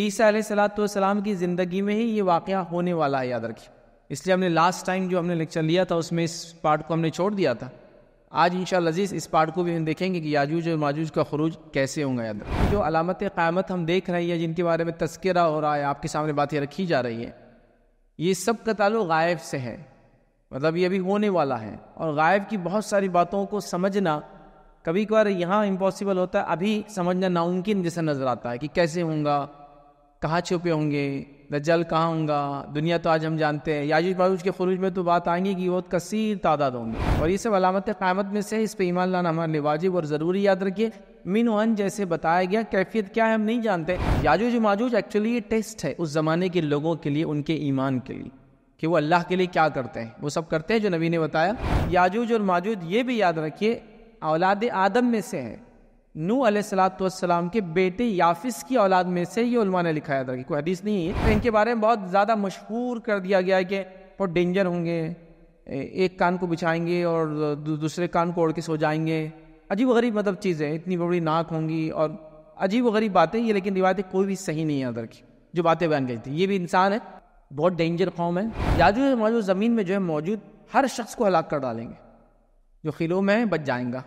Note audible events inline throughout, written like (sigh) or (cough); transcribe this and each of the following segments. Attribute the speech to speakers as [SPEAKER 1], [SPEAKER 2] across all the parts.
[SPEAKER 1] ईसा सलाम की ज़िंदगी में ही ये वाक़ होने वाला है याद रखिए इसलिए हमने लास्ट टाइम जो हमने लेक्चर लिया था उसमें इस पार्ट को हमने छोड़ दिया था आज इन अजीज़ इस पार्ट को भी हम देखेंगे कि याजूज और माजूज का खरूज कैसे होंगे याद जो अलामत क़्यामत हम देख रहे हैं जिनके बारे में तस्करा हो रहा है आपके सामने बातें रखी जा रही हैं ये सब का तल्लु गायब से है मतलब ये अभी होने वाला है और गायब की बहुत सारी बातों को समझना कभी कभार यहाँ इम्पॉसिबल होता है अभी समझना नामुमकिन जैसा नज़र आता है कि कैसे होगा कहाँ छुपे होंगे दज्जल कहाँ होगा दुनिया तो आज हम जानते हैं याजूज बाजूज के खरूज में तो बात आएंगी कि बहुत कसीर तादाद होंगी और ये सब अलामत क़्यामत में से इस पर ईमान लाना हमारे लिए वाजिब और ज़रूरी याद रखिए मिन वन जैसे बताया गया कैफियत क्या है हम नहीं जानते याजूज माजूज एक्चुअली ये टेस्ट है उस ज़माने के लोगों के लिए उनके ईमान के लिए कि वो अल्लाह के लिए क्या करते हैं वो सब करते हैं जो नबी ने बताया याजूज और माजूद ये भी याद रखिए औलाद आदम में से है नू सलाम के बेटे याफिस की औलाद में से ये उलमा ने लिखाया था कि कोई हदीस नहीं है तो इनके बारे में बहुत ज़्यादा मशहूर कर दिया गया है कि बहुत डेंजर होंगे एक कान को बिछाएंगे और दूसरे कान को ओढ़ के सो जाएंगे अजीब गरीब मतलब चीज़ें इतनी बड़ी नाक होंगी और अजीब गरीब बातें ये लेकिन रिवायतें कोई भी सही नहीं है अदर की जो बातें बयान गई थी ये भी इंसान है बहुत डेंजर कौम है जादू मौजूद ज़मीन में जो है मौजूद हर शख्स को हलाक कर डालेंगे जो खिलों में बच जाएंगा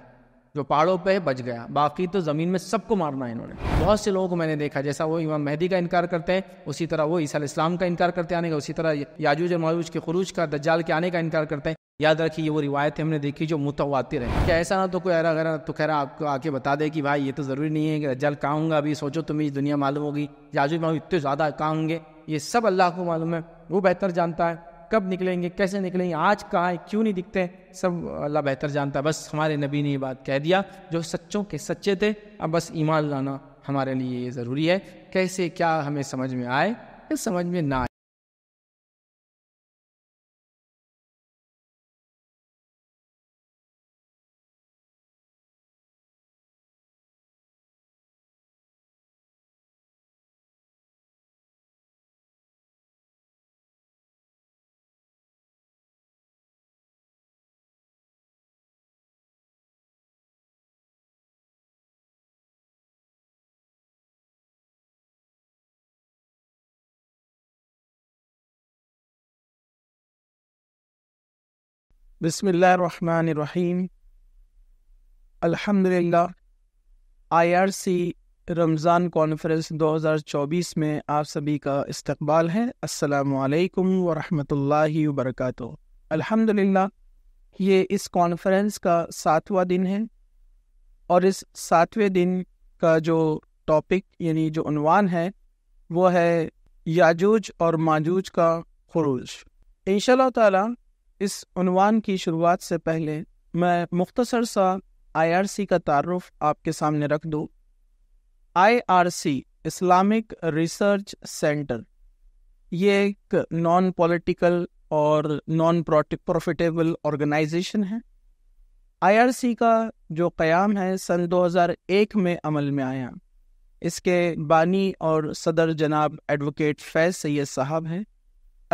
[SPEAKER 1] जो पहाड़ों पे बच गया बाकी तो ज़मीन में सबको मारना है इन्होंने बहुत से लोगों को मैंने देखा जैसा वो इमाम मेहदी का इनकार करते हैं उसी तरह वो ईसा इस्लाम का इनकार करते आने का उसी तरह याजूज और मायूज के खुरूज का दज्जाल के आने का इनकार करते हैं याद रखिए वो रिवायत हमने देखी जो मुतवाती है क्या ऐसा ना तो कोई अरा गरा तो खेरा आपको आके बता दे कि भाई ये तो ज़रूरी नहीं है कि रज्जाल कहाँ होंगे अभी सोचो तुम्हें दुनिया मालूम होगी याजूज मायूज इतने ज़्यादा कहाँ होंगे ये सब अल्लाह को मालूम है वो बेहतर जानता है कब निकलेंगे कैसे निकलेंगे आज कहाँ है क्यों नहीं दिखते सब अल्लाह बेहतर जानता बस हमारे नबी ने ये बात कह दिया जो सच्चों के सच्चे थे अब बस ईमान लाना हमारे लिए ये ज़रूरी है कैसे क्या हमें समझ में आए या समझ में ना आए बसमीम
[SPEAKER 2] आर सी रमज़ान कॉन्फ्रेंस दो हज़ार चौबीस में आप सभी का इस्तबाल है अस्सलाम वरम वरहमतुल्लाहि वबरकातु ये इस कॉन्फ्रेंस का सातवा दिन है और इस सातवें दिन का जो टॉपिक यानी जो अनवान है वह है याजूज और माजूज का खरूज इनशा ताला इस उनवान की शुरुआत से पहले मैं मुख्तसर सा आईआरसी का तारफ़ आपके सामने रख दूँ आईआरसी इस्लामिक रिसर्च सेंटर ये एक नॉन पॉलिटिकल और नॉन प्रॉफिटेबल ऑर्गेनाइजेशन है आईआरसी का जो क़याम है सन 2001 में अमल में आया इसके बानी और सदर जनाब एडवोकेट फैज़ सैद साहब हैं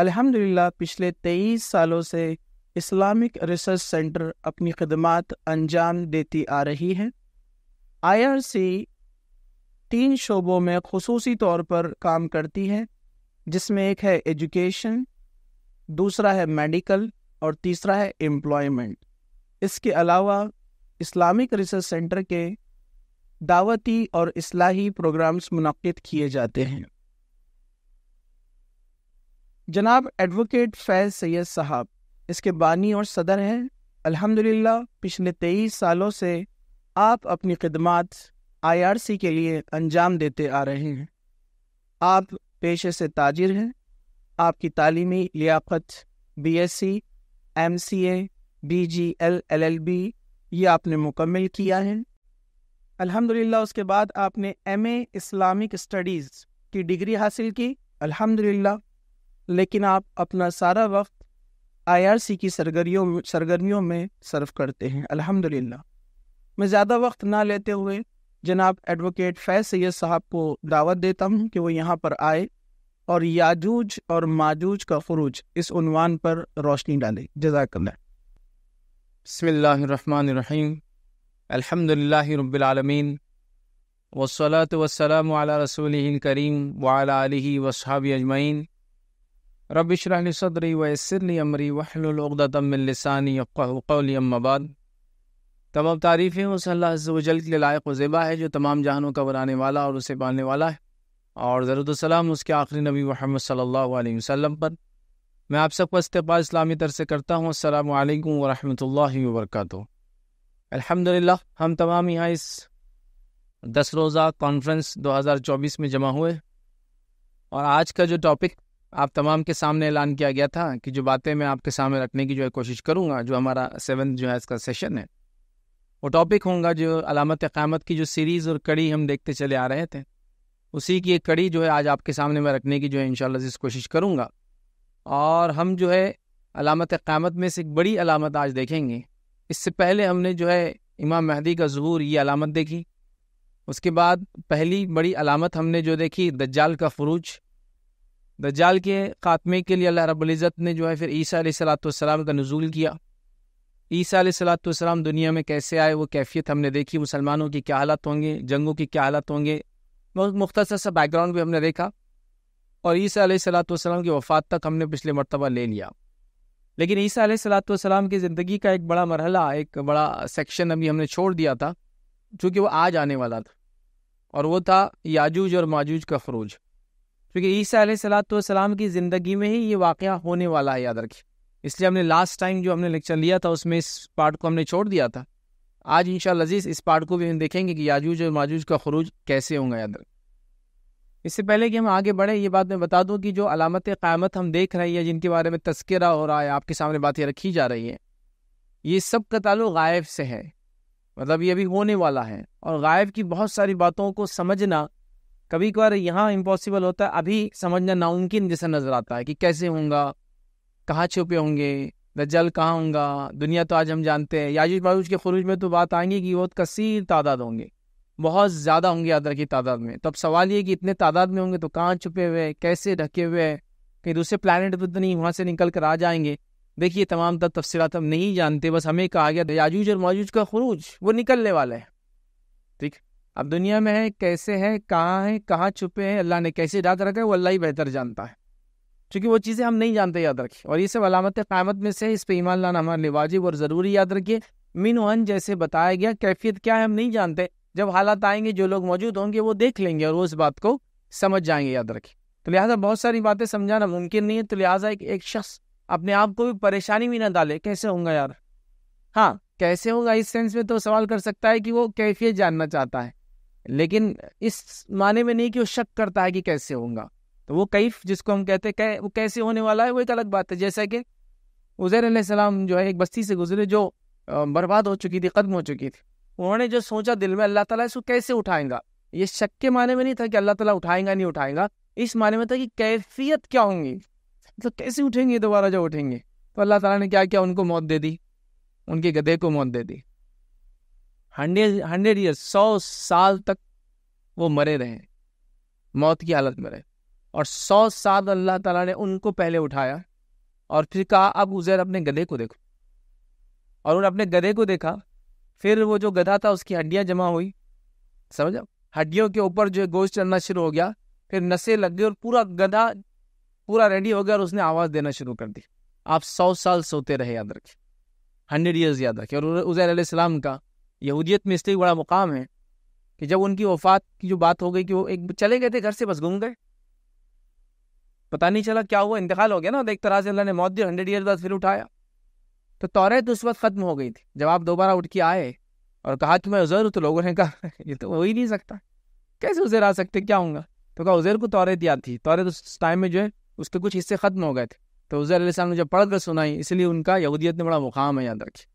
[SPEAKER 2] अल्हम्दुलिल्लाह पिछले तेईस सालों से इस्लामिक रिसर्च सेंटर अपनी खदमात अंजाम देती आ रही है आईआरसी तीन शोबों में खसूसी तौर पर काम करती है जिसमें एक है एजुकेशन दूसरा है मेडिकल और तीसरा है एम्प्लॉयमेंट इसके अलावा इस्लामिक रिसर्च सेंटर के दावती और इसलाही प्रोग्राम्स मुनद किए जाते हैं जनाब एडवोकेट फैज सैयद साहब इसके बानी और सदर हैं अल्हम्दुलिल्लाह पिछले तेईस सालों से आप अपनी खदमात आईआरसी के लिए अंजाम देते आ रहे हैं आप पेशे से ताजिर हैं आपकी तालीमी लियाकत बीएससी, एमसीए, बीजीएल, एलएलबी ये आपने मुकम्मल किया है अल्हम्दुलिल्लाह उसके बाद आपने एमए इस्लामिक स्टडीज़ की डिग्री हासिल की अल्हम्दुलिल्लाह लेकिन आप अपना सारा वक्त आईआरसी की सरगर्मियों सरगर्मियों में सर्व करते हैं अल्हम्दुलिल्लाह मैं ज़्यादा वक्त ना लेते हुए जनाब एडवोकेट फैज सैद साहब को दावत देता हूँ कि वो यहाँ पर आए और याजूज और माजूज का खरूज इस उनवान पर रोशनी डाले जजाकल्ला
[SPEAKER 1] बसमीम अलहमदिल्ला रबालमीन वसलात वसलम रसूल करीम वाली वसहाब अजमैन रबिशरली सदरी वसरली अमरी वहलदातमिलसानी अम्माबाद तमाम तारीफ़ें उस अल्लाहल के लायक वजेबा है जो तमाम जहानों का बनाने वाला और उसे पालने वाला है और ज़रूरतम उसके आखिरी नबी महमद सल्ला वसम पर मैं आप सबका इस्तेफा इस्लामी तर से करता हूँ असल वरहमत वर्क अलहमदिल्ला हम तमाम यहाँ इस दस रोज़ा कॉन्फ्रेंस दो हज़ार चौबीस में जमा हुए और आज का जो टॉपिक आप तमाम के सामने ऐलान किया गया था कि जो बातें मैं आपके सामने रखने की जो है कोशिश करूँगा जो हमारा सेवन जो है इसका सेशन है वो टॉपिक होगा जो अलामत क़्यामत की जो सीरीज़ और कड़ी हम देखते चले आ रहे थे उसी की एक कड़ी जो है आज आपके सामने मैं रखने की जो है इन इस कोशिश करूँगा और हम जो है अलामत क़्यामत में से एक बड़ी अलामत आज देखेंगे इससे पहले हमने जो है इमाम महदी का जहूर ये अलामत देखी उसके बाद पहली बड़ी अलामत हमने जो देखी दज्जाल का फ़रूज दज्जाल के ख़ात्मे के लिए अल्लाह रबुल्ज़त ने जो है फिर ईसा सलाम का नजूल किया ईसा सलाम दुनिया में कैसे आए वो कैफियत हमने देखी मुसलमानों की क्या हालत होंगे जंगों की क्या हालत होंगे बहुत मुख्तर सा बैकग्राउंड भी हमने देखा और ईसा सलाम की वफ़ात तक हमने पिछले मरतबा ले लिया लेकिन ईसा सलाम की ज़िंदगी का एक बड़ा मरहला एक बड़ा सेक्शन अभी हमने छोड़ दिया था चूँकि वो आज आने वाला था और वो था याजूज और माजूज का खरूज क्योंकि ईसा सलाम की ज़िंदगी में ही ये वाक़ होने वाला है याद रखिए इसलिए हमने लास्ट टाइम जो हमने लेक्चर लिया था उसमें इस पार्ट को हमने छोड़ दिया था आज इन शजीज़ इस पार्ट को भी हम देखेंगे कि याजूज और माजूज का खरूज कैसे होंगे याद रखें इससे पहले कि हम आगे बढ़े ये बात मैं बता दूं कि जो अलामत क़्यामत हम देख रहे हैं जिनके बारे में तस्करा हो रहा है आपके सामने बातें रखी जा रही हैं ये सब का ताल्लुक गायब से है मतलब ये अभी होने वाला है और गायब की बहुत सारी बातों को समझना कभी कभार यहाँ इम्पॉसिबल होता है अभी समझना नामुमकिन जैसा नजर आता है कि कैसे होंगे कहाँ छुपे होंगे जल कहाँ होगा दुनिया तो आज हम जानते हैं याजूज माजूज के खरूज में तो बात आएंगी कि बहुत कसीर तादाद होंगे बहुत ज़्यादा होंगे अदर की तादाद में तो अब सवाल ये कि इतने तादाद में होंगे तो कहाँ छुपे हुए कैसे ढके हुए कहीं दूसरे प्लानट पर तो नहीं वहाँ से निकल कर आ जाएंगे देखिए तमाम तर तो तफसरत हम नहीं जानते बस हमें कहा गया याजूज और माजूज का खरूज वो निकलने वाला है ठीक अब दुनिया में है कैसे है कहाँ है कहाँ छुपे हैं अल्लाह ने कैसे याद रखा है वो अल्लाह ही बेहतर जानता है क्योंकि वो चीज़ें हम नहीं जानते याद रखें और ये सब अलामत क़्यामत में से इस पर ईमान लाना हमारे लिए वाजिब और ज़रूरी याद रखिए मिन वन जैसे बताया गया कैफियत क्या है हम नहीं जानते जब हालात आएंगे जो लोग मौजूद होंगे वो देख लेंगे और वो इस बात को समझ जाएंगे याद रखें तो लिहाजा बहुत सारी बातें समझाना मुमकिन नहीं है तो लिहाजा एक, एक शख्स अपने आप को भी परेशानी भी ना डाले कैसे होगा यार हाँ कैसे होगा इस सेंस में तो सवाल कर सकता है कि वो कैफियत जानना चाहता है लेकिन इस माने में नहीं कि वो शक करता है कि कैसे होगा तो वो कैफ जिसको हम कहते हैं कै, वो कैसे होने वाला है वो एक अलग बात है जैसा कि उजैर सलाम जो है एक बस्ती से गुजरे जो बर्बाद हो चुकी थी खत्म हो चुकी थी उन्होंने जो सोचा दिल में अल्लाह ताला इसको कैसे उठाएगा ये शक के माने में नहीं था कि अल्लाह ताला उठाएगा नहीं उठाएगा इस माने में था कि कैफियत क्या होंगी तो कैसे उठेंगे दोबारा जब उठेंगे तो अल्लाह ताला ने क्या किया उनको मौत दे दी उनके गधे को मौत दे दी हंड्रेड हंड्रेड ईयर्स सौ साल तक वो मरे रहे मौत की हालत में रहे और सौ साल अल्लाह ताला ने उनको पहले उठाया और फिर कहा अब उजैर अपने गधे को देखो और उन्होंने अपने गधे को देखा फिर वो जो गधा था उसकी हड्डियां जमा हुई समझ हड्डियों के ऊपर जो गोश्त चलना शुरू हो गया फिर नशे लग गए और पूरा गधा पूरा रेडी हो गया और उसने आवाज़ देना शुरू कर दी आप सौ साल सोते रहे याद रखें हंड्रेड ईयर्स याद रखें और उजैर सलाम का यहूदियत में इसलिए बड़ा मुकाम है कि जब उनकी वफात की जो बात हो गई कि वो एक चले गए थे घर से बस घूम गए पता नहीं चला क्या हुआ इंतकाल हो गया ना एक तरह से अल्लाह ने मौत दी हंड्रेड ईयर बाद फिर उठाया तो तौरेत उस वक्त ख़त्म हो गई थी जब आप दोबारा उठ के आए और कहा कि मैं उजर हूँ तो लोगों ने कहा ये तो हो ही नहीं सकता कैसे उजर आ सकते क्या होंगे तो कहा उजर को तौरे याद थी तो उस टाइम में जो है उसके कुछ हिस्से ख़त्म हो गए थे तो उजर ने जब पढ़ कर सुनाई इसलिए उनका यहूदियत ने बड़ा मुकाम है याद रखी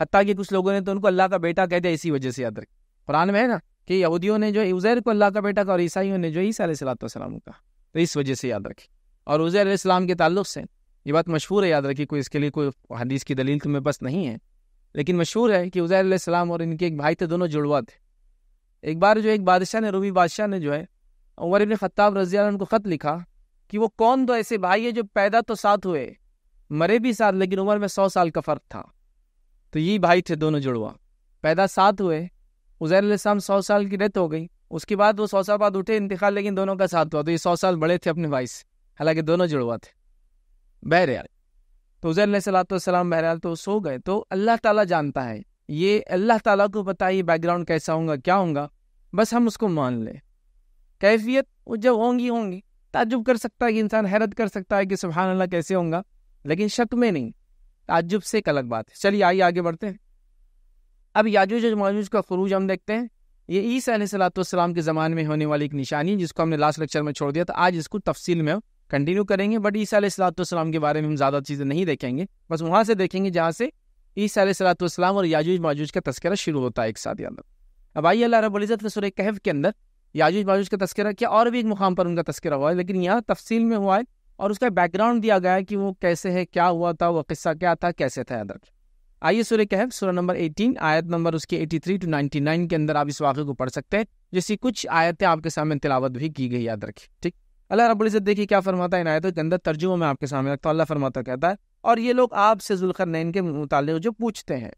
[SPEAKER 1] हत्या कि कुछ लोगों ने तो उनको अल्लाह का बेटा कह दिया इसी वजह से याद रख कुरान में है ना कि यहूदियों ने जो उजैर को अल्लाह का बेटा कहा और ईसाइयों ने जो ईसा सलाम का तो इस वजह से याद रखी और उजैर इस्लाम के ताल्लुक से ये बात मशहूर है याद रखी कोई इसके लिए कोई हदीस की दलील तुम्हें पास नहीं है लेकिन मशहूर है कि उजैर सलाम और इनके एक भाई थे दोनों जुड़वा थे एक बार जो एक बादशाह ने रूबी बादशाह ने जो है उमर इबन ख़त्ताब रजिया उनको ख़त लिखा कि वो कौन दो तो ऐसे भाई है जो पैदा तो साथ हुए मरे भी साथ लेकिन उम्र में सौ साल का फ़र्क था तो ये भाई थे दोनों जुड़वा पैदा साथ हुए उजैर इस्लाम सौ साल की डेथ हो गई उसके बाद वो सौ साल बाद उठे इंतकाल लेकिन दोनों का साथ हुआ तो ये सौ साल बड़े थे अपने भाई से हालांकि दोनों जुड़वा थे बहरहाल तो उजैर सलाम बहरहाल तो सो गए तो अल्लाह ताला जानता है ये अल्लाह ताला को पता ये बैकग्राउंड कैसा होगा क्या होगा बस हम उसको मान लें कैफियत वो जब होंगी होंगी ताजुब कर सकता है कि इंसान हैरत कर सकता है कि सुबहान अल्लाह कैसे होगा लेकिन शक में नहीं ताजुब से एक अलग बात है चलिए आइए आगे बढ़ते हैं अब याजूज माजूज का खरूज हम देखते हैं ये ईसा सलातम के ज़माने में होने वाली एक निशानी जिसको हमने लास्ट लेक्चर में छोड़ दिया था आज इसको तफसील में कंटिन्यू करेंगे बट ईसा सलातम के बारे में हम ज़्यादा चीज़ें नहीं देखेंगे बस वहाँ से देखेंगे जहाँ से ईसा सलातम और याजूज माजूज का तस्करा शुरू होता है एक साथ यादव अब आइए अल्लाह रबुल्ज़त ने सुर कहफ के अंदर याजूज माजूज का तस्करा किया और भी एक मुकाम पर उनका तस्करा हुआ है लेकिन यहाँ तफसील में हुआ है और उसका बैकग्राउंड दिया गया है कि वो कैसे है क्या हुआ था वह किस्सा क्या था कैसे था अदर आइए सूर्य कह सूर्य नंबर 18 आयत नंबर उसकी 83 टू 99 के अंदर आप इस वाक्य को पढ़ सकते हैं जैसी कुछ आयतें आपके सामने तिलावत भी की गई याद रखी ठीक अल्लाह रब देखिए क्या फरमाता है इन आयतों के अंदर तर्जुमा में आपके सामने रखता हूँ अल्लाह फरमाता कहता है और ये लोग आपसे जुल्कर नैन के मुताल जो पूछते हैं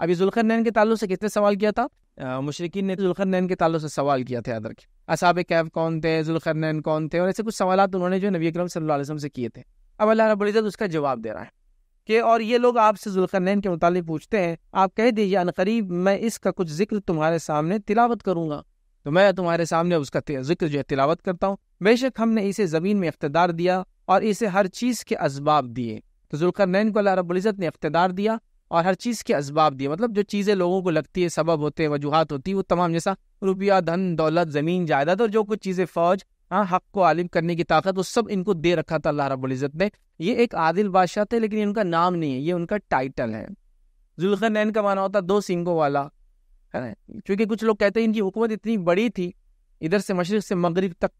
[SPEAKER 1] अभी जुल्कर नैन के ताल्लुक से कितने सवाल किया था मुशरकिन ने नैन के ताल्लुक से सवाल किया था अदर के असाब कैफ कौन थे नैन कौन थे और ऐसे कुछ सवाल उन्होंने जो नबी अक्रम सल्लल्लाहु से किए थे अब अल्लाह रबुल्ज़त उसका जवाब दे रहा है कि और ये लोग आपसे नैन के मुतालिक पूछते हैं आप कह दीजिए अनकरीब मैं इसका कुछ जिक्र तुम्हारे सामने तिलावत करूँगा तो मैं तुम्हारे सामने उसका जिक्र जो है तिलावत करता हूँ बेशक हमने इसे ज़मीन में इकतदार दिया और इसे हर चीज़ के इसबाब दिए तो जुल्कर नैन को अल्लाह रबुल्ज़त ने इकतदार दिया और हर चीज़ के इसबाब दिए मतलब जो चीज़ें लोगों को लगती है सबब होते हैं वजूहत होती है वो तमाम जैसा रुपया धन दौलत ज़मीन जायदाद और जो कुछ चीज़ें फ़ौज हाँ हक को आलिम करने की ताकत वो सब इनको दे रखा था अल्लाह रब्ज़त ने ये एक आदिल बादशाह थे लेकिन इनका नाम नहीं है ये उनका टाइटल है जुल्खर नैन का माना होता दो सिंगों वाला है ना क्योंकि कुछ लोग कहते हैं इनकी हुकूमत इतनी बड़ी थी इधर से मशरक से मगरब तक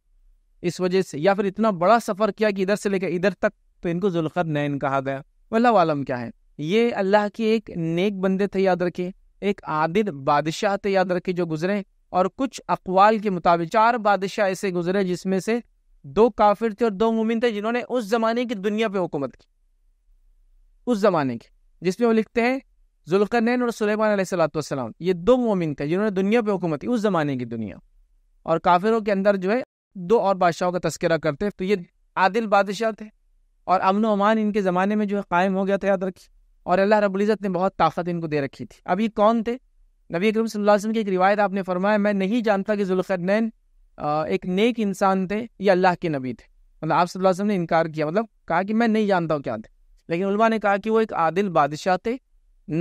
[SPEAKER 1] इस वजह से या फिर इतना बड़ा सफ़र किया कि इधर से लेकर इधर तक तो इनको जुल्कर नैन कहा गया वल्ला आलम क्या है ये अल्लाह के एक नेक बंदे थे याद रखे एक आदिल बादशाह थे याद रखे जो गुजरे और कुछ अकवाल के मुताबिक चार बादशाह ऐसे गुजरे जिसमें से दो काफिर थे और दो मुमिन थे जिन्होंने उस जमाने की दुनिया पे हुकूमत की उस जमाने की जिसमें वो लिखते हैं नैन और सुलेमान सलाम ये दो मोमिन थे जिन्होंने दुनिया पे हुकूमत की उस जमाने की दुनिया और काफिरों के अंदर जो है दो और बादशाहों का तस्करा करते तो ये आदिल बादशाह थे और अमन अमान इनके ज़माने में जो है कायम हो गया था याद रखिए और अल्लाह इज़्ज़त ने बहुत ताकत इनको दे रखी थी अब ये कौन थे नबी अकरम सल्लल्लाहु अलैहि वसल्लम की एक रिवायत आपने फरमाया मैं नहीं जानता कि जुल्करनैन एक नेक इंसान थे या अल्लाह के नबी थे मतलब आप सल्लल्लाहु अलैहि वसल्लम ने इनकार किया मतलब कहा कि मैं नहीं जानता हूँ क्या थे लेकिन उलमा ने कहा कि वो एक आदिल बादशाह थे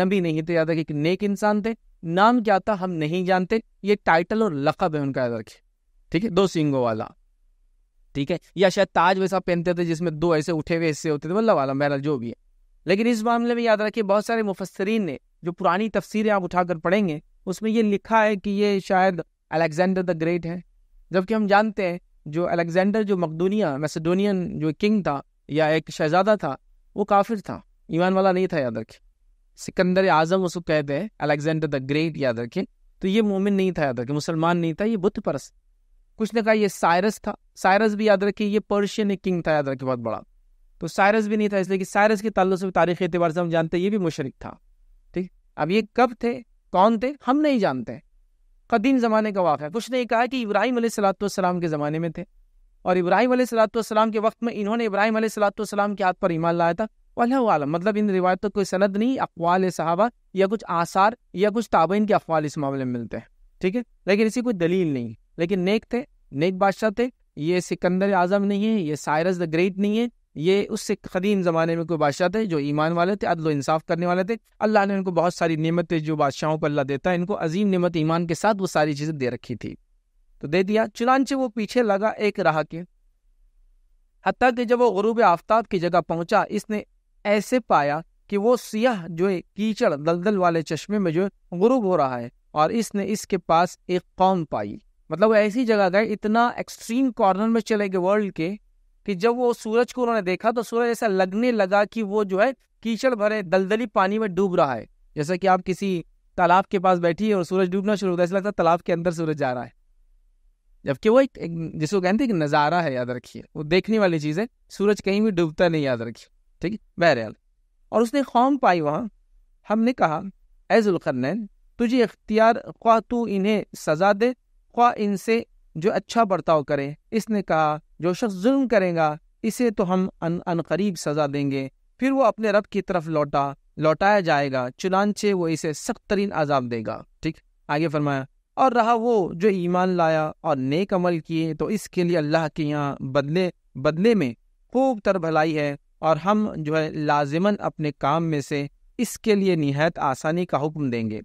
[SPEAKER 1] नबी नहीं थे याद एक नेक इंसान थे नाम क्या था हम नहीं जानते ये टाइटल और लकब है उनका याद रखिए ठीक है दो सिंगों वाला ठीक है या शायद ताज वैसा पहनते थे जिसमें दो ऐसे उठे हुए हिस्से होते थे मतलब वाला मेरा जो भी है लेकिन इस मामले में याद रखिए बहुत सारे मुफसरीन ने जो पुरानी तफसीरें आप उठाकर पढ़ेंगे उसमें ये लिखा है कि ये शायद अलेक्जेंडर द ग्रेट है जबकि हम जानते हैं जो अलेक्जेंडर जो मकदूनिया मैसेडोनियन जो किंग था या एक शहजादा था वो काफिर था ईमान वाला नहीं था याद रखें सिकंदर आजम उसको कहते हैं अलेक्जेंडर द ग्रेट याद रखें तो ये मोमिन नहीं था याद रखें मुसलमान नहीं था ये बुद्ध परस्त कुछ ने कहा ये सायरस था साइरस भी याद रखिए ये पर्शियन एक किंग था याद रखे बहुत बड़ा तो साइरस भी नहीं था इसलिए कि साइरस के तल्लु से तारीख एतबार से हम जानते ये भी मुशरक था ठीक अब ये कब थे कौन थे हम नहीं जानते कदीम ज़माने का वाक़ है कुछ ने कहा कि इब्राहिम सलाम के ज़माने में थे और इब्राहिम सलाम के वक्त में इन्होंने इब्राहिम सलाम के हाथ पर ईमान लाया था वाल मतलब इन रिवायतों कोई सनद नहीं अकवाल सहाबा या कुछ आसार या कुछ ताबीन के अकवाल इस मामले में मिलते हैं ठीक है लेकिन इसी कोई दलील नहीं लेकिन नेक थे नेक बादशाह थे ये सिकंदर आजम नहीं है ये साइरस द ग्रेट नहीं है ये उससे कदीम ज़माने में कोई बादशाह थे जो ईमान वाले थे अदल इंसाफ करने वाले थे अल्लाह ने इनको बहुत सारी नियमतें जो बादशाहों को अल्लाह देता है इनको अजीम नियमत ईमान के साथ वो सारी चीज़ें दे रखी थी तो दे दिया चुनानचे वो पीछे लगा एक राह के हती कि जब वो गरूब आफ्ताब की जगह पहुंचा इसने ऐसे पाया कि वो सियाह जो है कीचड़ दलदल वाले चश्मे में जो है गुरूब हो रहा है और इसने इसके पास एक कौम पाई मतलब वो ऐसी जगह गए इतना एक्सट्रीम कॉर्नर में चले गए वर्ल्ड के कि जब वो सूरज को उन्होंने देखा तो सूरज ऐसा लगने लगा कि वो जो है कीचड़ भरे दलदली पानी में डूब रहा है जैसा कि आप किसी तालाब के पास बैठी है और सूरज डूबना शुरू होता है ऐसा लगता है तालाब के अंदर सूरज जा रहा है जबकि वो एक, एक जिसको कहते हैं कि नज़ारा है याद रखिए वो देखने वाली चीज़ है सूरज कहीं भी डूबता नहीं याद रखिए ठीक है बहरहाल और उसने कौम पाई वहां हमने कहा ए जुलकरनैन तुझे इख्तियार ख्वा तू इन्हें सज़ा दे ख्वा इनसे जो अच्छा बर्ताव करे इसने कहा जो शख्स जुल्म करेगा इसे तो हम अन अनकरीब सज़ा देंगे फिर वो अपने रब की तरफ लौटा लौटाया जाएगा चुनानचे वो इसे सख्त तरीन आज़ाब देगा ठीक आगे फरमाया और रहा वो जो ईमान लाया और नेक अमल किए तो इसके लिए अल्लाह के यहाँ बदले बदले में खूब तर भलाई है और हम जो है लाजिमन अपने काम में से इसके लिए नहायत आसानी का हुक्म देंगे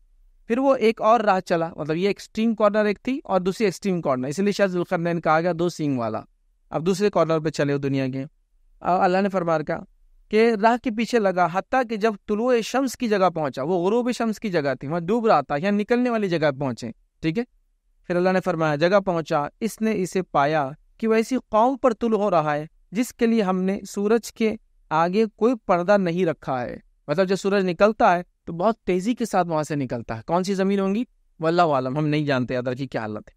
[SPEAKER 1] फिर वो एक और राह चला मतलब ये एक्सट्रीम कॉर्नर एक थी और दूसरी एक्सट्रीम कॉर्नर इसलिए शाह जुल्करनैन कहा गया दो सींग वाला अब दूसरे कॉर्नर पर चले हो दुनिया के अल्लाह ने फरमा रखा कि राह के पीछे लगा हती कि जब तुलु शम्स की जगह पहुंचा वो गरूब शम्स की जगह थी वहाँ डूब रहा था या निकलने वाली जगह पहुंचे ठीक है फिर अल्लाह ने फरमाया जगह पहुंचा इसने इसे पाया कि वह ऐसी कौम पर तुल हो रहा है जिसके लिए हमने सूरज के आगे कोई पर्दा नहीं रखा है मतलब जब सूरज निकलता है तो बहुत तेज़ी के साथ वहाँ से निकलता है कौन सी ज़मीन होंगी वल्ला हम नहीं जानते अदर की क्या हालत है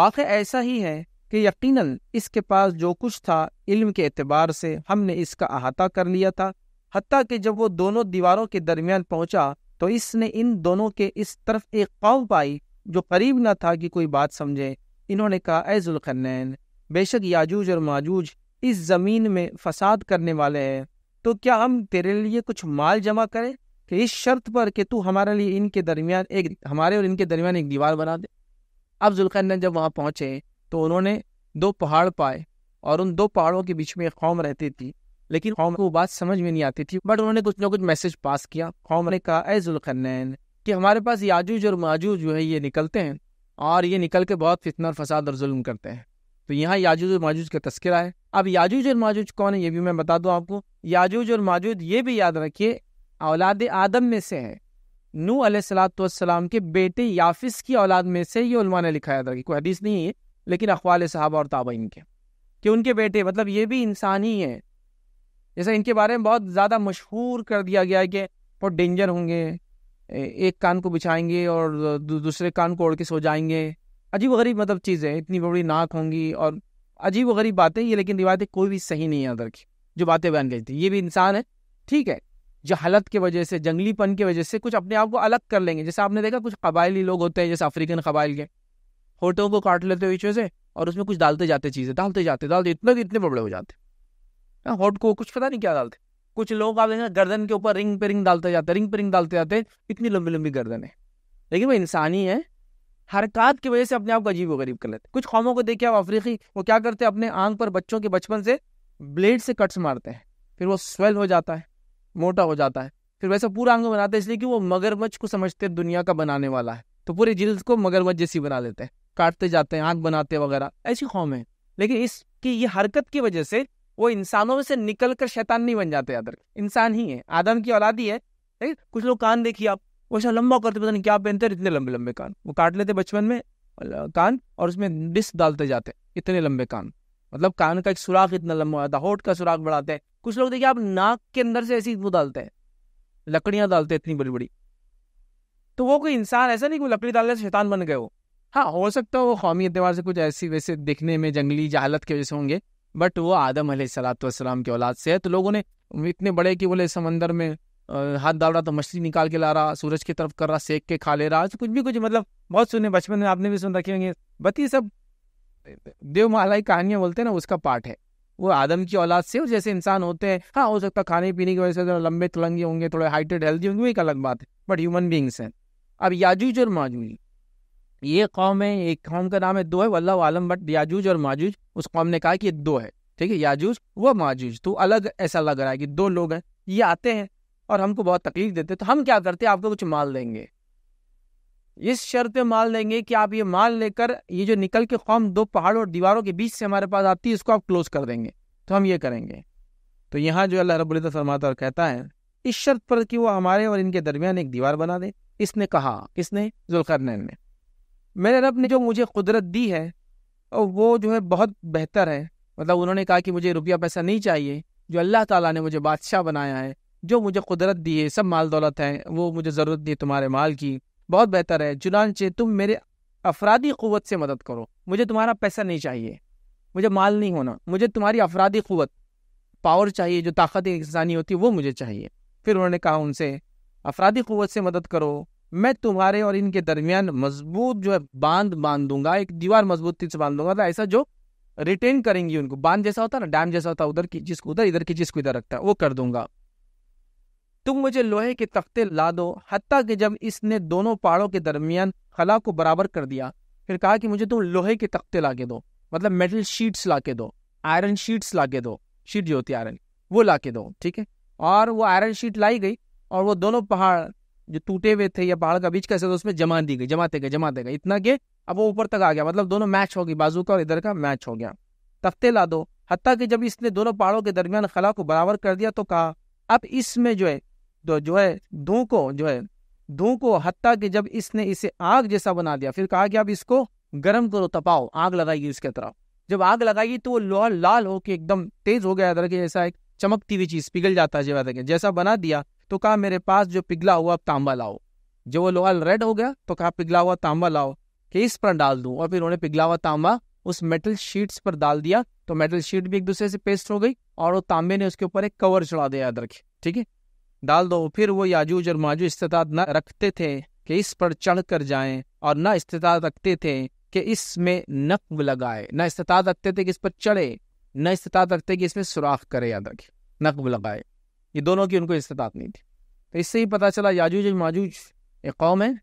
[SPEAKER 1] वाक़ ऐसा ही है कि यकीनन इसके पास जो कुछ था इल्म के एतबार से हमने इसका अहाता कर लिया था हती कि जब वो दोनों दीवारों के दरमियान पहुंचा तो इसने इन दोनों के इस तरफ एक कौम पाई जो करीब न था कि कोई बात समझे इन्होंने कहा ऐजुलखनैन बेशक याजूज और माजूज इस ज़मीन में फसाद करने वाले हैं तो क्या हम तेरे लिए कुछ माल जमा करें कि इस शर्त पर कि तू हमारे लिए इनके दरमियान एक हमारे और इनके दरमियान एक दीवार बना दे अब जुल्खन्न जब वहाँ पहुंचे तो उन्होंने दो पहाड़ पाए और उन दो पहाड़ों के बीच में एक कौम रहती थी लेकिन कौम को बात समझ में नहीं आती थी बट उन्होंने कुछ ना कुछ मैसेज पास किया कौम ने कहा ए जुलखनैन कि हमारे पास याजूज और माजूज जो है ये निकलते हैं और ये निकल के बहुत फितना और फसाद और जुल्म करते हैं तो यहाँ याजूज और माजूज का तस्करा है अब याजूज और माजूज कौन है ये भी मैं बता दूँ आपको याजूज और माजूज ये भी याद रखिए औलाद आदम में से है नू सलाम के बेटे याफिस की औलाद में से ये उलमा ने लिखा याद रखिए कोई हदीस नहीं है लेकिन अखवाल साहब और ताबइन के कि उनके बेटे मतलब ये भी इंसान ही हैं जैसे इनके बारे में बहुत ज़्यादा मशहूर कर दिया गया है कि बहुत डेंजर होंगे एक कान को बिछाएंगे और दूसरे कान को ओढ़ के सो जाएंगे अजीब गरीब मतलब चीज़ें इतनी बड़ी नाक होंगी और अजीब गरीब बातें ये लेकिन रिवायतें कोई भी सही नहीं है अदर की जो बातें बयान गई थी ये भी इंसान है ठीक है जहालत की वजह से जंगलीपन की वजह से कुछ अपने आप को अलग कर लेंगे जैसे आपने देखा कुछ कबायली लोग होते हैं जैसे अफ्रीकन कबाइल के होटों को काट लेते पीछे से और उसमें कुछ डालते जाते चीज़ें डालते जाते डालते इतना इतने बड़े हो जाते हाँ, होट को कुछ पता नहीं क्या डालते कुछ लोग आप देखें गर्दन के ऊपर रिंग पे रिंग डालते जाते रिंग पे रिंग डालते जाते इतनी लंबी लंबी गर्दन है लेकिन वो इंसानी है हरकत की वजह से अपने आप को अजीब व गरीब कर लेते कुछ कौमों को देखे आप अफ्रीकी वो क्या करते हैं अपने आंख पर बच्चों के बचपन से ब्लेड से कट्स मारते हैं फिर वो स्वेल हो जाता है मोटा हो जाता है फिर वैसा पूरा आंग बनाते हैं इसलिए कि वो मगरमच्छ को समझते दुनिया का बनाने वाला है तो पूरे जिल्द को मगरमच्छ जैसी बना लेते हैं काटते जाते हैं आग बनाते वगैरह ऐसी कौम है लेकिन इसकी ये हरकत की वजह से वो इंसानों में से निकल कर शैतान नहीं बन जाते अदर इंसान ही है आदम की औलाद ही है लेकिन कुछ लोग कान देखिए आप वैसा लंबा करते पता नहीं क्या पहनते इतने लंबे लंबे कान वो काट लेते बचपन में कान और उसमें डिस्क डालते जाते इतने लंबे कान मतलब कान का एक सुराख इतना लंबा होता है होठ का सुराख बढ़ाते हैं कुछ लोग देखिए आप नाक के अंदर से ऐसी वो डालते हैं लकड़ियां डालते हैं इतनी बड़ी बड़ी तो वो कोई इंसान ऐसा नहीं कि लकड़ी डालने से शैतान बन गए वो हाँ हो सकता है वो कौमी एतवार से कुछ ऐसी वैसे दिखने में जंगली जहालत के वजह से होंगे बट वो आदम सलाम की औलाद से है तो लोगों ने इतने बड़े कि बोले समंदर में हाथ डाल रहा तो मछली निकाल के ला रहा सूरज की तरफ कर रहा सेक के खा ले रहा कुछ भी कुछ मतलब बहुत सुने बचपन में आपने भी सुन रखे होंगे बट ये सब देवमालाई कहानियाँ बोलते हैं ना उसका पार्ट है वो आदम की औलाद से और जैसे इंसान होते हैं हाँ हो सकता है खाने पीने की वजह से थोड़ा लंबे तुलंगे होंगे थोड़े हाइटेड हेल्दी होंगे वो एक अलग बात है बट ह्यूमन बींग्स हैं अब याजूज और माजूज ये कौम है एक कौम का नाम है दो है वल्ला आलम बट याजूज और माजूज उस कौम ने कहा कि ये दो है ठीक है याजूज व माजूज तो अलग ऐसा लग रहा है कि दो लोग हैं ये आते हैं और हमको बहुत तकलीफ देते तो हम क्या करते आपको कुछ माल देंगे इस शर्त पे माल देंगे कि आप ये माल लेकर ये जो निकल के कौम दो पहाड़ों और दीवारों के बीच से हमारे पास आती है इसको आप क्लोज कर देंगे तो हम ये करेंगे तो यहाँ जो अल्लाह रबुल फरमाता और कहता है इस शर्त पर कि वो हमारे और इनके दरमियान एक दीवार बना दे इसने कहा किसने जुल्करनैन ने मेरे रब ने जो मुझे कुदरत दी है और वो जो है बहुत बेहतर है मतलब उन्होंने कहा कि मुझे रुपया पैसा नहीं चाहिए जो अल्लाह ताला ने मुझे बादशाह बनाया है जो मुझे कुदरत दी है सब माल दौलत है वो मुझे ज़रूरत दी है तुम्हारे माल की बहुत बेहतर है चुनानचे तुम मेरे अफरादी क़वत से मदद करो मुझे तुम्हारा पैसा नहीं चाहिए मुझे माल नहीं होना मुझे तुम्हारी अफरादी क़वत पावर चाहिए जो ताकत इंसानी होती है वो मुझे चाहिए फिर उन्होंने कहा उनसे अफरादी क़वत से मदद करो मैं तुम्हारे और इनके दरमियान मजबूत जो है बांध बांध दूंगा एक दीवार मजबूती से बांध दूंगा मतलब ऐसा जो रिटेन करेंगी उनको बांध जैसा होता है ना डैम जैसा होता है उधर की जिसको उधर इधर की जिसको इधर रखता है वो कर दूंगा तुम मुझे लोहे के तख्ते ला दो हती कि जब इसने दोनों पहाड़ों के दरमियान खला को बराबर कर दिया फिर कहा कि मुझे तुम लोहे के तख्ते ला के दो मतलब मेटल शीट्स ला के दो आयरन शीट्स ला के दो शीट जो होती है आयरन वो ला के दो ठीक है और वो आयरन शीट लाई गई और वो दोनों पहाड़ जो टूटे हुए थे या पहाड़ का बीच कैसे तो उसमें जमा दी गई जमाते गए जमाते गए इतना कि अब वो ऊपर तक आ गया मतलब दोनों मैच हो गई बाजू का और इधर का मैच हो गया तख्ते ला दो हत्या कि जब इसने दोनों पहाड़ों के दरमियान खला को बराबर कर दिया तो कहा अब इसमें जो है तो जो है धू को जो है धू को हत्या कि जब इसने इसे आग जैसा बना दिया फिर कहा कि अब इसको गर्म करो तपाओ आग लगाएगी उसके तरफ जब आग लगाएगी तो वो लाल लाल होकर एकदम तेज हो गया इधर के जैसा एक चमकती हुई चीज पिघल जाता है जैसा बना दिया तो कहा मेरे पास जो पिघला हुआ तांबा लाओ जब वो लोहा रेड हो गया तो कहा पिघला हुआ तांबा लाओ कि इस पर डाल दूं और फिर उन्होंने पिघला हुआ तांबा उस मेटल शीट्स पर डाल दिया तो मेटल शीट भी एक दूसरे से पेस्ट हो गई और वो तांबे ने उसके ऊपर एक कवर चढ़ा दिया याद रखे ठीक है डाल दो फिर वो याजूज और माजूज इस्तात न रखते थे कि इस पर चढ़ कर जाएं और न इस्तात रखते थे कि इसमें नक लगाए न इस्तात रखते थे कि इस पर चढ़े न इस्तात रखते कि इसमें सुराख करे याद रखे नकब लगाए ये दोनों की उनको इस्तात नहीं थी तो इससे ही पता चला याजूज माजूज एक कौम है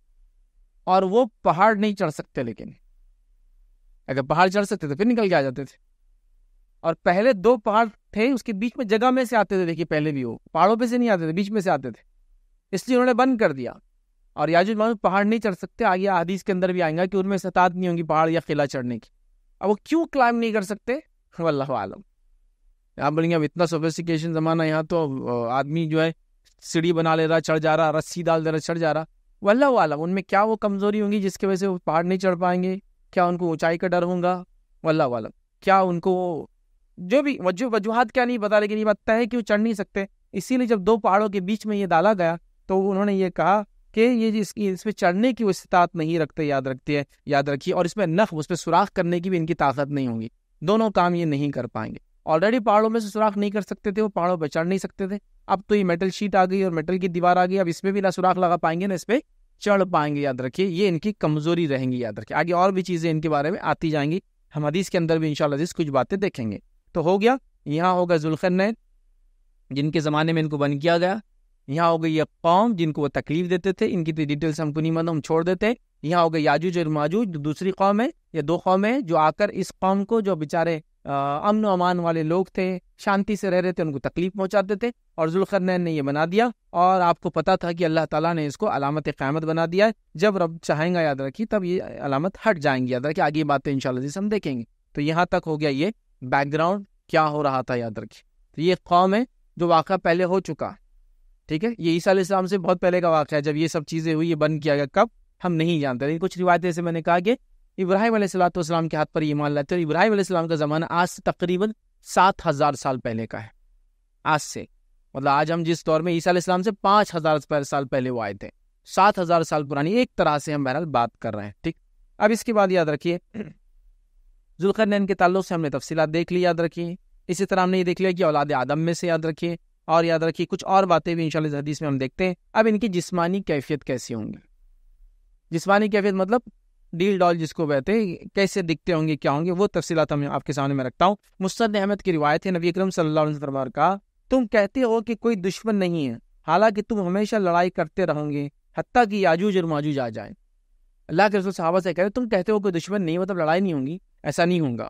[SPEAKER 1] और वो पहाड़ नहीं चढ़ सकते लेकिन अगर पहाड़ चढ़ सकते तो फिर निकल के आ जाते थे और पहले दो पहाड़ थे उसके बीच में जगह में से आते थे देखिए पहले भी वो पहाड़ों पे से नहीं आते थे बीच में से आते थे इसलिए उन्होंने बंद कर दिया और याजुज माजूज पहाड़ नहीं चढ़ सकते आगे आदिश के अंदर भी आएंगे कि उनमें सतात नहीं होंगी पहाड़ या किला चढ़ने की अब वो क्यों क्लाइम नहीं कर सकते वल्लम आलम आप बोलेंगे अब इतना सोफिस्टिकेशन ज़माना यहाँ तो आदमी जो है सीढ़ी बना ले रहा चढ़ जा रहा रस्सी डाल दे रहा चढ़ जा रहा वल्ला वाला उनमें क्या वो कमज़ोरी होंगी जिसकी वजह से वो पहाड़ नहीं चढ़ पाएंगे क्या उनको ऊंचाई का डर होगा वल्ला वाला क्या उनको जो भी वजू वजूहत क्या नहीं पता लेकिन ये बात तय है कि वो चढ़ नहीं सकते इसीलिए जब दो पहाड़ों के बीच में ये डाला गया तो उन्होंने ये कहा कि ये इसकी इसमें चढ़ने की वो इस्तात नहीं रखते याद रखती है याद रखिए और इसमें नख उस पर सुराख करने की भी इनकी ताकत नहीं होगी दोनों काम ये नहीं कर पाएंगे ऑलरेडी पहाड़ों में से सुराख नहीं कर सकते थे वो पहाड़ों पर चढ़ नहीं सकते थे अब तो ये मेटल शीट आ गई और मेटल की दीवार आ गई अब इसमें भी ना सुराख लगा पाएंगे ना इस पर चढ़ पाएंगे याद रखिए ये इनकी कमजोरी रहेंगी याद रखिए आगे और भी चीज़ें इनके बारे में आती जाएंगी हम हदीस के अंदर भी इनशाला कुछ बातें देखेंगे तो हो गया यहाँ होगा नैन जिनके ज़माने में इनको बंद किया गया यहाँ हो गई ये कौम जिनको वो तकलीफ देते थे इनकी तो डिटेल्स हमको नहीं हम छोड़ देते हैं यहाँ हो गए याजूज और माजूज दूसरी कौम है या दो कौम है जो आकर इस कौम को जो बेचारे अमन अमान वाले लोग थे शांति से रह रहे थे उनको तकलीफ पहुंचाते थे और नैन ने यह बना दिया और आपको पता था कि अल्लाह ताला ने इसको अलामत क़्यामत बना दिया है जब रब चाहेंगे याद रखिए तब ये अलामत हट जाएंगी याद रखिए आगे बातें इंशाल्लाह जैसे हम देखेंगे तो यहाँ तक हो गया ये बैकग्राउंड क्या हो रहा था याद रखिए तो ये कौम है जो वाक़ पहले हो चुका ठीक है ये ईसा इस्लाम से बहुत पहले का वाक़ है जब ये सब चीज़ें हुई ये बंद किया गया कब हम नहीं जानते लेकिन कुछ रिवायतें से मैंने कहा कि इब्राहिम सलाम के हाथ पर ईमान लाते और इब्राहिम सलाम का ज़माना आज से तकरीबन सात हज़ार साल पहले का है आज से मतलब आज हम जिस दौर में ईसा इस्लाम से पाँच हज़ार साल पहले वो आए थे सात हज़ार साल पुरानी एक तरह से हम बहरहाल बात कर रहे हैं ठीक अब इसके बाद याद रखिए नैन के ताल्लुक से हमने तफसीत देख ली याद रखी इसी तरह हमने ये देख लिया कि औलाद आदम में से याद रखिए और याद रखिए कुछ और बातें भी इंशाल्लाह हदीस में हम देखते हैं अब इनकी जिस्मानी कैफियत कैसी होंगी जिस्मानी कैफियत मतलब डील डॉल जिसको कहते हैं कैसे दिखते होंगे क्या होंगे वो तफसीत हम आपके सामने में रखता हूँ मुस्द अहमद की रिवायत है नबी अक्रम सरबार का तुम कहते हो कि कोई दुश्मन नहीं है हालांकि तुम हमेशा लड़ाई करते रहोगे हती कि याजूज और माजूज आ जाए अल्लाह के रसूल साहबा से कह रहे तुम कहते हो कोई दुश्मन नहीं मतलब लड़ाई नहीं होगी ऐसा नहीं होगा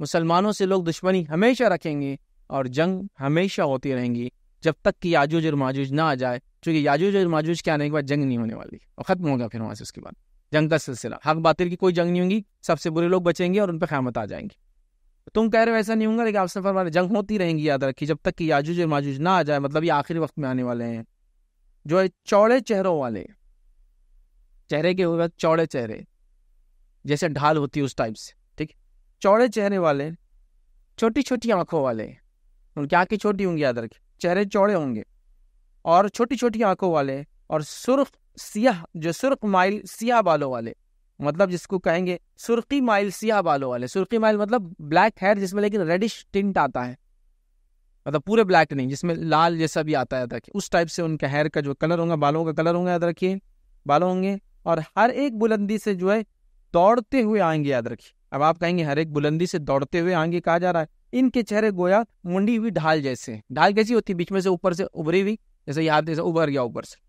[SPEAKER 1] मुसलमानों से लोग दुश्मनी हमेशा रखेंगे और जंग हमेशा होती रहेंगी जब तक कि याजूज और माजूज ना आ जाए क्योंकि याजूज और माजूज के आने के बाद जंग नहीं होने वाली और ख़त्म होगा फिर वहाँ से उसके बाद जंग का सिलसिला हक बातिल की कोई जंग नहीं होगी सबसे बुरे लोग बचेंगे और उन पर ख्यामत आ जाएंगे तुम कह रहे हो ऐसा नहीं होगा लेकिन आपसे फरमा जंग होती रहेंगी याद रखी जब तक कि याजूज और माजूज ना आ जाए मतलब ये आखिरी वक्त में आने वाले हैं जो है चौड़े चेहरों वाले चेहरे के होगा चौड़े चेहरे जैसे ढाल होती है उस टाइप से ठीक चौड़े चेहरे वाले छोटी छोटी आंखों वाले उनकी आंखें छोटी होंगी याद रखी चेहरे चौड़े होंगे और छोटी छोटी आंखों वाले और सुर्ख सियाह जो सुर्ख माइल सियाह बालों वाले मतलब जिसको कहेंगे सुर्खी माइल सियाह बालों वाले सुर्खी माइल मतलब ब्लैक हेयर जिसमें लेकिन रेडिश टिंट आता है मतलब पूरे ब्लैक नहीं जिसमें लाल जैसा भी आता है रखिए उस टाइप से उनके हेयर का जो कलर होगा बालों का कलर होगा याद रखिए बालों होंगे और हर एक बुलंदी से जो है दौड़ते हुए आएंगे याद रखिए अब आप कहेंगे हर एक बुलंदी से दौड़ते हुए आएंगे कहा जा रहा है इनके चेहरे गोया मुंडी हुई ढाल जैसे ढाल कैसी होती है बीच में से ऊपर से उभरी हुई जैसे याद जैसे उभर गया ऊपर से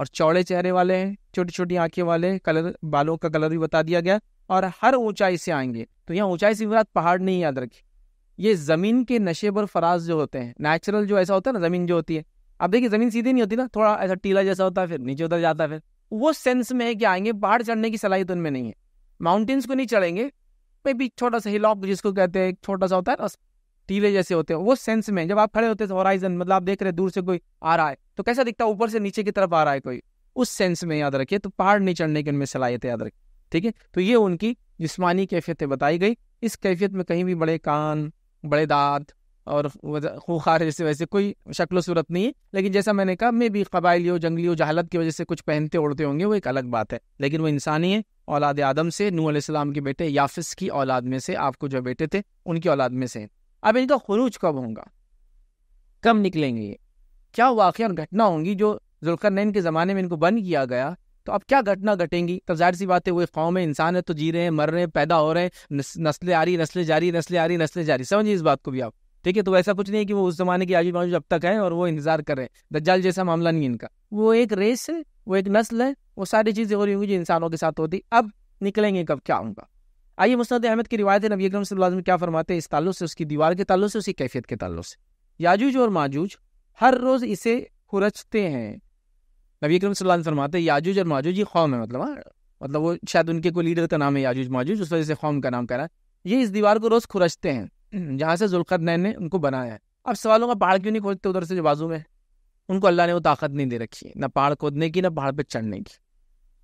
[SPEAKER 1] और चौड़े चेहरे वाले हैं छोटी छोटी आंखें वाले कलर बालों का कलर भी बता दिया गया और हर ऊंचाई से आएंगे तो यहाँ ऊंचाई से मुराद पहाड़ नहीं याद रखी ये ज़मीन के नशे पर फराज जो होते हैं नेचुरल जो ऐसा होता है ना ज़मीन जो होती है अब देखिए ज़मीन सीधी नहीं होती ना थोड़ा ऐसा टीला जैसा होता है फिर नीचे उतर जाता है फिर वो सेंस में है कि आएंगे पहाड़ चढ़ने की सलाहियत तो उनमें नहीं है माउंटेन्स को नहीं चढ़ेंगे मे भी छोटा सा हिलॉक जिसको कहते हैं एक छोटा सा होता है टीले जैसे होते हैं वो सेंस में जब आप खड़े होते हैं हॉराइजन तो मतलब आप देख रहे हैं दूर से कोई आ रहा है तो कैसा दिखता है ऊपर से नीचे की तरफ आ रहा है कोई उस सेंस में याद रखिए तो पहाड़ नहीं चढ़ने की उनमें सलाहियत याद रखिए ठीक है तो ये उनकी जिसमानी कैफियतें बताई गई इस कैफियत में कहीं भी बड़े कान बड़े दांत और खुखार जैसे वैसे कोई शक्ल सूरत नहीं है लेकिन जैसा मैंने कहा मे भी कबायली हो जंगली हो जहालत की वजह से कुछ पहनते ओढ़ते होंगे वो एक अलग बात है लेकिन वो इंसानी है औलाद आदम से नू आसमाम के बेटे याफिस की औलाद में से आपको जो बेटे थे उनकी औलाद में से अब इनका खरूज कब होगा कब निकलेंगे ये क्या वाक़ और घटना होंगी जो जुल्कर नैन के ज़माने में इनको बंद किया गया तो अब क्या घटना घटेंगी तब जाहिर सी बात है वो एक कौम है इंसान है तो जी रहे हैं मर रहे हैं पैदा हो रहे हैं नस्लें आ रही नस्लें जारी नस्लें आ रही नस्लें जारी समझिए इस बात को भी आप ठीक है तो ऐसा कुछ नहीं है कि वो उस ज़माने की आजू बाजू अब तक है और वो इंतजार कर रहे हैं दज्जाल जैसा मामला नहीं इनका वो एक रेस है वो एक नस्ल है वो सारी चीज़ें हो रही होंगी जो इंसानों के साथ होती अब निकलेंगे कब क्या होगा आइए मुस्द अहमद की रिवायत नबी अक्रम सल्लल्लाहु अलैहि क्या फरमाते हैं इस तल्लु से उसकी दीवार के तल्लु से उसकी कैफियत के तल्लु से याजूज और माजूज हर रोज़ इसे खुरचते हैं नबी अक्रम सल्लल्लाहु फरमाते हैं याजूज और माजूज ये कौम है मतलब हाँ मतलब वो शायद उनके कोई लीडर का नाम है याजूज माजूज उस वजह से कौम का नाम कह रहा है ये इस दीवार को रोज़ खुरचते हैं जहाँ से जुल्कर ने उनको बनाया है अब सवालों का पहाड़ क्यों नहीं खोदते उधर से जो बाजू में उनको अल्लाह ने वो ताकत नहीं दे रखी है ना पहाड़ खोदने की ना पहाड़ पर चढ़ने की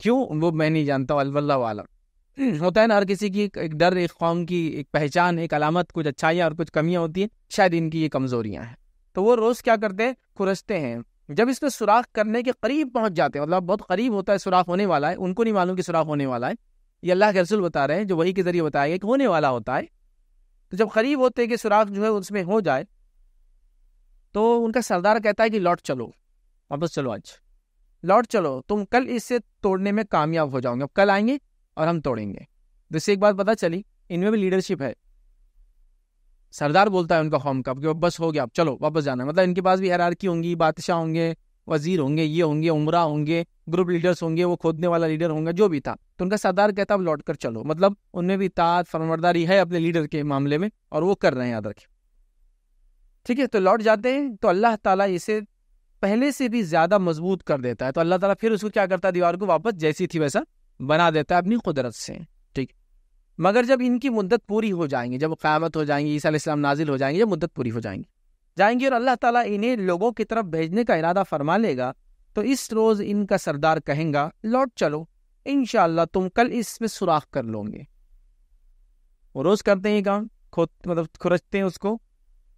[SPEAKER 1] क्यों वो मैं नहीं जानता अलवल्ला वालम हम्म, होता है ना हर किसी की एक डर एक कौम की एक पहचान एक अलामत कुछ अच्छाइयाँ और कुछ कमियाँ होती हैं शायद इनकी ये कमज़ोरियाँ हैं तो वो रोज़ क्या करते हैं खुरजते हैं जब इसमें सुराख करने के करीब पहुंच जाते हैं मतलब बहुत करीब होता है सुराख होने वाला है उनको नहीं मालूम कि सुराख होने वाला है ये अल्लाह के रसुल बता रहे हैं जो वही के ज़रिए बताया गया कि होने वाला होता है तो जब करीब होते हैं कि सुराख जो है उसमें हो जाए तो उनका सरदार कहता है कि लौट चलो वापस चलो आज लौट चलो तुम कल इसे तोड़ने में कामयाब हो जाओगे अब कल आएंगे और हम तोड़ेंगे जिससे तो एक बात पता चली इनमें भी लीडरशिप है सरदार बोलता है उनका कौम का कि बस हो गया अब चलो वापस जाना है मतलब इनके पास भी की होंगी बादशाह होंगे वजीर होंगे ये होंगे उमरा होंगे ग्रुप लीडर्स होंगे वो खोदने वाला लीडर होंगे जो भी था तो उनका सरदार कहता अब लौट कर चलो मतलब उनमें भी इतात फरमरदारी है अपने लीडर के मामले में और वो कर रहे हैं याद रखें ठीक है तो लौट जाते हैं तो अल्लाह ताला इसे पहले से भी ज़्यादा मजबूत कर देता है तो अल्लाह ताला फिर उसको क्या करता है दीवार को वापस जैसी थी वैसा बना देता है अपनी कुदरत से ठीक मगर जब इनकी मुद्दत पूरी हो जाएंगी जब क़्यामत हो जाएंगी ईसा इस्लाम नाजिल हो जाएंगे जब मुद्दत पूरी हो जाएंगी जाएंगी और अल्लाह ताला इन्हें लोगों की तरफ भेजने का इरादा फरमा लेगा तो इस रोज़ इनका सरदार कहेगा लौट चलो इन तुम कल इसमें सुराख कर लोगे वो रोज़ करते हैं काम खोद मतलब खुरचते हैं उसको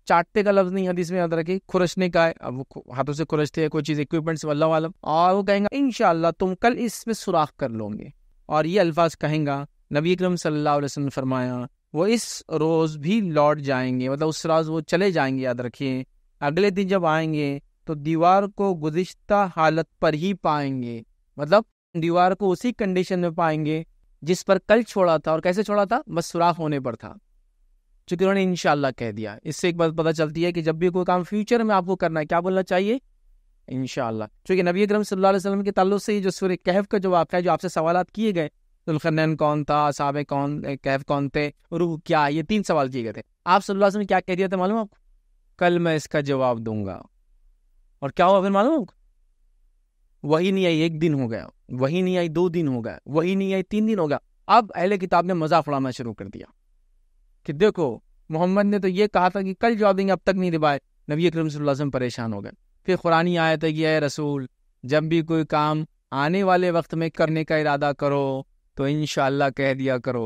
[SPEAKER 1] चाटते का लफ्ज नहीं हदीस में याद रखे खुरशने का है अब हाथों से खुरशते हैं कोई चीज़ इक्विपमेंट से अल्लाह और वो कहेंगे इन तुम कल इसमें सुराख कर लोगे और ये अल्फाज कहेंगे नबी अक्रम सल्लल्लाहु फरमाया वो इस रोज़ भी लौट जाएंगे मतलब उस रोज़ वो चले जाएंगे याद रखिए अगले दिन जब आएंगे तो दीवार को गुजशत हालत पर ही पाएंगे मतलब दीवार को उसी कंडीशन में पाएंगे जिस पर कल छोड़ा था और कैसे छोड़ा था बस सुराख होने पर था चूंकि उन्होंने इनशाला कह दिया इससे एक बात पता चलती है कि जब भी कोई काम फ्यूचर में आपको करना है क्या बोलना चाहिए इनशाला चूंकि नबी अक्रम सल्लल्लाहु वसलम के तल्लु से जो सूर्य कहफ का जो वाक़ है जो आपसे सवाल किए गए दुलखनैन कौन था साहब कौन कैफ कौन थे रूह क्या ये तीन सवाल किए गए थे आप सल्ला अलैहि क्या कह दिया था मालूम आपको कल मैं इसका जवाब दूंगा और क्या हुआ फिर मालूम आपको वही नहीं आई एक दिन हो गया वही नहीं आई दो दिन हो गया वही नहीं आई तीन दिन हो गया अब अहले किताब ने मजाक उड़ाना शुरू कर दिया कि देखो मोहम्मद ने तो ये कहा था कि कल जवाब देंगे अब तक नहीं निभाए नबी अक्रम वसल्लम परेशान हो गए फिर कुरानी आयत है कि अः रसूल जब भी कोई काम आने वाले वक्त में करने का इरादा करो तो इन कह दिया करो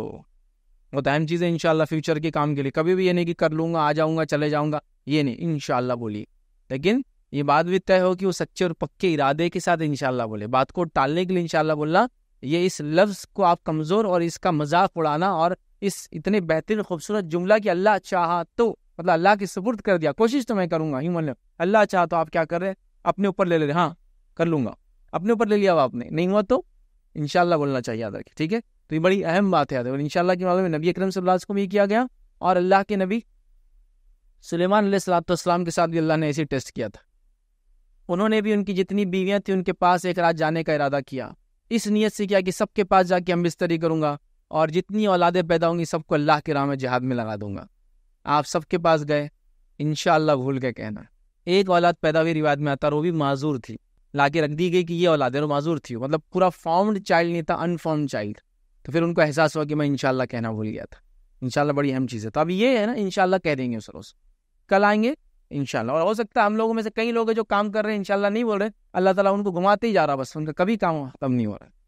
[SPEAKER 1] वो तो अहम चीज़ है इनशाला फ्यूचर के काम के लिए कभी भी ये नहीं कि कर लूँगा आ जाऊँगा चले जाऊँगा ये नहीं इनशाला बोलिए लेकिन ये बात भी तय हो कि वो सच्चे और पक्के इरादे के साथ इनशाला बोले बात को टालने के लिए इनशाला बोलना ये इस लफ्ज़ को आप कमज़ोर और इसका मजाक उड़ाना और इस इतने बेहतरीन खूबसूरत जुमला कि अल्लाह चाह तो मतलब अल्लाह के सपुर्द कर दिया कोशिश तो मैं करूंगा ह्यूमन अल्लाह चाह तो आप क्या कर रहे हैं अपने ऊपर ले ले रहे हाँ कर लूंगा अपने ऊपर ले लिया आपने नहीं हुआ तो इनशाला बोलना चाहिए याद रखिए ठीक है तो ये बड़ी अहम बात है याद इनशाला के मामले में नबी अक्रम सल्लास को भी किया गया और अल्लाह के नबी सलेमान सलाम के साथ भी अल्लाह ने ऐसे टेस्ट किया था उन्होंने भी उनकी जितनी बीवियाँ थी उनके पास एक रात जाने का इरादा किया इस नीयत से किया कि सबके पास जाके हम बिस्तरी करूंगा और जितनी औलादें पैदा होंगी सबको अल्लाह के राह में जहाद में लगा दूंगा आप सबके पास गए इन भूल के कहना एक औलाद पैदा हुई रिवायत में आता और वो भी माजूर थी ला के रख दी गई कि ये औलाद है माजूर थी मतलब पूरा फॉर्म्ड चाइल्ड नहीं था अनफॉर्म्ड चाइल्ड तो फिर उनको एहसास हुआ कि मैं इनशाला कहना भूल गया था इनशाला बड़ी अहम चीज़ है तो अब ये है ना इनशाला कह देंगे उस रोज़ कल आएंगे इनशाला और हो सकता है हम लोगों में से कई लोग जो काम कर रहे हैं इनशाला नहीं बोल रहे अल्लाह ताला उनको घुमाते ही जा रहा बस उनका कभी काम खत्म नहीं हो रहा है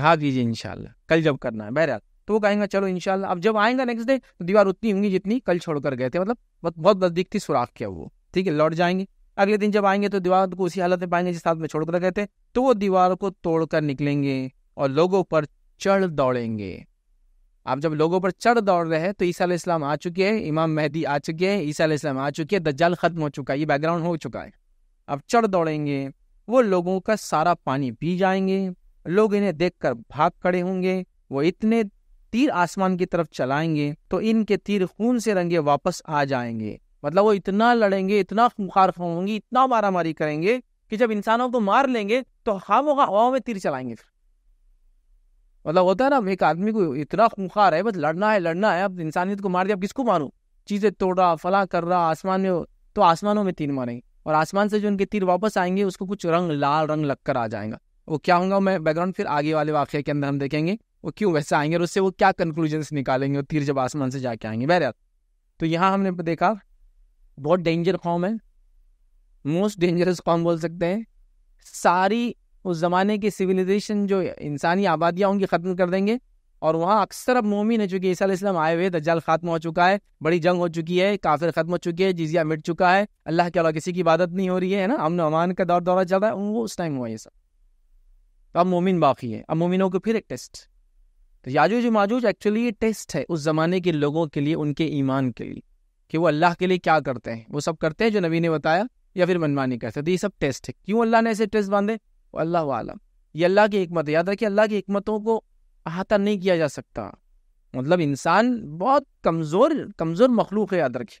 [SPEAKER 1] दिखा दीजिए इनशाला कल जब करना है बहरहाल तो वो कहेंगे चलो इनशाला अब जब आएगा नेक्स्ट डे तो दीवार उतनी होंगी जितनी कल छोड़कर गए थे मतलब बहुत नजदीक थी सुराख किया वो ठीक है लौट जाएंगे अगले दिन जब आएंगे तो दीवार को उसी हालत में पाएंगे जिस हालत में छोड़कर गए थे तो वो दीवार को तोड़कर निकलेंगे और लोगों पर चढ़ दौड़ेंगे आप जब लोगों पर चढ़ दौड़ रहे हैं तो ईसा इस्लाम आ चुके हैं इमाम मेहदी आ चुके हैं ईसा इस्लाम आ चुके हैं दज्जाल खत्म हो चुका है ये बैकग्राउंड हो चुका है अब चढ़ दौड़ेंगे वो लोगों का सारा पानी पी जाएंगे लोग इन्हें देखकर भाग खड़े होंगे वो इतने तीर आसमान की तरफ चलाएंगे तो इनके तीर खून से रंगे वापस आ जाएंगे मतलब वो इतना लड़ेंगे इतना मुखार होंगे इतना मारा मारी करेंगे कि जब इंसानों को मार लेंगे तो हम होगा हवा में तीर चलाएंगे फिर मतलब होता है ना एक आदमी को इतना खुखार है बस लड़ना है लड़ना है अब इंसानियत को मार दिया अब किसको मारूं चीजें तोड़ रहा फला कर रहा आसमान में तो आसमानों में तीर मारेंगे और आसमान से जो उनके तीर वापस आएंगे उसको कुछ रंग लाल रंग लगकर आ जाएगा वो क्या होगा मैं बैकग्राउंड फिर आगे वाले वाक्य के अंदर हम देखेंगे वो क्यों वैसे आएंगे और उससे वो क्या कंक्लूजन निकालेंगे और तीर जब आसमान से जाके आएंगे बहर तो यहाँ हमने देखा बहुत डेंजर फॉर्म है मोस्ट डेंजरस फॉर्म बोल सकते हैं सारी उस ज़माने की सिविलाइजेशन जो इंसानी आबादियाँ उनकी ख़त्म कर देंगे और वहाँ अक्सर अब मोमिन है चूँकि ईसा इस्लाम आए हुए दज्जाल ख़त्म हो चुका है बड़ी जंग हो चुकी है काफिर ख़त्म हो चुकी है जिजिया मिट चुका है अल्लाह के अलावा किसी की इबादत नहीं हो रही है ना अमन अमान का दौर दौरा चल रहा है वो उस टाइम हुआ ये सब तो अब मोमिन बाकी है अब मोमिनों को फिर एक टेस्ट तो याजूज माजूज एक्चुअली ये टेस्ट है उस ज़माने के लोगों के लिए उनके ईमान के लिए कि वो अल्लाह के लिए क्या करते हैं वो सब करते हैं जो नबी ने बताया या फिर मनमानी करते तो ये सब टेस्ट है क्यों अल्लाह ने ऐसे टेस्ट बांधे अल्लाह आलम ये अल्लाह की हमत याद रखिए अल्लाह की हमतों को अहाता नहीं किया जा सकता मतलब इंसान बहुत कमज़ोर कमज़ोर मखलूक है याद रखिए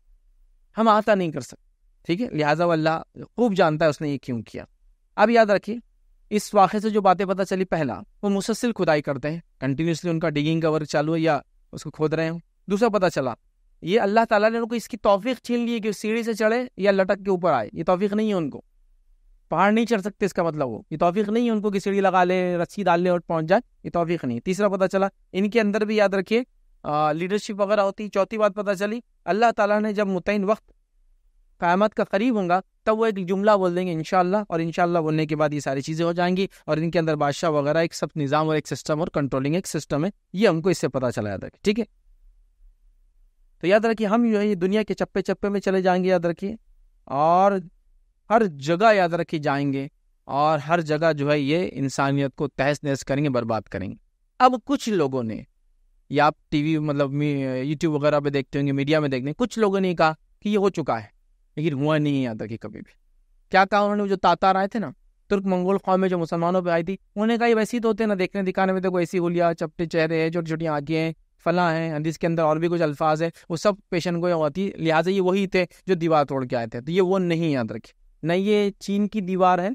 [SPEAKER 1] हम अहाता नहीं कर सकते ठीक है लिहाजा वल्ला खूब जानता है उसने ये क्यों किया अब याद रखिए इस वाक़े से जो बातें पता चली पहला वो मुसलसिल खुदाई करते हैं कंटिन्यूसली उनका डिगिंग का वर्क चालू है या उसको खोद रहे हो दूसरा पता चला ये अल्लाह ताला ने उनको इसकी तोफीक छीन ली कि सीढ़ी से चढ़े या लटक के ऊपर आए ये तोफीक नहीं है उनको पहाड़ नहीं चढ़ सकते इसका मतलब वो ये तोफीक नहीं है उनको कि सीढ़ी लगा ले रस्सी डाल ले और पहुंच जाए ये तोफीक नहीं तीसरा पता चला इनके अंदर भी याद रखिए लीडरशिप वगैरह होती चौथी बात पता चली अल्लाह ताला ने जब मुतन वक्त क़्यामत का करीब होगा तब वो एक जुमला बोल देंगे इनशाला और इनशाला बोलने के बाद ये सारी चीज़ें हो जाएंगी और इनके अंदर बादशाह वगैरह एक सब निज़ाम और एक सिस्टम और कंट्रोलिंग एक सिस्टम है ये हमको इससे पता चला जाता है ठीक है तो याद रखिए हम जो है दुनिया के चप्पे चप्पे में चले जाएंगे याद रखिए और हर जगह याद रखिए जाएंगे और हर जगह जो है ये इंसानियत को तहस नहस करेंगे बर्बाद करेंगे अब कुछ लोगों ने या आप टीवी मतलब यूट्यूब वगैरह पे देखते होंगे मीडिया में देखते हैं कुछ लोगों ने कहा कि ये हो चुका है लेकिन हुआ नहीं है यहाँ कि कभी भी क्या कहा उन्होंने जो तातार आए थे ना तुर्क मंगोल में जो मुसलमानों पर आई थी उन्होंने कहा वैसे ही तो होते हैं ना देखने दिखाने में देखो तो ऐसी गोलियाँ चपटे चेहरे हैं छोटी छोटी आगे हैं फला हैं हदीस के अंदर और भी कुछ अल्फाज है वो सब पेशन को होती लिहाजा ये वही थे जो दीवार तोड़ के आए थे तो ये वो नहीं याद रखे न ये चीन की दीवार है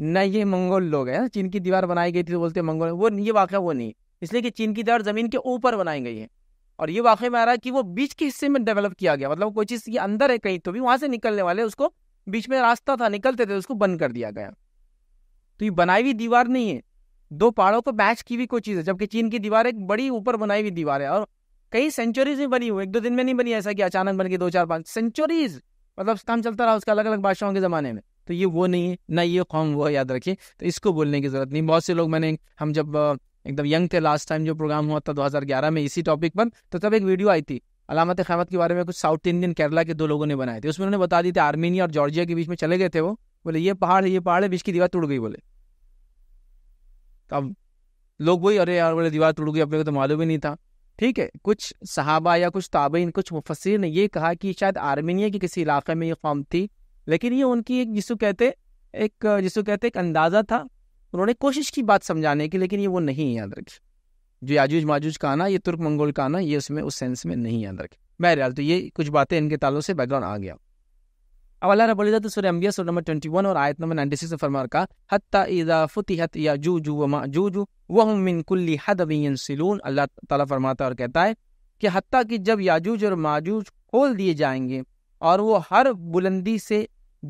[SPEAKER 1] न ये मंगोल लोग हैं चीन की दीवार बनाई गई थी तो बोलते मंगोल वो ये वाक़ वो नहीं इसलिए कि चीन की दीवार ज़मीन के ऊपर बनाई गई है और ये वाकई में आ रहा है कि वो बीच के हिस्से में डेवलप किया गया मतलब कोई चीज़ ये अंदर है कहीं तो भी वहाँ से निकलने वाले उसको बीच में रास्ता था निकलते थे उसको बंद कर दिया गया तो ये बनाई हुई दीवार नहीं है दो पहाड़ों को मैच की हुई कोई चीज़ है जबकि चीन की दीवार एक बड़ी ऊपर बनाई हुई दीवार है और कई सेंचुरीज में बनी हुई एक दो दिन में नहीं बनी ऐसा कि अचानक बन गई दो चार पाँच सेंचुरीज मतलब काम चलता रहा उसका अलग अलग बादशाहों के ज़माने में तो ये वो नहीं है ना ये कौम वो याद रखिए तो इसको बोलने की ज़रूरत नहीं बहुत से लोग मैंने हम जब एकदम यंग थे लास्ट टाइम जो प्रोग्राम हुआ था 2011 में इसी टॉपिक पर तो तब एक वीडियो आई थी अलामत खैमत के बारे में कुछ साउथ इंडियन केरला के दो लोगों ने बनाए थे उसमें उन्होंने बता दी थी आर्मेनिया और जॉर्जिया के बीच में चले गए थे वो बोले ये पहाड़ ये पहाड़ है बीच की दीवार टूट गई बोले तो अब लोग वही अरे यार बोले दीवार टूट गई अपने को तो मालूम ही नहीं था ठीक है कुछ सहाबा या कुछ ताबीन कुछ मुफसर ने ये कहा कि शायद आर्मेनिया के किसी इलाके में ये कौम थी लेकिन ये उनकी एक जिसको कहते एक जिसको कहते एक अंदाज़ा था उन्होंने कोशिश की बात समझाने की लेकिन ये वो नहीं याद रखे जो याजूज माजूज का आना ये तुर्क मंगोल का आना ये उसमें उस सेंस में नहीं याद रखे बहरहाल तो ये कुछ बातें इनके तालों से बैकग्राउंड आ गया अब अल्लाह रब तो सुर अम्बिया सुर नंबर ट्वेंटी वन और आयत नंबर 96 में फरमार का हत्ता ईदा फुतिहत या जू याजूज व जू वहुम मिन कुल्ली हदबिन सिलून अल्लाह ताला फरमाता और कहता है कि हत्ता कि जब याजूज और माजूज खोल दिए जाएंगे और वो हर बुलंदी से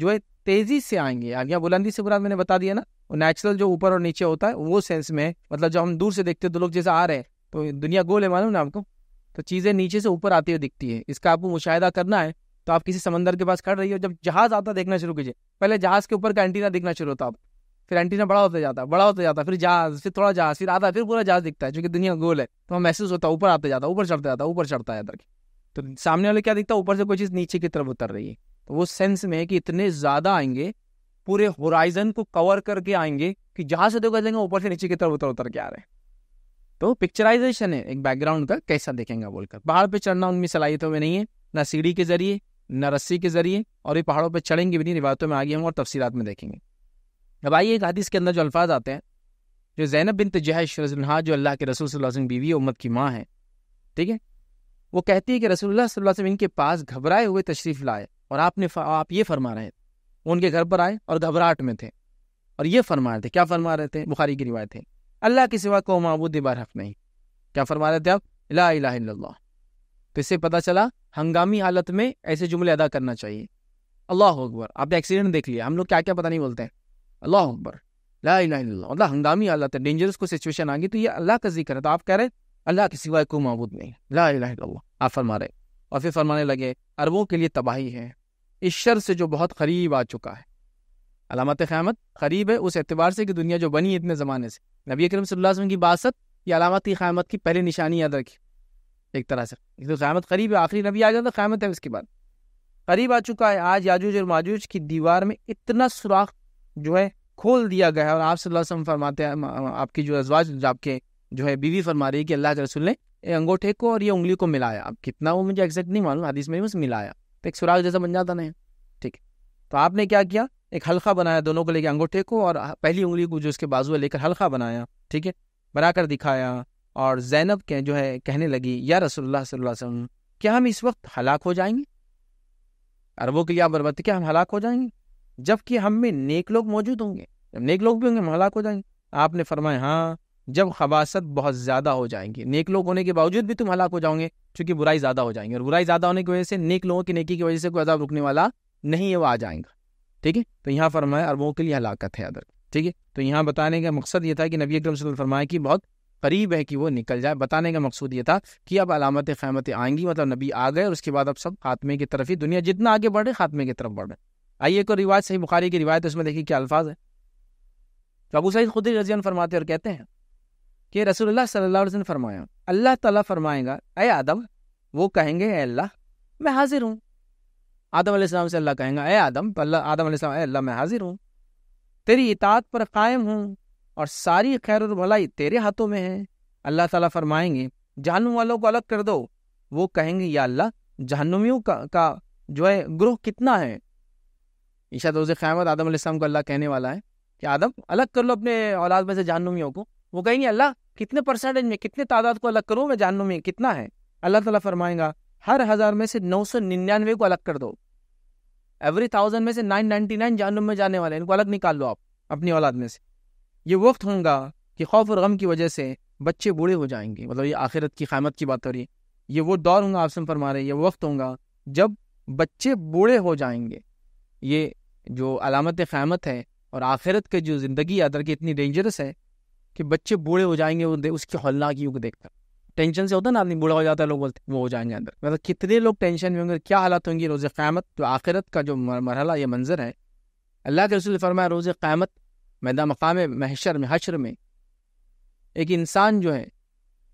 [SPEAKER 1] जो है तेजी से आएंगे आगे बुलंदी से बुरा मैंने बता दिया ना नेचुरल जो ऊपर और नीचे होता है वो सेंस में है मतलब जब हम दूर से देखते हैं तो लोग जैसे आ रहे हैं तो दुनिया गोल है मालूम ना आपको तो चीज़ें नीचे से ऊपर आती हुई दिखती है इसका आपको मुशाहिदा करना है तो आप किसी समंदर के पास खड़ रही हो जब जहाज आता देखना शुरू कीजिए पहले जहाज के ऊपर का एंटीना दिखना शुरू होता आप फिर एंटीना बड़ा होता जाता बड़ा होता जाता फिर जहाज फिर थोड़ा जहाज फिर आता फिर पूरा जहाज दिखता है जो दुनिया गोल है तो महसूस होता है ऊपर आते जाता ऊपर चढ़ता जाता ऊपर चढ़ता जाता तो सामने वाले क्या दिखता है ऊपर से कोई चीज़ नीचे की तरफ उतर रही है तो वो सेंस में कि इतने ज़्यादा आएंगे पूरे होराइजन को कवर करके आएंगे कि जहां से देखो देंगे ऊपर से नीचे की तरफ उतर उतर के आ रहे हैं तो पिक्चराइजेशन है एक बैकग्राउंड का कैसा देखेंगे बोलकर पहाड़ पे चढ़ना उनमें सलाहियतों में नहीं है ना सीढ़ी के जरिए न रस्सी के जरिए और ये पहाड़ों पर चढ़ेंगे भी नहीं रिवायतों में आगे हम और तफसीत में देखेंगे अब आइए एक हादिस के अंदर जो अल्फाज आते हैं जो जैनब बिन तजहश रजनहा जो अल्लाह के रसूल वसल्लम बीवी उम्मत की माँ है ठीक है वो कहती है कि रसूल सल्लल्लाहु अलैहि वसल्लम इनके पास घबराए हुए तशरीफ लाए और आपने आप ये फरमा रहे वो उनके घर पर आए और घबराहट में थे और ये फरमा रहे थे क्या फरमा रहे थे बुखारी की रिवायत थे अल्लाह के सिवा को मबूद हक नहीं क्या फरमा रहे थे आप ला इला तो इससे पता चला हंगामी हालत में ऐसे जुमले अदा करना चाहिए अल्लाह अकबर आपने एक्सीडेंट देख लिया हम लोग क्या क्या पता नहीं बोलते हैं अल्लाह अकबर ला अल्लाह मतलब हंगामी हालत है डेंजरस को सिचुएशन आ गई तो ये अल्लाह का जिक्र है तो आप कह रहे अल्लाह के सिवाय को मबूद नहीं ला आप फरमा रहे और फिर फरमाने लगे अरबों के लिए तबाही है ईश्वर से जो बहुत करीब आ चुका है अलामत क़्यामत करीब है उस एतबार से कि दुनिया जो बनी इतने ज़माने से नबी करीम वसल्लम की बासत या अलामत की क़्यामत की पहली निशानी याद रखी एक तरह से एक तो क़्यामत करीब है आखिरी नबी आ जाता तो क़्यामत है उसके बाद करीब आ चुका है आज याजूज और माजूज की दीवार में इतना सुराख जो है खोल दिया गया है और आप वसल्लम फरमाते हैं आपकी जो अजवाज आपके जो है बीवी फरमा रही है कि अल्लाह के रसूल ने अंगूठे को और ये उंगली को मिलाया अब कितना वो मुझे एग्जैक्ट नहीं मालूम हदीस में बस मिलाया तो एक सुराग जैसा बन जाता नहीं ठीक तो आपने क्या किया एक हल्का बनाया दोनों को लेकर अंगूठे को और पहली उंगली को जो उसके बाजू है लेकर हल्का बनाया ठीक है बनाकर दिखाया और जैनब के जो है कहने लगी या रसोल्ला वसल्लम क्या हम इस वक्त हलाक हो जाएंगे अरबों के या आप बरबत क्या हम हलाक हो जाएंगे जबकि हम में नेक लोग मौजूद होंगे जब नेक लोग भी होंगे हम हलाक हो जाएंगे आपने फरमाया हाँ जब खबासत बहुत ज़्यादा हो जाएंगी नेक लोग होने के बावजूद भी तुम हलाक हो जाओगे क्योंकि बुराई ज़्यादा हो जाएंगी और बुराई ज़्यादा होने की वजह से नेक लोगों की नेकी की वजह से कोई अदाब रुकने वाला नहीं है वो आ जाएगा ठीक है तो यहाँ फरमाया अरबों के लिए हलाकत है अदर ठीक है तो यहाँ बताने का मकसद ये था कि नबी अक्रम फरमाया कि बहुत करीब है कि वो निकल जाए बताने का मकसद ये था कि अब अलामत ख्यामतें आएंगी मतलब नबी आ गए और उसके बाद अब सब खात्मे की तरफ ही दुनिया जितना आगे बढ़ रहे खात्मे की तरफ बढ़ रहे आइए को रिवायत सही बुखारी की रिवायत उसमें देखिए क्या अल्फाज है तो अबू सईद खुद रजियन फरमाते और कहते हैं कि रसोल्ला सल्ला अलैहि फरमाया अल्लाह ताला फरमाएगा अय आदम वो कहेंगे ए अल्लाह मैं हाजिर हूँ आदम आसमाम से अल्लाह कहेंगे ए आदम अल्लाह आदम आसमाम अल्लाह मैं हाजिर हूँ तेरी इतात पर कायम हूँ और सारी खैर और भलाई तेरे हाथों में है अल्लाह ताला फरमाएंगे जहनुम वालों को अलग कर दो वो कहेंगे या अल्लाह जहनुमियों का, का जो है ग्रोह कितना है ईशा उसे तो क़्यामत आदम को अल्लाह कहने वाला है कि आदम अलग कर लो अपने औलाद में से जहनुमियों को वो कहेंगे अल्लाह कितने परसेंटेज में कितने तादाद को अलग करूँ मैं जानू में कितना है अल्लाह तला फरमाएगा हर हज़ार में से नौ सौ निन्यानवे को अलग कर दो एवरी थाउजेंड में से नाइन नाइन्टी नाइन जानू में जाने वाले इनको अलग निकाल लो आप अपनी औलाद में से ये वक्त होंगे कि खौफ और गम की वजह से बच्चे बूढ़े हो जाएंगे मतलब ये आखिरत की क़ामत की बात हो रही है ये वो दौर होंगे आपसे फरमा रहे ये वक्त होंगे जब बच्चे बूढ़े हो जाएंगे ये जो अलामत क़्यामत है और आखिरत की जो ज़िंदगी अदर की इतनी डेंजरस है कि बच्चे बूढ़े हो जाएंगे वो उसकी हौलनाक युग देखकर टेंशन से होता ना आदमी बूढ़ा हो जाता है लोग बोलते वो हो जाएंगे अंदर मतलब कितने लोग टेंशन में होंगे क्या हालत होंगी रोज़ क़्यामत तो आखिरत का जो मरहला ये मंजर है अल्लाह के रसूल फरमाया रोज़ क़्यामत मैदा मकाम महशर में हशर में एक इंसान जो है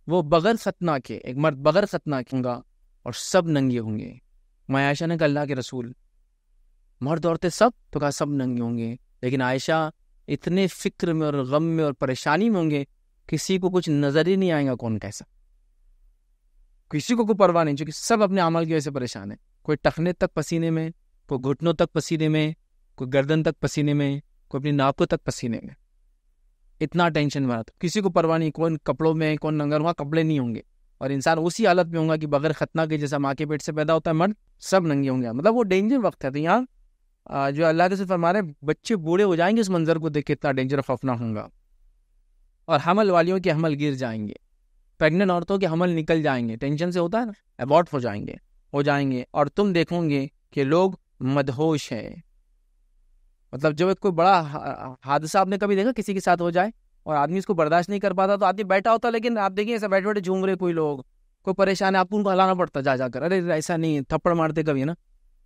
[SPEAKER 1] वो बग़ैर खतना के एक मर्द बग़ैर खतना होंगे और सब नंगे होंगे मैं आयशा ने कहा अल्लाह के रसूल मर्द औरतें सब तो कहा सब नंगे होंगे लेकिन आयशा इतने फिक्र में और गम में और परेशानी में होंगे किसी को कुछ नजर ही नहीं आएगा कौन कैसा किसी को कोई परवाह नहीं चूंकि सब अपने अमल की वजह से परेशान है कोई टखने तक पसीने में कोई घुटनों तक पसीने में कोई गर्दन तक पसीने में कोई अपनी नाकों तक पसीने में इतना टेंशन भरा था किसी को परवाह नहीं कौन कपड़ों में कौन नंगर हुआ कपड़े नहीं होंगे और इंसान उसी हालत में होगा कि बगैर खतना के जैसा माँ के पेट से पैदा होता है मर्द सब नंगे होंगे मतलब वो डेंजर वक्त है तो यहाँ जो अल्लाह के फरमा रहे बच्चे बूढ़े हो जाएंगे उस मंजर को देख कितना डेंजर ऑफ अपना होगा और हमल वालियों के हमल गिर जाएंगे प्रेगनेंट औरतों के हमल निकल जाएंगे टेंशन से होता है ना अबॉर्ट हो जाएंगे हो जाएंगे और तुम देखोगे कि लोग मदहोश हैं मतलब जब कोई बड़ा हादसा आपने कभी देखा किसी के साथ हो जाए और आदमी इसको बर्दाश्त नहीं कर पाता तो आदमी बैठा होता लेकिन आप देखिए ऐसा बैठे बैठे झूम रहे कोई लोग कोई परेशान है आपको उनको हलाना पड़ता जा जाकर अरे ऐसा नहीं थप्पड़ मारते कभी ना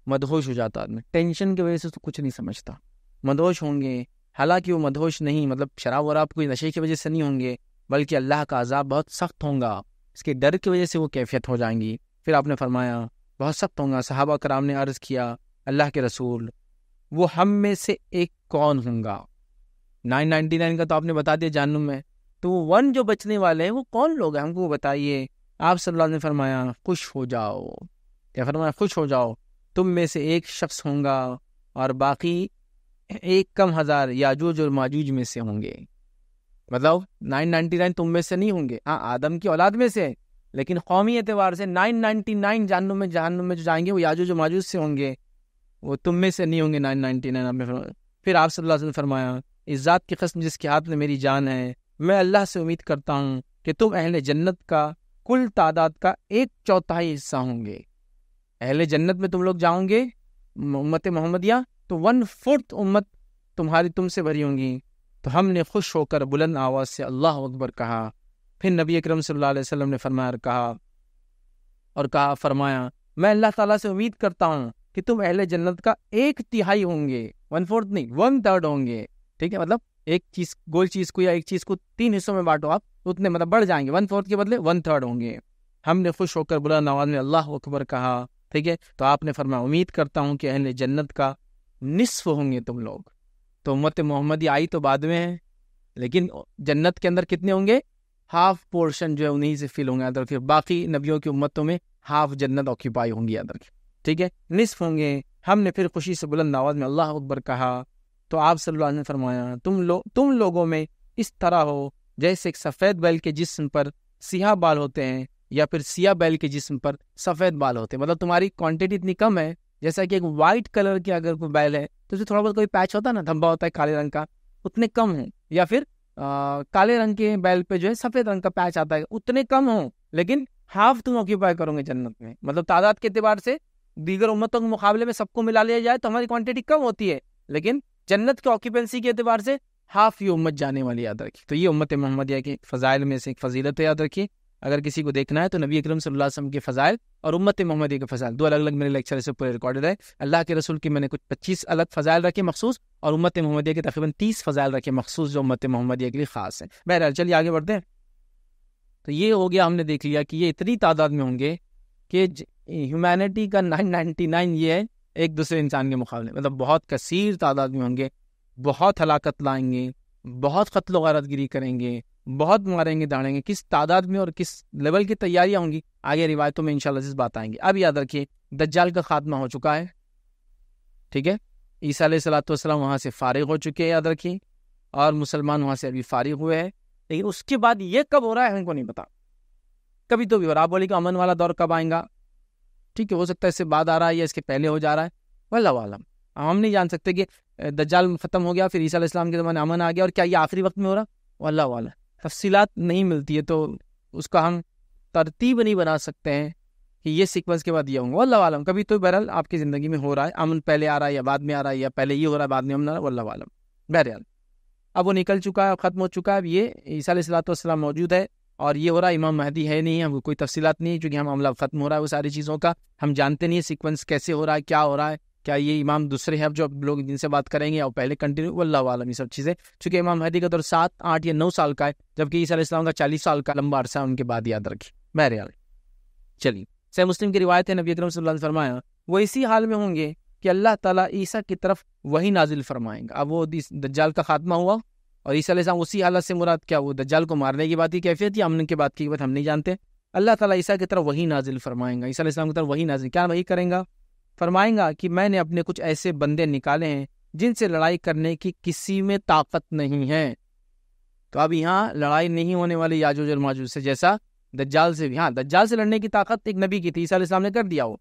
[SPEAKER 1] मदहोश हो जाता आदमी टेंशन की वजह से तो कुछ नहीं समझता मदहोश होंगे हालांकि वो मदहोश नहीं मतलब शराब वराब कोई नशे की वजह से नहीं होंगे बल्कि अल्लाह का अजाब बहुत सख्त होगा इसके डर की वजह से वो कैफियत हो जाएंगी फिर आपने फरमाया बहुत सख्त होगा सहाबा कराम ने अर्ज़ किया अल्लाह के रसूल वो हम में से एक कौन होगा नाइन नाइन्टी नाइन का तो आपने बता दिया जानू में तो वो वन जो बचने वाले हैं वो कौन लोग हैं हमको बताइए आप सल्लल्लाहु अलैहि ने फरमाया खुश हो जाओ क्या फरमाया खुश हो जाओ तुम में से एक शख्स होगा और बाकी एक कम हज़ार याजूज और माजूज में से होंगे मतलब नाइन नाइन्टी नाइन तुम में से नहीं होंगे हाँ आदम की औलाद में से लेकिन कौमी एतवार से नाइन नाइन्टी नाइन जानू में जानू में जो जाएंगे वो याजूज और माजूज से होंगे वो तुम में से नहीं होंगे नाइन नाइन्टी नाइन आपने फिर आप सल्लल्लाहु अलैहि वसल्लम फरमाया इस ज़ात की कसम जिसके हाथ में मेरी जान है मैं अल्लाह से उम्मीद करता हूँ कि तुम अहल जन्नत का कुल तादाद का एक चौथाई हिस्सा होंगे अहले जन्नत में तुम लोग जाओगे उम्मत मोहम्मदिया तो वन फोर्थ उम्मत तुम्हारी तुमसे भरी होंगी तो हमने खुश होकर बुलंद आवाज़ से अल्लाह अकबर कहा फिर नबी अक्रम सल्लल्लाहु ने फरमाया कहा और कहा फरमाया मैं अल्लाह ताला से उम्मीद करता हूँ कि तुम अहले जन्नत का एक तिहाई होंगे वन फोर्थ नहीं वन थर्ड होंगे ठीक है मतलब एक चीज गोल चीज को या एक चीज को तीन हिस्सों में बांटो आप उतने मतलब बढ़ जाएंगे वन फोर्थ के बदले वन थर्ड होंगे हमने खुश होकर बुलंद आवाज में अल्लाह अकबर कहा ठीक है तो आपने फरमा उम्मीद करता हूँ कि अहले जन्नत का निसफ होंगे तुम लोग तो उम्मत मोहम्मदी आई तो बाद में है लेकिन जन्नत के अंदर कितने होंगे हाफ पोर्शन जो है उन्हीं से फिल होंगे अदर रखिए बाकी नबियों की उम्मतों में हाफ जन्नत ऑक्यूपाई होंगी अदर रखिए ठीक है निसफ होंगे हमने फिर खुशी से बुलंद आवाज़ में अल्लाह अकबर कहा तो आप सल्ला ने फरमाया तुम लोग तुम लोगों में इस तरह हो जैसे एक सफ़ेद बैल के जिसम पर सिया बाल होते हैं या फिर सिया बैल के जिस्म पर सफ़ेद बाल होते हैं मतलब तुम्हारी क्वांटिटी इतनी कम है जैसा कि एक वाइट कलर की अगर कोई बैल है तो उसे थोड़ा बहुत कोई पैच होता है ना धब्बा होता है काले रंग का उतने कम हो या फिर आ, काले रंग के बैल पे जो है सफ़ेद रंग का पैच आता है उतने कम हो लेकिन हाफ तुम ऑक्यूपाई करोगे जन्नत में मतलब तादाद के अतबार से दीगर उम्मतों के मुकाबले में सबको मिला लिया जाए तो हमारी क्वांटिटी कम होती है लेकिन जन्नत के ऑक्यूपेंसी के अतबार से हाफ ये उम्मत जाने वाली याद रखी तो ये उम्मत मोहम्मदिया की फ़जाइल में से एक फजीलत याद रखी अगर किसी को देखना है तो नबी अकरम सल्लल्लाहु अलैहि वसल्लम के फ़ज़ाइल और उम्मत मोहम्मदी के फ़ज़ाइल दो अलग अलग मेरे लेक्चर से पूरे रिकॉर्डेड है अल्लाह के रसूल की मैंने कुछ पच्चीस अलग फ़ज़ाइल रखे मखसूस और उम्मत मोहम्मदिया के तकरीबन तीस फ़ज़ाइल रखे मखसूस जो उम्मत मोहम्मदिया के लिए ख़ास है बहरहाल चलिए आगे बढ़ते हैं तो ये हो गया हमने देख लिया कि ये इतनी तादाद में होंगे कि ह्यूमैनिटी का नाइन नाइनटी नाइन ये है एक दूसरे इंसान के मुकाबले मतलब बहुत कसीर तादाद में होंगे बहुत हलाकत लाएंगे बहुत कत्ल वारतगिरी करेंगे बहुत मारेंगे दाड़ेंगे किस तादाद में और किस लेवल की तैयारियां होंगी आगे रिवायतों में इंशाल्लाह जिस बात आएंगे अब याद रखिए दज्जाल का खात्मा हो चुका है ठीक है ईसा सलाम वहाँ से फारिग हो चुके हैं याद रखिए और मुसलमान वहाँ से अभी फारिग हुए हैं लेकिन उसके बाद ये कब हो रहा है हमको नहीं पता कभी तो भी और आप बोले कि अमन वाला दौर कब आएगा ठीक है हो सकता है इससे बाद आ रहा है या इसके पहले हो जा रहा है वल्ला आलम हम नहीं जान सकते कि दज्जाल ख़त्म हो गया फिर ईसा इस्लाम के ज़माने अमन आ गया और क्या ये आखिरी वक्त में हो रहा वल्ला वाला तफसीलात नहीं मिलती है तो उसका हम तरतीब नहीं बना सकते हैं कि ये सीक्वेंस के बाद ये होंगे वल्ला आलम कभी तो बहरहाल आपकी ज़िंदगी में हो रहा है अमन पहले आ रहा है या बाद में आ रहा है या पहले ये हो रहा है बाद में अमन आ रहा है वल्ला आलम बहरहाल अब वो निकल चुका है ख़त्म हो चुका है अब ये ईसा सलाम मौजूद है और ये हो रहा है इमाम महदी है नहीं हमको कोई तफसीत नहीं है चूँकि हम अमला ख़त्म हो रहा है वो सारी चीज़ों का हम जानते नहीं है सिक्वेंस कैसे हो रहा है क्या हो रहा है क्या ये इमाम दूसरे हैं जो आप लोग जिनसे बात करेंगे और पहले कंटिन्यू वल्ला आलम ये सब चीज़ें चूंकि इमाम हैदी का दौर सात आठ या नौ साल का है जबकि ईसा इस्लाम का चालीस साल का लंबा अरसा उनके बाद याद रखी बहरहाल चलिए सह मुस्लिम की रिवायत है नबी अक्रम ने फरमाया वो इसी हाल में होंगे कि अल्लाह ताला ईसा की तरफ वही नाजिल फरमाएंगे अब वो दज्जाल का खात्मा हुआ और ईसा इस्लाम उसी हालत से मुराद क्या वो दज्जाल को मारने की बात की कैफियत या अमन के बात की बात हम नहीं जानते अल्लाह ताला ईसा की तरफ वही नाजिल फरमाएंगा ईसा इस्लाम की तरफ वही नाजिल क्या वही करेंगा फरमाएंगा कि मैंने अपने कुछ ऐसे बंदे निकाले हैं जिनसे लड़ाई करने की किसी में ताकत नहीं है तो अब यहाँ लड़ाई नहीं होने वाली याजूज और माजूज से जैसा दज्जाल से भी हाँ दज्जाल से लड़ने की ताकत एक नबी की थी ईसा इस्लाम ने कर दिया वो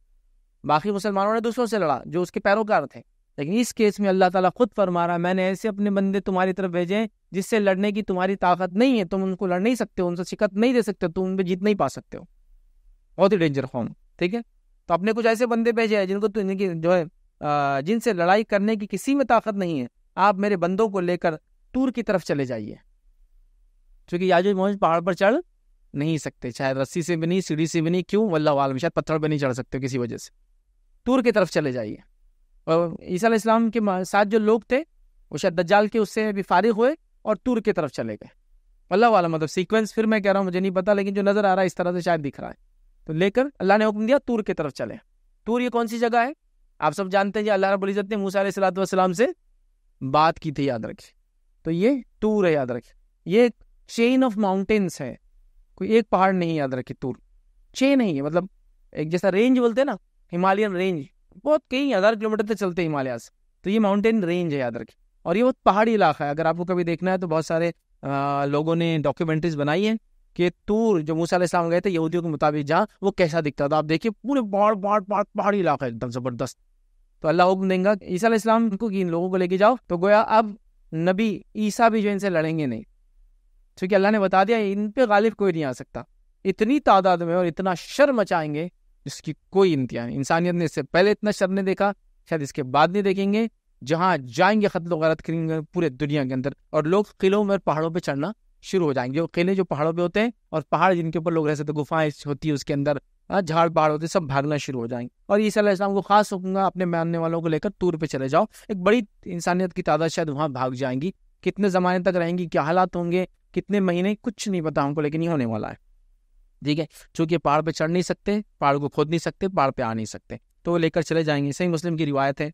[SPEAKER 1] बाकी मुसलमानों ने दूसरों से लड़ा जो उसके पैरोकार थे लेकिन इस केस में अल्लाह ताला खुद फरमा रहा मैंने ऐसे अपने बंदे तुम्हारी तरफ भेजे जिससे लड़ने की तुम्हारी ताकत नहीं है तुम उनको लड़ नहीं सकते हो उनसे शिकत नहीं दे सकते तुम उन पर जीत नहीं पा सकते हो बहुत ही डेंजर फॉर्म ठीक है तो अपने कुछ ऐसे बंदे भेजे हैं जिनको जिनकी तो जो है जिनसे लड़ाई करने की किसी में ताकत नहीं है आप मेरे बंदों को लेकर टूर की तरफ चले जाइए क्योंकि याजु मोहन पहाड़ पर चढ़ नहीं सकते चाहे रस्सी से भी नहीं सीढ़ी से भी नहीं क्यों वल्ला वाल शायद पत्थर पर नहीं चढ़ सकते किसी वजह से टूर की तरफ चले जाइए और ईसा इस्लाम के साथ जो लोग थे वो शायद दज्जाल के उससे भी फारिग हुए और टूर की तरफ चले गए वल्ला वाला मतलब सीक्वेंस फिर मैं कह रहा हूँ मुझे नहीं पता लेकिन जो नज़र आ रहा है इस तरह से शायद दिख रहा है तो लेकर अल्लाह ने हुक्म दिया तूर की तरफ चले तूर ये कौन सी जगह है आप सब जानते हैं अल्लाह रबुल इज़्ज़त ने मूसा सलाम से बात की थी याद रखे तो ये टूर है याद रखे ये चेन ऑफ माउंटेन्स है कोई एक पहाड़ नहीं याद रखे टूर चेन नहीं है मतलब एक जैसा रेंज बोलते हैं ना हिमालयन रेंज बहुत कई हज़ार किलोमीटर तक चलते हैं हिमालय से तो ये माउंटेन रेंज है याद रखे और ये बहुत पहाड़ी इलाका है अगर आपको कभी देखना है तो बहुत सारे आ, लोगों ने डॉक्यूमेंट्रीज बनाई है कि तूर जो मूसा इस्लाम गए थे यहूदियों के मुताबिक जहाँ वो कैसा दिखता था आप देखिए पूरे पहाड़ पहाड़ पहाड़ पहाड़ी इलाका एकदम ज़बरदस्त तो अल्लाह हुक्म देंगे ईसा इस्लाम को इन लोगों को लेके जाओ तो गोया अब नबी ईसा भी जो इनसे लड़ेंगे नहीं क्योंकि अल्लाह ने बता दिया इन पे गालिब कोई नहीं आ सकता इतनी तादाद में और इतना शर मचाएंगे जिसकी कोई इंतहा नहीं इंसानियत ने इससे पहले इतना शर नहीं देखा शायद इसके बाद नहीं देखेंगे जहाँ जाएंगे खतल गलत करेंगे पूरे दुनिया के अंदर और लोग किलों में पहाड़ों पर चढ़ना शुरू हो जाएंगे वो किले जो पहाड़ों पे होते हैं और पहाड़ जिनके ऊपर लोग रह सकते तो गुफाएं होती है उसके अंदर झाड़ पहाड़ होते सब भागना शुरू हो जाएंगे और ईसा इस्लाम को खास होगा अपने मानने वालों को लेकर टूर पे चले जाओ एक बड़ी इंसानियत की तादाद शायद वहाँ भाग जाएंगी कितने ज़माने तक रहेंगी क्या हालात होंगे कितने महीने कुछ नहीं पता हमको लेकिन ये होने वाला है ठीक है चूंकि पहाड़ पे चढ़ नहीं सकते पहाड़ को खोद नहीं सकते पहाड़ पे आ नहीं सकते तो वो लेकर चले जाएंगे सही मुस्लिम की रिवायत है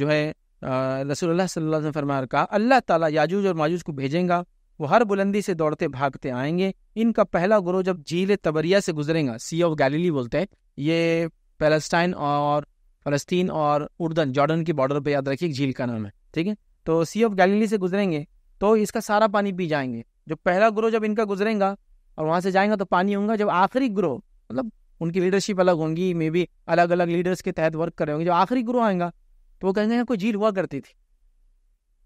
[SPEAKER 1] जो है अलैहि वसल्लम फरमार का अल्लाह ताला याजूज और माजूज को भेजेगा वो हर बुलंदी से दौड़ते भागते आएंगे इनका पहला गुरु जब झील तबरिया से गुजरेगा सी ऑफ गैलीली बोलते हैं ये पैलेस्टाइन और फलस्तीन और उर्दन जॉर्डन की बॉर्डर पर याद रखिए झील का नाम है ठीक है तो सी ऑफ गैलीली से गुजरेंगे तो इसका सारा पानी पी जाएंगे जो पहला ग्रोह जब इनका गुजरेगा और वहाँ से जाएंगा तो पानी होगा जब आखिरी ग्रोह मतलब उनकी लीडरशिप अलग होंगी मे बी अलग अलग लीडर्स के तहत वर्क कर रहे होंगे जब आखिरी ग्रोह आएगा तो वो कहेंगे कोई झील हुआ करती थी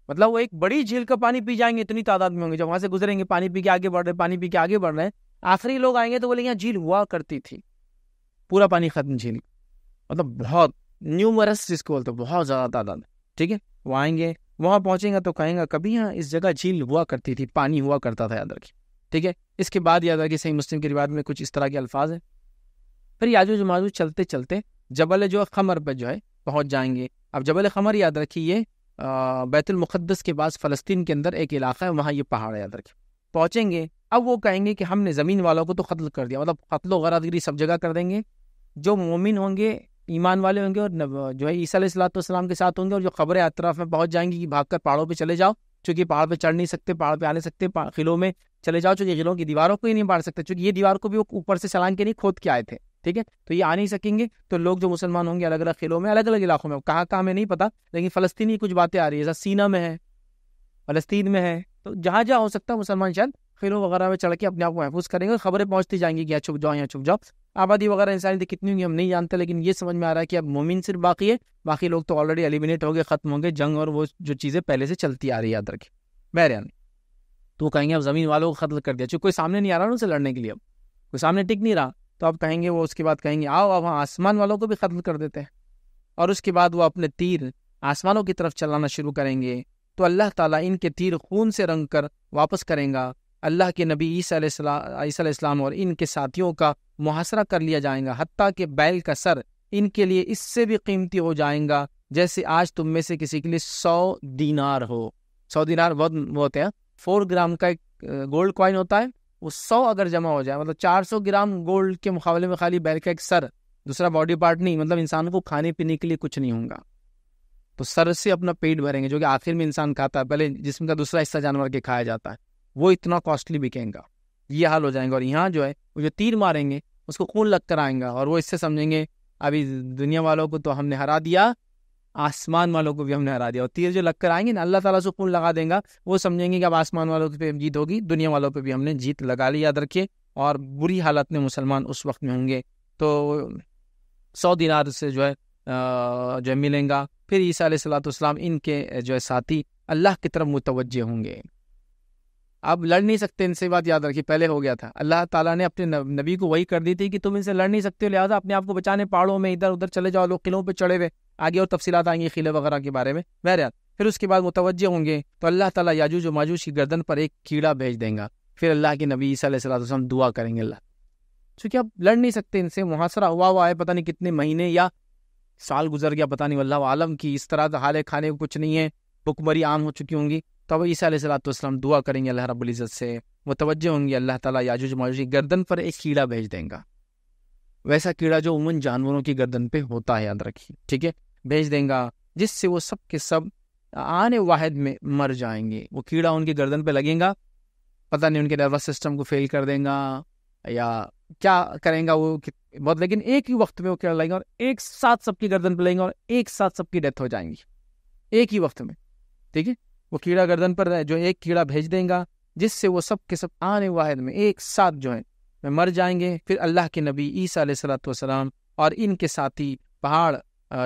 [SPEAKER 1] मतलब वो एक बड़ी झील का पानी पी जाएंगे इतनी तादाद में होंगे जब वहां से गुजरेंगे पानी पी के आगे बढ़ रहे पानी पी के आगे बढ़ रहे आखिरी लोग आएंगे तो बोले यहाँ झील हुआ करती थी पूरा पानी खत्म झील मतलब बहुत न्यूमरस जिसको बोलते बहुत ज़्यादा तादाद ठीक है वो आएंगे वहां पहुंचेंगे तो कहेंगे कभी यहाँ इस जगह झील हुआ करती थी पानी हुआ करता था याद रखिए ठीक है इसके बाद याद रखिए सही मुस्लिम की रिवाज में कुछ इस तरह के अल्फाज है फिर याजू जमाजू चलते चलते जबल जो खमर पर जो है पहुंच जाएंगे अब जबल खमर याद रखिए बैतुलमक़दस के पास फ़लस्तीन के अंदर एक इलाका है वहाँ ये पहाड़ याद रखें पहुँचेंगे अब वो कहेंगे कि हमने ज़मीन वालों को तो कत्ल कर दिया मतलब कत्ल गरादगिरी सब जगह कर देंगे जो मोमिन होंगे ईमान वाले होंगे और जो है ईसा सलाम के साथ होंगे और जो खबरें अतराफ में पहुँच जाएंगी कि भाग कर पहाड़ों पर चले जाओ चूँकि पहाड़ पर चढ़ नहीं सकते पहाड़ पर आने सकते किलों में चले जाओ चूँकि किलों की दीवारों को ही नहीं बाढ़ सकते चूँकि ये दीवार को भी वो ऊपर से चलान के नहीं खोद के आए थे ठीक है तो ये आ नहीं सकेंगे तो लोग जो मुसलमान होंगे अलग अलग खेलों में अलग अलग इलाकों में कहाँ कहाँ में नहीं पता लेकिन फलस्तीनी कुछ बातें आ रही है जैसा सीना में है फलस्तीन में है तो जहाँ जहाँ हो सकता है मुसलमान शायद खेलों वगैरह में चढ़ के अपने आप को महफूज करेंगे खबरें पहुंचती जाएंगी कि यहाँ छुप जाओ यहाँ छुप जाओ आबादी वगैरह थी कितनी होंगी हम नहीं जानते लेकिन ये समझ में आ रहा है कि अब मोमिन सिर्फ बाकी है बाकी लोग तो ऑलरेडी एलिमिनेट हो गए खत्म होंगे जंग और वो जो चीज़ें पहले से चलती आ रही है याद रखिए बहरियान तो कहेंगे अब जमीन वालों को कत्ल कर दिया चूँकि कोई सामने नहीं आ रहा ना उनसे लड़ने के लिए अब कोई सामने टिक नहीं रहा तो आप कहेंगे वो उसके बाद कहेंगे आओ अब हम आसमान वालों को भी कत्ल कर देते हैं और उसके बाद वो अपने तीर आसमानों की तरफ चलाना शुरू करेंगे तो अल्लाह ताला इनके तीर खून से रंग कर वापस करेंगे अल्लाह के नबी ईसा इस्लाम और इनके साथियों का मुहासरा कर लिया जाएगा हती के बैल का सर इनके लिए इससे भी कीमती हो जाएगा जैसे आज तुम में से किसी के लिए सौ दीनार हो सौ दीनार बहुत होते हैं फोर ग्राम का एक गोल्ड कॉइन होता है वो सौ अगर जमा हो जाए मतलब चार सौ ग्राम गोल्ड के मुकाबले में खाली बैल का एक सर दूसरा बॉडी पार्ट नहीं मतलब इंसान को खाने पीने के लिए कुछ नहीं होगा तो सर से अपना पेट भरेंगे जो कि आखिर में इंसान खाता है पहले जिसम का दूसरा हिस्सा जानवर के खाया जाता है वो इतना कॉस्टली बिकेगा ये हाल हो जाएंगे और यहाँ जो है वो जो तीर मारेंगे उसको खून लग कर आएंगा और वो इससे समझेंगे अभी दुनिया वालों को तो हमने हरा दिया आसमान वालों को भी हमने हरा दिया और तीर जो लगकर आएंगे ना अल्लाह ताला खून लगा देगा वो समझेंगे कि अब आसमान वालों पर जीत होगी दुनिया वालों पर भी हमने जीत लगा ली याद रखिए और बुरी हालत में मुसलमान उस वक्त में होंगे तो सौ दिनार से जो है जो है मिलेंगे फिर ईसा सलाम इनके जो है साथी अल्लाह की तरफ मुतवजह होंगे अब लड़ नहीं सकते इनसे बात याद रखिए पहले हो गया था अल्लाह ताला ने अपने नबी को वही कर दी थी कि तुम इनसे लड़ नहीं सकते हो लिहाजा अपने आप को बचाने पहाड़ों में इधर उधर चले जाओ लोग किलों पर चढ़े हुए आगे और तफसीत आएंगी किले वगैरह के बारे में बहरियात फिर उसके बाद मुतवजे होंगे तो अल्लाह ताला जो माजूज की गर्दन पर एक कीड़ा भेज देंगे फिर अल्लाह के नबी सलाम दुआ करेंगे अल्लाह चूंकि आप लड़ नहीं सकते इनसे मुहासरा हुआ हुआ है पता नहीं कितने महीने या साल गुजर गया पता नहीं अल्लाह आलम की इस तरह तो हाल खाने को कुछ नहीं है भुखमरी आम हो चुकी होंगी तो ईसा सलाम दुआ करेंगे अल्लाह रबुल्ज़त से मुतवजे होंगी अल्लाह ताला याजूज माजूज की गर्दन पर एक कीड़ा भेज देंगे वैसा कीड़ा जो उमन जानवरों की गर्दन पे होता है याद रखिए ठीक है भेज देंगे जिससे वो सब के सब आने वाहिद में मर जाएंगे वो कीड़ा उनकी गर्दन पे लगेगा पता नहीं उनके नर्वस सिस्टम को फेल कर देगा या क्या करेगा वो बहुत लेकिन एक ही वक्त में वो कीड़ा लगेगा और एक साथ सबकी गर्दन पे लगेंगे और एक साथ सबकी डेथ हो जाएंगी एक ही वक्त में ठीक है वो कीड़ा गर्दन पर जो एक कीड़ा भेज देगा जिससे वो सब के सब आने वाहिद में एक साथ जो है में मर जाएंगे फिर अल्लाह के नबी ईसा सलाम और इनके साथी पहाड़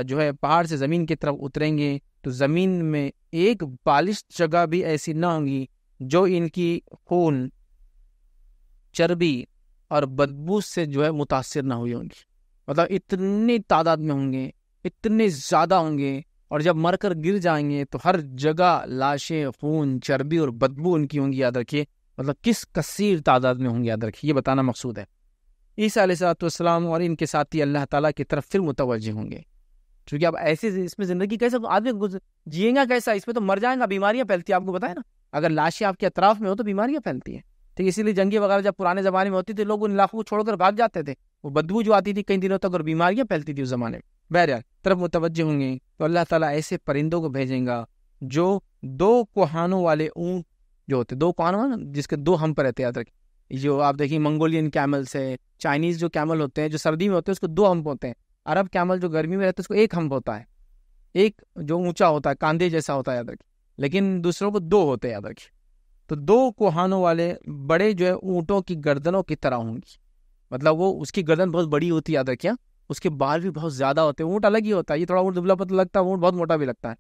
[SPEAKER 1] जो है पहाड़ से ज़मीन की तरफ उतरेंगे तो ज़मीन में एक बालिश जगह भी ऐसी ना होगी जो इनकी खून चर्बी और बदबू से जो है मुतासर ना हुई होंगी मतलब इतनी तादाद में होंगे इतने ज़्यादा होंगे और जब मरकर गिर जाएंगे तो हर जगह लाशें खून चर्बी और बदबू उनकी होंगी याद रखिए मतलब किस कसीर तादाद में होंगे याद रखिए ये बताना मकसूद है ईसा सातम और इनके साथ ही अल्लाह ताला की तरफ फिर मुतवजह होंगे क्योंकि आप ऐसे इसमें ज़िंदगी कैसे आदमी जिएगा कैसा इसमें तो मर जाएगा बीमारियाँ फैलती है आपको बताए ना अगर लाशें आपके अतराफ में हो तो बीमारियाँ फैलती हैं ठीक इसीलिए जंगी वगैरह जब पुराने ज़माने में होती थी लोग उन इलाकों को छोड़कर भाग जाते थे वो बदबू जो आती थी कई दिनों तक और बीमारियाँ फैलती थी उस ज़माने में बहरहाल तरफ मुतवजह होंगे तो अल्लाह ताला ऐसे परिंदों को भेजेंगा जो दो कुहानों वाले ऊँट जो होते दो कौन हुआ ना जिसके दो हम पर रहते याद रखें जो आप देखिए मंगोलियन कैमल्स है चाइनीज़ जो कैमल होते हैं जो सर्दी में होते हैं उसको दो हम्प होते हैं अरब कैमल जो गर्मी में रहते हैं उसको एक हम्प होता है एक जो ऊंचा होता है कांधे जैसा होता है याद रखिए लेकिन दूसरों को दो होते हैं याद रखिए तो दो कोहानों वाले बड़े जो है ऊँटों की गर्दनों की तरह होंगी मतलब वो उसकी गर्दन बहुत बड़ी होती है याद रखिए हाँ। उसके बाल भी बहुत ज़्यादा होते हैं ऊँट अलग ही होता है ये थोड़ा ऊँट दुबला पतला लगता है ऊँट बहुत मोटा भी लगता है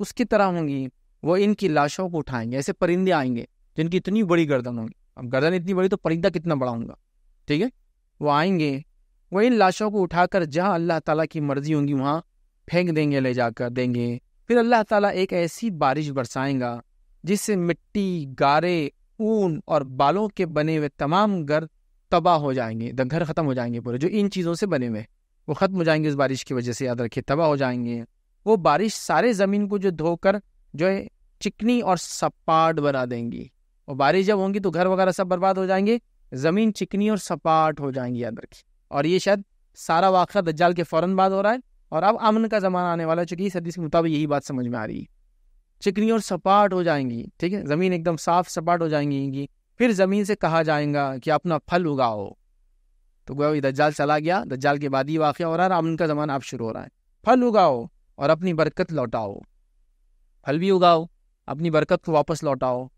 [SPEAKER 1] उसकी तरह होंगी वो इनकी लाशों को उठाएंगे ऐसे परिंदे आएंगे जिनकी इतनी बड़ी गर्दन होगी अब गर्दन इतनी बड़ी तो परिंदा कितना बड़ा होगा ठीक है वो आएंगे वो इन लाशों को उठाकर जहाँ अल्लाह ताला की मर्जी होगी वहाँ फेंक देंगे ले जाकर देंगे फिर अल्लाह ताला एक ऐसी बारिश बरसाएगा जिससे मिट्टी गारे ऊन और बालों के बने हुए तमाम घर तबाह हो जाएंगे घर ख़त्म हो जाएंगे पूरे जो इन चीज़ों से बने हुए वो ख़त्म हो जाएंगे उस बारिश की वजह से याद रखिए तबाह हो जाएंगे वो बारिश सारे ज़मीन को जो धोकर जो है चिकनी और सपाट बना देंगी और बारिश जब होंगी तो घर वगैरह सब बर्बाद हो जाएंगे ज़मीन चिकनी और सपाट हो जाएंगी याद की और ये शायद सारा वाक दज्जाल के फ़ौरन बाद हो रहा है और अब अमन का ज़माना आने वाला है चूंकि सदी के मुताबिक यही बात समझ में आ रही है चिकनी और सपाट हो जाएंगी ठीक है ज़मीन एकदम साफ सपाट हो जाएंगी फिर ज़मीन से कहा जाएगा कि अपना फल उगाओ तो गोया दज्जाल चला गया दज्जाल के बाद ही वाक़ हो रहा है अमन का ज़माना अब शुरू हो रहा है फल उगाओ और अपनी बरकत लौटाओ फल भी उगाओ अपनी बरकत को वापस लौटाओ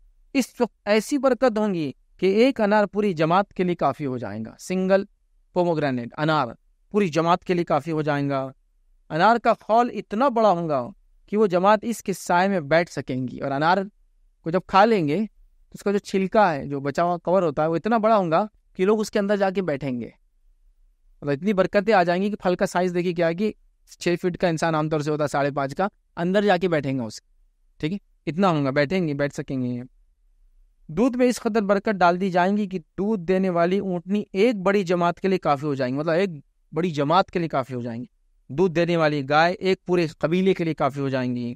[SPEAKER 1] इस वक्त ऐसी बरकत होंगी कि एक अनार पूरी जमात के लिए काफ़ी हो जाएगा सिंगल पोमोग्रेनेट अनार पूरी जमात के लिए काफ़ी हो जाएगा अनार का खौल इतना बड़ा होगा कि वो जमात इसके साय में बैठ सकेंगी और अनार को जब खा लेंगे तो उसका जो छिलका है जो बचा हुआ कवर होता है वो इतना बड़ा होगा कि लोग उसके अंदर जाके बैठेंगे और इतनी बरकतें आ जाएंगी कि फल का साइज़ देखिए क्या है कि छः फीट का इंसान आमतौर से होता है साढ़े पाँच का अंदर जाके बैठेंगे उसके ठीक है इतना होगा बैठेंगे बैठ सकेंगे दूध में इस कदर बरकत डाल दी जाएंगी कि दूध देने वाली ऊँटनी एक बड़ी जमात के लिए काफ़ी हो जाएंगी मतलब एक बड़ी जमात के लिए काफ़ी हो जाएंगी दूध देने वाली गाय एक पूरे कबीले के लिए काफ़ी हो जाएंगी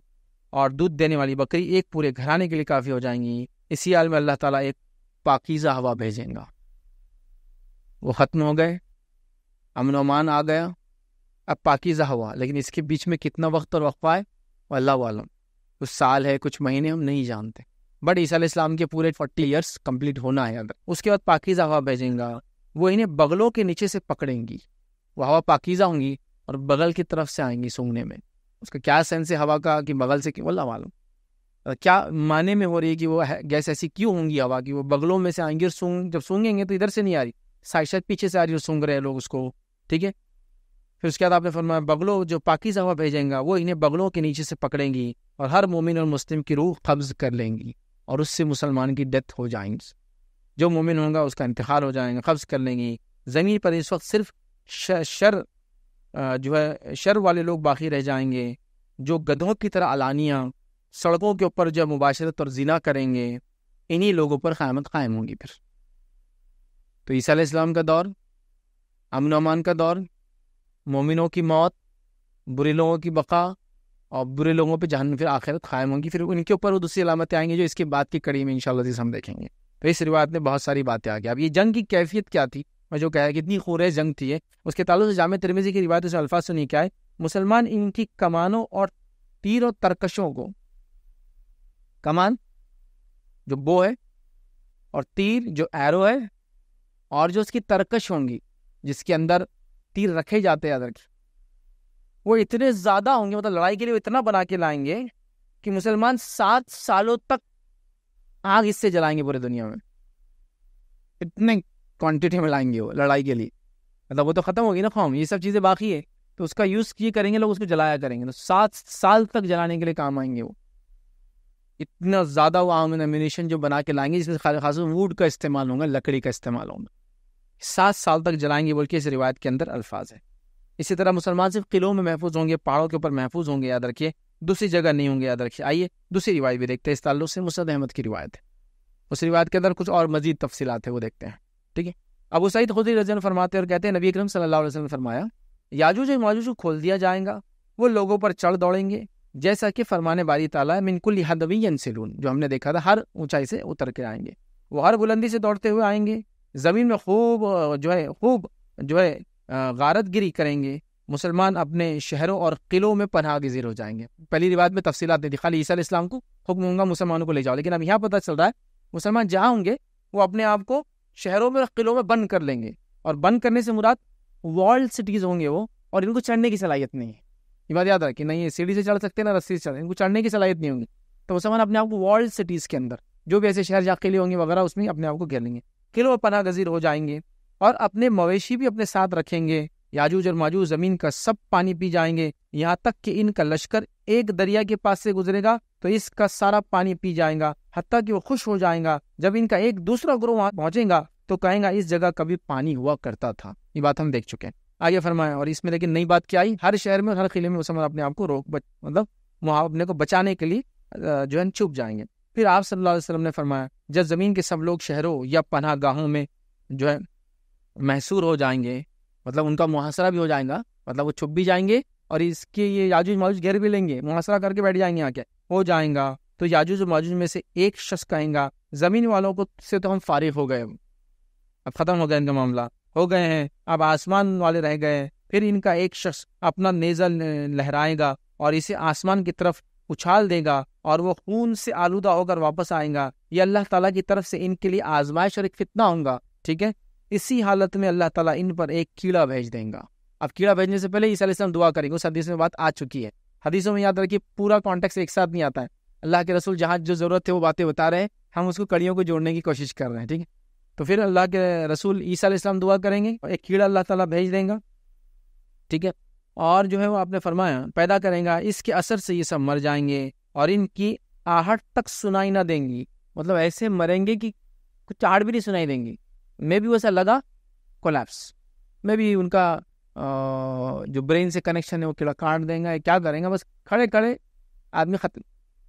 [SPEAKER 1] और दूध देने वाली बकरी एक पूरे घराने के लिए काफ़ी हो जाएंगी इसी हाल में अल्लाह ताला एक पाकिज़ा हवा भेजेंगे वो ख़त्म हो गए अमन अमान आ गया अब पाकिज़ा हवा लेकिन इसके बीच में कितना वक्त और वक्फ़ा है अल्लाह वालम कुछ साल है कुछ महीने हम नहीं जानते बट ईसा इस्लाम के पूरे फोर्टी ईयर्स कंप्लीट होना है अगर उसके बाद पाकिज़ा हवा भेजेगा वो इन्हें बगलों के नीचे से पकड़ेंगी वो हवा पाकिज़ा होंगी और बगल की तरफ से आएंगी सूंघने में उसका क्या सेंस है हवा का कि बगल से वल्ला मालूम क्या माने में हो रही है कि वो गैस ऐसी क्यों होंगी हवा की वो बगलों में से आएंगी और सूंग जब सूंगेंगे तो इधर से नहीं आ रही साइड साइड पीछे से आ रही है सूंघ रहे हैं लोग उसको ठीक है फिर उसके बाद आपने फरमाया बगलों जो पाकिजा हवा भेजेंगे वो इन्हें बगलों के नीचे से पकड़ेंगी और हर मोमिन और मुस्लिम की रूह कब्ज़ कर लेंगी और उससे मुसलमान की डेथ हो जाएंगी जो मोमिन होगा उसका इंतहार हो जाएगा कब्ज़ कर लेंगी ज़मीन पर इस वक्त सिर्फ शर जो है शर वाले लोग बाकी रह जाएंगे जो गधों की तरह अलानियाँ सड़कों के ऊपर जो मुबाशरत और जिना करेंगे इन्हीं लोगों पर क़्यामत कायम होंगी फिर तो ईसा इस्लाम का दौर अमन अमान का दौर मोमिनों की मौत बुरे लोगों की बका और बुरे लोगों पर जहन फिर आखिर कायम होंगी फिर उनके ऊपर वो दूसरी अलामतें आएंगी जो इसके बाद की कड़ी में इन हम देखेंगे तो इस रिवायत में बहुत सारी बातें आ गई अब ये जंग की कैफियत क्या थी मैं जो कहा कितनी खूर जंग थी है उसके तालु से जाम तिरमेजी की रिवायत से अल्फाज सुनी क्या है मुसलमान इनकी कमानों और तीर और तरकशों को कमान जो बो है और तीर जो एरो है और जो उसकी तरकश होंगी जिसके अंदर तीर रखे जाते हैं अदर के वो इतने ज़्यादा होंगे मतलब लड़ाई के लिए इतना बना के लाएंगे कि मुसलमान सात सालों तक आग इससे जलाएंगे पूरी दुनिया में इतने क्वांटिटी में लाएंगे वो लड़ाई के लिए मतलब वो तो ख़त्म होगी ना फॉर्म ये सब चीज़ें बाकी है तो उसका यूज़ ये करेंगे लोग उसको जलाया करेंगे तो सात साल तक जलाने के लिए काम आएंगे वो इतना ज़्यादा वो आम एमिनेशन जो बना के लाएंगे जिसमें खास वुड का इस्तेमाल होगा लकड़ी का इस्तेमाल होगा सात साल तक जलाएंगे बोल के इस रिवायत के अंदर अल्फाज है इसी तरह मुसलमान सिर्फ किलों में महफूज होंगे पहाड़ों के ऊपर महफूज होंगे याद रखिए दूसरी जगह नहीं होंगे याद रखिए आइए दूसरी रिवायत भी देखते हैं इस तल्लु से मुसद अहमद की रिवायत है उस रिवायत के अंदर कुछ और मजीद तफसीत है वो देखते हैं ठीक है अब सईद खुद रजन फरमाते और कहते हैं नबी अक्रम सल्ला अलैहि ने फरमाया याजूज माजूज खोल दिया जाएगा वो लोगों पर चढ़ दौड़ेंगे जैसा कि फरमाने बारी ताला मिनकुल हदवी यनसिलून जो हमने देखा था हर ऊंचाई से उतर के आएंगे वो हर बुलंदी से दौड़ते हुए आएंगे ज़मीन में खूब जो है खूब जो है गारत गिरी करेंगे मुसलमान अपने शहरों और किलों में पनाह गजीर हो जाएंगे पहली रिवाज में तफसीत नहीं थी खाली ईसा इस्लाम को हुक्म होगा मुसलमानों को ले जाओ लेकिन अब यहाँ पता चल रहा है मुसलमान जहाँ होंगे वो अपने आप को शहरों में और किलों में बंद कर लेंगे और बंद करने से मुराद वर्ल्ड सिटीज़ होंगे वो और इनको चढ़ने की सलाहियत नहीं है ये बात याद रखें नहीं ये सीढ़ी से चढ़ सकते ना रस्सी से चढ़ इनको चढ़ने की सलाहियत नहीं होंगी तो मुसलमान अपने आप को वर्ल्ड सिटीज़ के अंदर जो भी ऐसे शहर जाके लिए होंगे वगैरह उसमें अपने आप को घेर लेंगे मुश्किल व पना गजीर हो जाएंगे और अपने मवेशी भी अपने साथ रखेंगे याजूज और माजूज जमीन का सब पानी पी जाएंगे यहाँ तक कि इनका लश्कर एक दरिया के पास से गुजरेगा तो इसका सारा पानी पी जाएगा हती कि वो खुश हो जाएगा जब इनका एक दूसरा ग्रोह वहां पहुंचेगा तो कहेगा इस जगह कभी पानी हुआ करता था ये बात हम देख चुके हैं आगे फरमाया और इसमें लेकिन नई बात क्या आई हर शहर में और हर किले में मुसलमान अपने आप को रोक मतलब वहां अपने को बचाने के लिए जो है छुप जाएंगे फिर आप सल्लल्लाहु अलैहि वसल्लम ने फरमाया जब ज़मीन के सब लोग शहरों या पनाह गाहों में जो है महसूर हो जाएंगे मतलब उनका मुहासरा भी हो जाएगा मतलब वो छुप भी जाएंगे और इसके ये याजूज माजूज घेर भी लेंगे मुहासरा करके बैठ जाएंगे आके हो जाएगा तो याजूज माजूज में से एक शख्स कहेंगा ज़मीन वालों को से तो हम फारिग हो गए अब ख़त्म हो गया इनका मामला हो गए हैं अब आसमान वाले रह गए हैं फिर इनका एक शख्स अपना नेजल लहराएगा और इसे आसमान की तरफ उछाल देगा और वो खून से आलूदा होकर वापस आएगा ये अल्लाह ताला की तरफ से इनके लिए आजमाइश और एक फितना होगा ठीक है इसी हालत में अल्लाह ताला इन पर एक कीड़ा भेज देगा अब कीड़ा भेजने से पहले ईसा दुआ करेंगे उस हदीस में बात आ चुकी है हदीसों में याद रखिए पूरा कॉन्टेक्स्ट एक साथ नहीं आता है अल्लाह के रसूल जहाँ जो ज़रूरत है वो बातें बता रहे हैं हम उसको कड़ियों को जोड़ने की कोशिश कर रहे हैं ठीक है तो फिर अल्लाह के रसूल ईसा इस्लाम दुआ करेंगे और एक कीड़ा अल्लाह ताला भेज देगा ठीक है और जो है वो आपने फरमाया पैदा करेगा इसके असर से ये सब मर जाएंगे और इनकी आहट तक सुनाई ना देंगी मतलब ऐसे मरेंगे कि कुछ आहट भी नहीं सुनाई देंगी मे भी वैसा लगा कोलैप्स मे भी उनका जो ब्रेन से कनेक्शन है वो किड़ा काट देंगे या क्या करेंगे बस खड़े खड़े आदमी खत्म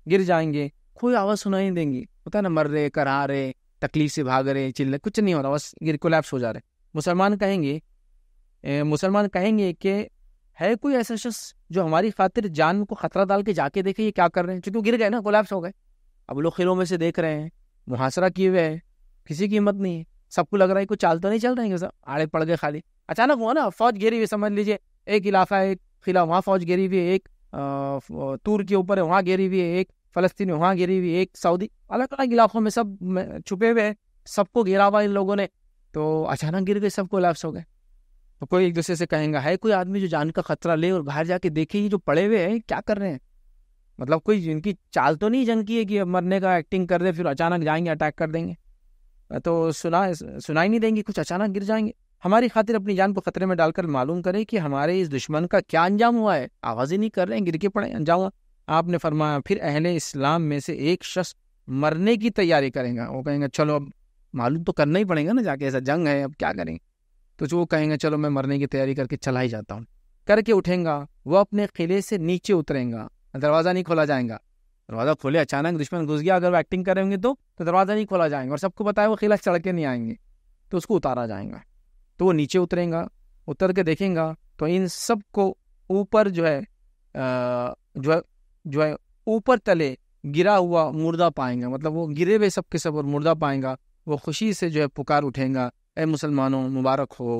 [SPEAKER 1] गिर जाएंगे कोई आवाज़ सुनाई नहीं देंगी होता है ना मर रहे करा रहे तकलीफ से भाग रहे चिल्ल कुछ नहीं हो रहा बस गिर कोलैप्स हो जा रहे मुसलमान कहेंगे मुसलमान कहेंगे कि है कोई ऐसा शख्स जो हमारी खातिर जान को खतरा डाल के जाके देखे ये क्या कर रहे हैं चूंकि गिर गए ना कोलैप्स हो गए अब लोग खिलों में से देख रहे हैं मुहासरा किए हुए हैं किसी की हिम्मत नहीं है सबको लग रहा है कुछ चाल तो नहीं चल रहे हैं आड़े पड़ गए खाली अचानक हुआ ना फौज घेरी हुई समझ लीजिए एक इलाका एक खिला वहाँ फौज घेरी हुई है एक तुर के ऊपर है वहाँ घेरी हुई है एक फलस्तीन वहाँ घेरी हुई एक सऊदी अलग अलग इलाकों में सब छुपे हुए हैं सबको घेरा हुआ इन लोगों ने तो अचानक गिर गए सबको लैप्स हो गए तो कोई एक दूसरे से कहेंगे है कोई आदमी जो जान का खतरा ले और बाहर जाके देखे ही जो पड़े हुए हैं क्या कर रहे हैं मतलब कोई जिनकी चाल तो नहीं जंग की है कि अब मरने का एक्टिंग कर दे फिर अचानक जाएंगे अटैक कर देंगे तो सुना सुनाई नहीं देंगे कुछ अचानक गिर जाएंगे हमारी खातिर अपनी जान को खतरे में डालकर मालूम करें कि हमारे इस दुश्मन का क्या अंजाम हुआ है आवाज़ ही नहीं कर रहे हैं गिर के पड़े अंजाम हुआ आपने फरमाया फिर अहले इस्लाम में से एक शख्स मरने की तैयारी करेंगे वो कहेंगे चलो अब मालूम तो करना ही पड़ेगा ना जाके ऐसा जंग है अब क्या करेंगे तो जो वो कहेंगे चलो मैं मरने की तैयारी करके चला ही जाता हूँ करके उठेंगा वो अपने किले से नीचे उतरेगा दरवाज़ा नहीं खोला जाएगा दरवाज़ा खोले अचानक दुश्मन घुस गया अगर वो एक्टिंग करेंगे तो, तो दरवाज़ा नहीं खोला जाएगा और सबको बताया वो किला चढ़ के नहीं आएंगे तो उसको उतारा जाएगा तो वो नीचे उतरेगा उतर के देखेंगा तो इन सब को ऊपर जो है जो है जो है ऊपर तले गिरा हुआ मुर्दा पाएंगा मतलब वो गिरे हुए सब के सब और मुर्दा पाएंगा वो खुशी से जो है पुकार उठेगा ए मुसलमानों मुबारक हो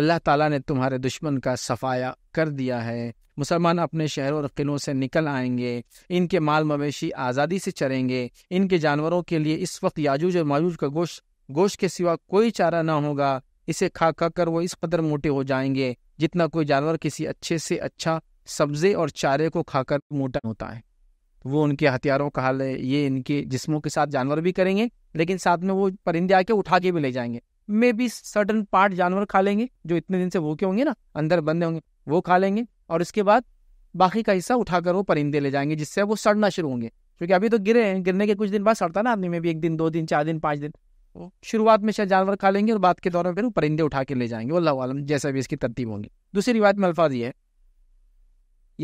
[SPEAKER 1] अल्लाह ताला ने तुम्हारे दुश्मन का सफाया कर दिया है मुसलमान अपने शहरों और किलों से निकल आएंगे इनके माल मवेशी आज़ादी से चरेंगे इनके जानवरों के लिए इस वक्त याजूज और माजूज का गोश्त गोश्त के सिवा कोई चारा ना होगा इसे खा खा कर वो इस कदर मोटे हो जाएंगे जितना कोई जानवर किसी अच्छे से अच्छा सब्जे और चारे को खाकर मोटा होता है वो उनके हथियारों का हाल है ये इनके जिस्मों के साथ जानवर भी करेंगे लेकिन साथ में वो परिंदे आके उठा के भी ले जाएंगे मे बी सर्टन पार्ट जानवर खा लेंगे जो इतने दिन से भूखे होंगे ना अंदर बंदे होंगे वो खा लेंगे और उसके बाद बाकी का हिस्सा उठाकर वो परिंदे ले जाएंगे जिससे वो सड़ना शुरू होंगे क्योंकि अभी तो गिरे हैं गिरने के कुछ दिन बाद सड़ता ना आदमी में भी एक दिन दो दिन चार दिन पाँच दिन शुरुआत में शायद जानवर खा लेंगे और बाद के दौरान फिर वो परिंदे उठा के ले जाएंगे वल्लाह आलम जैसा भी इसकी तरतीब होंगी दूसरी रिवायत में अल्फाज ये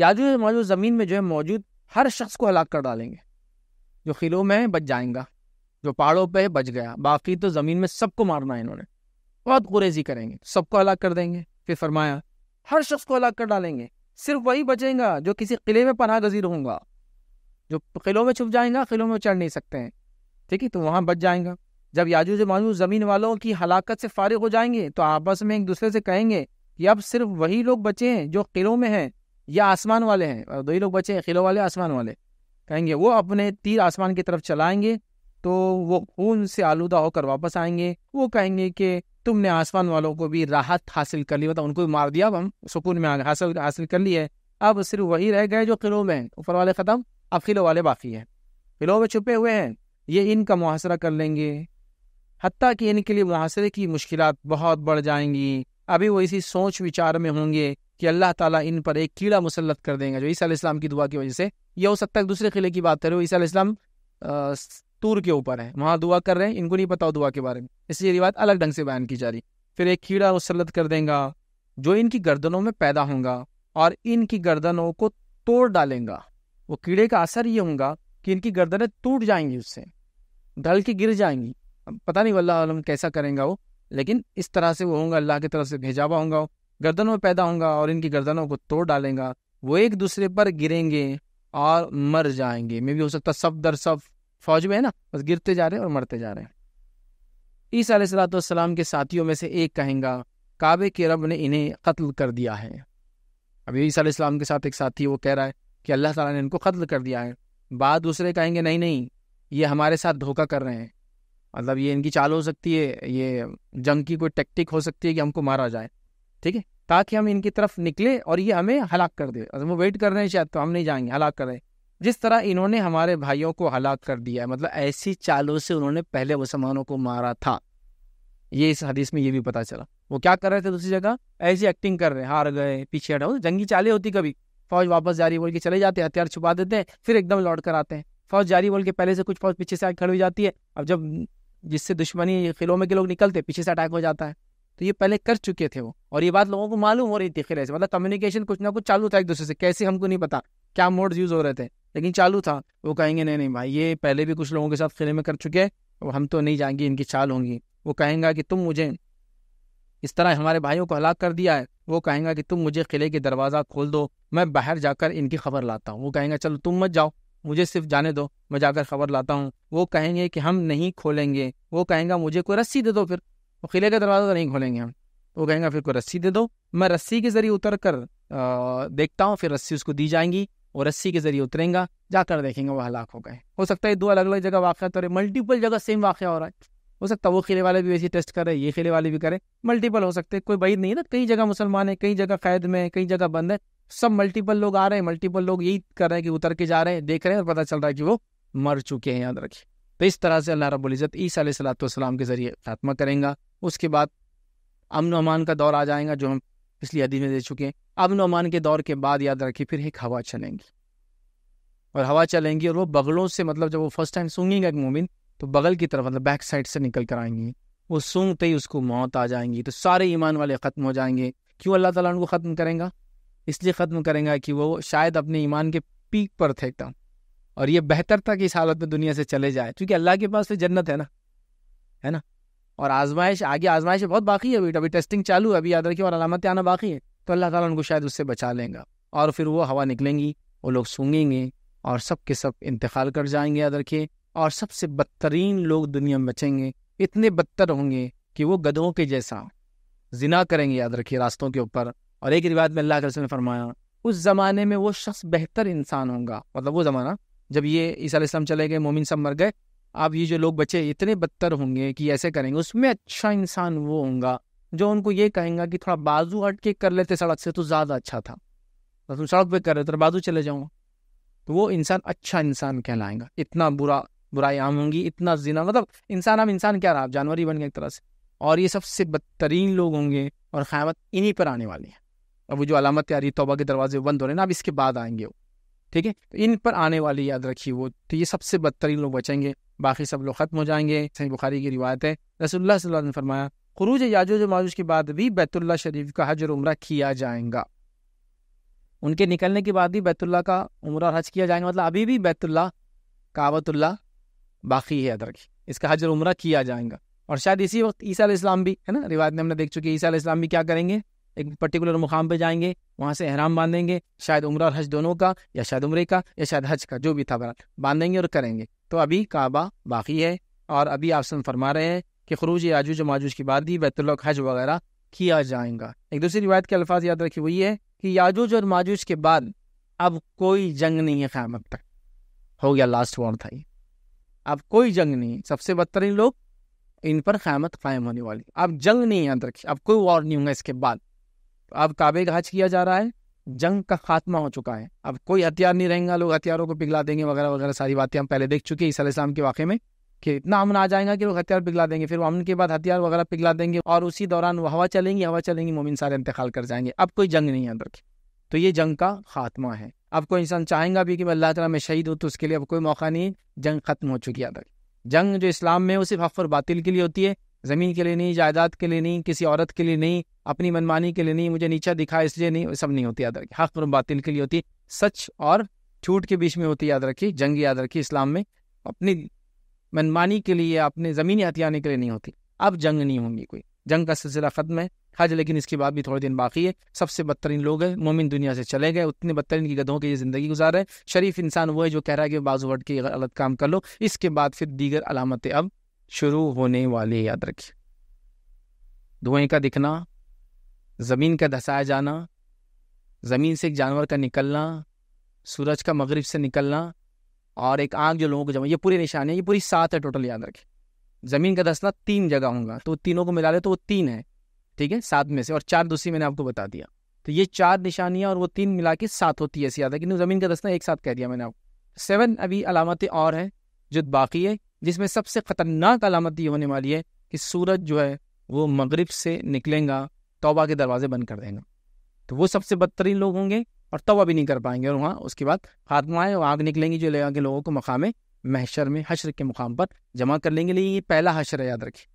[SPEAKER 1] है मौजूद ज़मीन में जो है मौजूद हर शख्स को हलाक कर डालेंगे जो खिलों में बच जाएंगा जो पहाड़ों पे बच गया बाकी तो ज़मीन में सबको मारना है इन्होंने बहुत गुरेजी करेंगे सबको अलग कर देंगे फिर फरमाया हर शख्स को अलग कर डालेंगे सिर्फ वही बचेगा जो किसी किले में पनाह गजीर होगा जो किलों में छुप जाएगा किलों में चढ़ नहीं सकते हैं ठीक है तो वहाँ बच जाएंगा जब याजूज माजूज ज़मीन वालों की हलाकत से फारिग हो जाएंगे तो आपस में एक दूसरे से कहेंगे कि अब सिर्फ वही लोग बचे हैं जो किलों में हैं या आसमान वाले हैं दो ही लोग बचे हैं किलों वाले आसमान वाले कहेंगे वो अपने तीर आसमान की तरफ चलाएंगे तो वो खून से आलूदा होकर वापस आएंगे वो कहेंगे कि तुमने आसमान वालों को भी राहत हासिल कर ली मतलब उनको भी मार दिया अब हम सुकून में हासिल हासिल कर लिए अब सिर्फ वही रह गए जो किलो में ऊपर वाले ख़त्म अब किलो वाले बाकी हैं किलो में छुपे हुए हैं ये इनका मुहासरा कर लेंगे हती कि इनके लिए मुहासरे की मुश्किल बहुत बढ़ जाएंगी अभी वो इसी सोच विचार में होंगे कि अल्लाह ताला इन पर एक कीड़ा मुसलत कर देंगे जो ईसा इस्लाम की दुआ की वजह से यह हो सकता है दूसरे किले की बात करें ईसा इस्लाम तूर के ऊपर है वहाँ दुआ कर रहे हैं इनको नहीं पता दुआ के बारे में इसलिए बात अलग ढंग से बयान की जा रही फिर एक कीड़ा मुसलत कर देगा जो इनकी गर्दनों में पैदा होगा और इनकी गर्दनों को तोड़ डालेगा वो कीड़े का असर ये होगा कि इनकी गर्दनें टूट जाएंगी उससे ढल के गिर जाएंगी पता नहीं वल्ला आलम कैसा करेंगे वो लेकिन इस तरह से वो होंगे अल्लाह की तरफ से भेजा हुआ होगा गर्दनों में पैदा होगा और इनकी गर्दनों को तोड़ डालेंगे वो एक दूसरे पर गिरेंगे और मर जाएंगे मे भी हो सकता सब दर सफ़ फौज में है ना बस गिरते जा रहे हैं और मरते जा रहे हैं ईसा सलाम के साथियों में से एक कहेंगा काबे के रब ने इन्हें कत्ल कर दिया है अब ईसा सलाम के साथ एक साथी वो कह रहा है कि अल्लाह ताला ने इनको कत्ल कर दिया है बाद दूसरे कहेंगे नहीं नहीं ये हमारे साथ धोखा कर रहे हैं मतलब ये इनकी चाल हो सकती है ये जंग की कोई टेक्टिक हो सकती है कि हमको मारा जाए ठीक है ताकि हम इनकी तरफ निकले और ये हमें हलाक कर दे मतलब वो वेट कर रहे हैं शायद तो हम नहीं जाएंगे हलाक कर रहे हैं जिस तरह इन्होंने हमारे भाइयों को हलाक कर दिया मतलब ऐसी चालों से उन्होंने पहले मुसलमानों को मारा था ये इस हदीस में ये भी पता चला वो क्या कर रहे थे दूसरी जगह ऐसी एक्टिंग कर रहे हैं हार गए पीछे हटाओ जंगी चाले होती कभी फौज वापस जारी बोल के चले जाते हैं हथियार छुपा देते हैं फिर एकदम लौट कर आते हैं फौज जारी बोल के पहले से कुछ फौज पीछे से खड़ी हो जाती है अब जब जिससे दुश्मनी खिलों में के लोग निकलते पीछे से अटैक हो जाता है तो ये पहले कर चुके थे वो और ये बात लोगों को मालूम हो रही थी खिले से मतलब कम्युनिकेशन कुछ ना कुछ चालू था एक दूसरे से कैसे हमको नहीं पता क्या मोड्स यूज़ हो रहे थे लेकिन चालू था वो कहेंगे नहीं नहीं भाई ये पहले भी कुछ लोगों के साथ खिले में कर चुके हैं हम तो नहीं जाएंगे इनकी चाल होंगी वो कहेंगा कि तुम मुझे इस तरह हमारे भाइयों को हलाक कर दिया है वो कहेंगा कि तुम मुझे किले के दरवाज़ा खोल दो मैं बाहर जाकर इनकी खबर लाता हूँ वो कहेंगे चलो तुम मत जाओ मुझे सिर्फ जाने दो मैं जाकर खबर लाता हूँ वो कहेंगे कि हम नहीं खोलेंगे वो कहेंगे मुझे कोई रस्सी दे दो फिर वो किले का दरवाज़ा तो नहीं खोलेंगे हम वो कहेंगे फिर कोई रस्सी दे दो मैं रस्सी के ज़रिए उतर कर आ, देखता हूँ फिर रस्सी उसको दी जाएंगी वो रस्सी के जरिए उतरेगा जाकर देखेंगे वो हलाक हो गए हो सकता है दो अलग अलग जगह वाक़ तो मल्टीपल जगह सेम वाक़ हो रहा है हो सकता है वो खिले वाले भी वैसे टेस्ट करें ये खिले वाले भी करें मल्टीपल हो सकते हैं कोई बईद नहीं है ना कई जगह मुसलमान है कई जगह कैद में है कई जगह बंद है सब मल्टीपल लोग आ रहे हैं मल्टीपल लोग यही कर रहे हैं कि उतर के जा रहे हैं देख रहे हैं और पता चल रहा है कि वो मर चुके हैं याद रखिए तो इस तरह से अल्लाह रबुल्ज़त ईसा सलाम के ज़रिए खात्मा करेंगे उसके बाद अमन अमान का दौर आ जाएगा जो हम पिछली हदीस में दे चुके हैं अमन अमान के दौर के बाद याद रखिए फिर एक हवा चलेंगी और हवा चलेंगी और वो बगलों से मतलब जब वो फर्स्ट टाइम सूंगेंगे एक मोमिन तो बगल की तरफ मतलब बैक साइड से निकल कर आएंगी वो सूंघते ही उसको मौत आ जाएंगी तो सारे ईमान वाले ख़त्म हो जाएंगे क्यों अल्लाह ताला उनको ख़त्म करेगा इसलिए ख़त्म करेगा कि वो शायद अपने ईमान के पीक पर थे एकदम और ये बेहतर था कि इस हालत में दुनिया से चले जाए क्योंकि अल्लाह के पास तो जन्नत है ना है ना और आजमाइश आगे आजमाइश बहुत बाकी है अभी अभी टेस्टिंग चालू है अभी याद रखिए और अलामतें आना बाकी है तो अल्लाह ताला उनको शायद उससे बचा लेगा और फिर वो हवा निकलेंगी वो लोग सूंगेंगे और सब के सब इंतकाल कर जाएंगे याद रखिए और सबसे बदतरीन लोग दुनिया में बचेंगे इतने बदतर होंगे कि वो गधों के जैसा जिना करेंगे याद रखिए रास्तों के ऊपर और एक रिवायत में अल्लाह के रसूल ने फरमाया उस ज़माने में वो शख्स बेहतर इंसान होगा मतलब वो ज़माना जब ये ईसा चले गए मोमिन सब मर गए अब ये जो लोग बचे इतने बदतर होंगे कि ऐसे करेंगे उसमें अच्छा इंसान वो होगा जो उनको ये कहेंगे कि थोड़ा बाजू हट के कर लेते सड़क से तो ज़्यादा अच्छा था तो तुम सड़क पे कर रहे थे बाजू चले जाऊँगा तो वो इंसान अच्छा इंसान कहलाएंगा इतना बुरा बुराई आम होंगी इतना जीना मतलब इंसान हम इंसान क्या रहा जानवर ही बन गए एक तरह से और ये सबसे बदतरीन लोग होंगे और क़्यामत इन्हीं पर आने वाली है और वो जो अलामत यारी तोबा के दरवाजे बंद हो रहे हैं ना अब इसके बाद आएंगे वो ठीक है तो इन पर आने वाली याद रखिए वो तो ये सबसे बदतरीन लोग बचेंगे बाकी सब लोग ख़त्म हो जाएंगे सही बुखारी की रिवायत है रसोल्ला ने फरमाया खरूज याजोज माजूज के बाद भी बैतुल्ला शरीफ का हज और उम्र किया जाएगा उनके निकलने के बाद भी बैतुल्ला का उम्र और हज किया जाएगा मतलब अभी भी बैतुल्ला कावतुल्ला बाकी है अदर की इसका हज और उम्र किया जाएगा और शायद इसी वक्त ईसा इस्लाम भी है ना रिवायत में हमने देख चुके ईसा इस्लाम भी क्या करेंगे एक पर्टिकुलर मुकाम पे जाएंगे वहाँ से अहराम बांधेंगे शायद उम्र और हज दोनों का या शायद उम्र का या शायद हज का जो भी था बरा बांधेंगे और करेंगे तो अभी काबा बाकी है और अभी आप फरमा रहे हैं कि खरूज याजूज माजूज की ही बैतुल हज वगैरह किया जाएगा एक दूसरी रिवायत के अल्फाज याद रखी हुई है कि याजूज और माजूज के बाद अब कोई जंग नहीं है क़्यामत तक हो गया लास्ट वॉर था ये अब कोई जंग नहीं सबसे बदतरीन लोग इन पर क़्यामत कायम होने वाली अब जंग नहीं याद रखी अब कोई वॉर नहीं होगा इसके बाद अब काबे का हज किया जा रहा है जंग का खात्मा हो चुका है अब कोई हथियार नहीं रहेगा लोग हथियारों को पिघला देंगे वगैरह वगैरह सारी बातें हम पहले देख चुके हैं इस के वाक़े में कि इतना अमन आ जाएगा कि वो हथियार पिघला देंगे फिर अमन के बाद हथियार वगैरह पिघला देंगे और उसी दौरान वो हवा चलेंगी हवा चलेंगी मोमिन सारे इंतकाल कर जाएंगे अब कोई जंग नहीं अंदर की तो ये जंग का खात्मा है अब कोई इंसान चाहेंगा भी कि मैं अल्लाह तला में शहीद हूँ तो उसके लिए अब कोई मौका नहीं जंग खत्म हो चुकी है अंदर जंग जो इस्लाम में वो सिर्फ हक और बातिल के लिए होती है ज़मीन के लिए नहीं जायदाद के लिए नहीं किसी औरत के लिए नहीं अपनी मनमानी के लिए नहीं मुझे नीचा दिखा इसलिए नहीं सब नहीं होती याद रखी हक और बातिल के लिए होती सच और झूठ के बीच में होती याद रखी जंग याद रखी इस्लाम में अपनी मनमानी के लिए आपने ज़मीनी हथियारने के लिए नहीं होती अब जंग नहीं होंगी कोई जंग का सिलसिला ख़त्म है हज लेकिन इसके बाद भी थोड़े दिन बाकी है सबसे बदतरीन लोग हैं मोमिन दुनिया से चले गए उतने बदतरीन की गधों के ये ज़िंदगी गुजार है शरीफ इंसान वो है जो कह रहा है कि बाजू हट के गलत काम कर लो इसके बाद फिर दीगर अलामतें अब शुरू होने वाली याद रखिए धुएं का दिखना ज़मीन का धसाया जाना ज़मीन से एक जानवर का निकलना सूरज का मगरब से निकलना और एक आग जो लोगों को जमा ये पूरी निशानियाँ ये पूरी सात है टोटल याद रखें ज़मीन का दसना तीन जगह होगा तो तीनों को मिला ले तो वो तीन है ठीक है सात में से और चार दूसरी मैंने आपको बता दिया तो ये चार निशानियाँ और वो तीन मिला के सात होती है ऐसी याद है कि ज़मीन का दसना एक साथ कह दिया मैंने आपको सेवन अभी अलामतें और हैं जो बाकी है जिसमें सबसे ख़तरनाक अलामत ये होने वाली है कि सूरज जो है वो मगरब से निकलेगा तोबा के दरवाजे बंद कर देगा तो वो सबसे बदतरीन लोग होंगे और तब भी नहीं कर पाएंगे और वहाँ उसके बाद फातमाएँ आग निकलेंगी जो के लोगों को मकाम महशर में हशर के मुकाम पर जमा कर लेंगे लेकिन ये पहला हशर है याद रखिए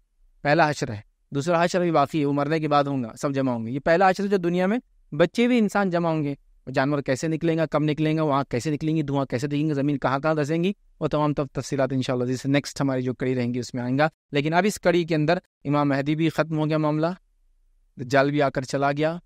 [SPEAKER 1] पहला हशर है दूसरा हशर भी बाकी है वो मरने के बाद होंगे सब जमा होंगे ये पहला हशर जो दुनिया में बच्चे भी इंसान जमा होंगे जानवर कैसे निकलेगा कब निकलेगा वहाँ कैसे निकलेंगी धुआं कैसे दिखेंगे ज़मीन कहाँ कहाँ धसेंगी वो तमाम तब तफसीत इन जिससे नेक्स्ट हमारी जो कड़ी रहेंगी उसमें आएगा लेकिन अब इस कड़ी के अंदर इमाम महदी भी ख़त्म हो गया मामला जाल भी आकर चला गया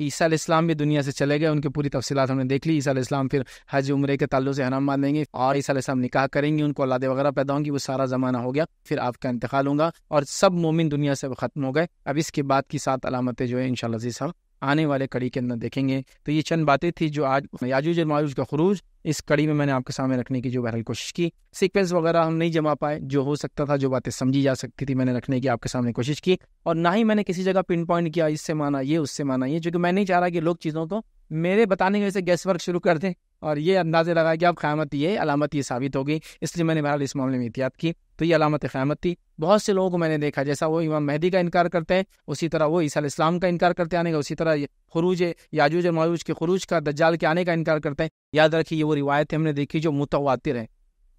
[SPEAKER 1] ईसा इस्लाम भी दुनिया से चले गए उनकी पूरी तफसीत हमने देख ली ईसा इस्लाम फिर हज उम्र के तल्लु से हराम बांधेंगे और ईसा इस्लाम निकाह करेंगे उनको औलादे वगैरह पैदा होंगी वो सारा ज़माना हो गया फिर आपका इंतकाल होगा और सब मोमिन दुनिया से ख़त्म हो गए अब इसके बाद की सात अलामतें जो है इन शाह आने वाले कड़ी के अंदर देखेंगे तो ये चंद बातें थी जो आज याजूज मायूज का खरूज इस कड़ी में मैंने आपके सामने रखने की जो बहरहाल कोशिश की सीक्वेंस वगैरह हम नहीं जमा पाए जो हो सकता था जो बातें समझी जा सकती थी मैंने रखने की आपके सामने कोशिश की और ना ही मैंने किसी जगह पिन पॉइंट किया इससे माना ये उससे माना ये जो कि मैं नहीं चाह रहा कि लोग चीज़ों को मेरे बताने की वजह से गैस वर्क शुरू कर दें और ये अंदाजे लगा कि आप क़्यामत ये अलामत ये साबित होगी इसलिए मैंने बहरहाल इस मामले में एहतियात की तो ये अलामत क़्यामत थी बहुत से लोगों को मैंने देखा जैसा वो इमाम मेहदी का इनकार करते हैं उसी तरह वो ईसा इस्लाम का इनकार करते आने का उसी तरह खरूज याजूज और मायूज के खरूज का दज्जाल के आने का इनकार करते हैं याद रखिए ये वो रिवायतें हमने देखी जो मुतवातिर हैं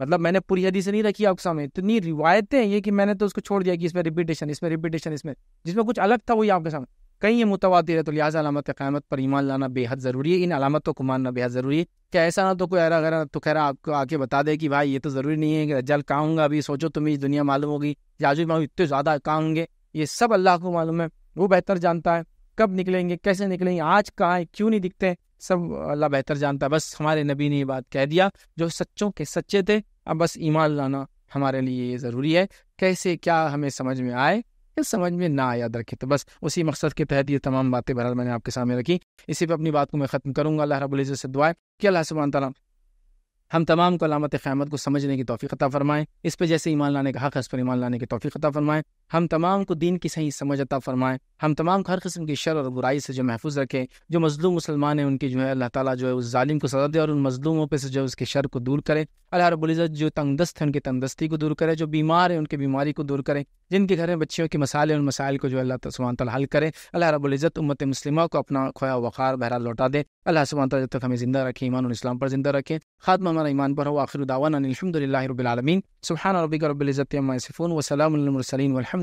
[SPEAKER 1] मतलब मैंने पूरी हदीस नहीं रखी आपके सामने इतनी रिवायतें हैं ये कि मैंने तो उसको छोड़ दिया कि इसमें रिपीटेशन इसमें रिपीटेशन इसमें जिसमें कुछ अलग था वही आपके सामने कहीं ये मुतवातिर है तो लिहाजा अलामत क़्यामत पर ईमान लाना बेहद ज़रूरी है इन अलामतों को मानना बेहद ज़रूरी है क्या ऐसा ना तो कोई अरा अगर तो खैर आपको आके बता दे कि भाई ये तो ज़रूरी नहीं है कि रज्जाल कहाँगा अभी सोचो तुम्हें दुनिया मालूम होगी याजूज मालूम इतने ज़्यादा कहाँ होंगे ये सब अल्लाह को मालूम है वो बेहतर जानता है कब निकलेंगे कैसे निकलेंगे आज कहाँ है क्यों नहीं दिखते सब अल्लाह बेहतर जानता है बस हमारे नबी ने ये बात कह दिया जो सच्चों के सच्चे थे अब बस ईमान लाना हमारे लिए ज़रूरी है कैसे क्या हमें समझ में आए या समझ में ना याद रखे तो बस उसी मकसद के तहत ये तमाम बातें बहरहाल मैंने आपके सामने रखी इसी पर अपनी बात को मैं ख़त्म करूंगा अल्लाह रबुल से दुआ कि अल्लाह सुबह तला हम तमाम को अलामत क़्यामत को समझने की तोफ़ी अता फरमाएं इस पर जैसे ईमान लाने का हक़ है उस पर ईमान लाने की तोफ़ी अता फरमाएं हम तमाम को दीन की सही समझ अता हम तमाम हर किस्म की शर और बुराई से जो महफूज रखें जो मजलूम मुसलमान हैं उनकी जो है अल्लाह ताला जो है उस जालिम को सजा दे और उन मजलूमों पर से जो है उसके शर को दूर करें अल्लाह रबुल्ज़त जो तंगदस्त हैं उनकी तंगदस्ती को दूर करें जो बीमार हैं उनकी बीमारी को दूर करें जिनके घर में बच्चियों के मसाले उन मसाइल को जो अल्लाह सुबहान तला हल करें अल्लाह रबुल्ज़त उम्मत मुस्लिमा को अपना खोया वक़ार बहरा लौटा दे अल्लाह सुबहान तला जब तक हमें ज़िंदा रखें ईमान और इस्लाम पर ज़िंदा रखें खात्मा हमारा ईमान पर हो आखिर दावा अलहमदिल्ला रबालमीन सुबहान रबिक रबुल्ज़त अम्मा सिफ़ून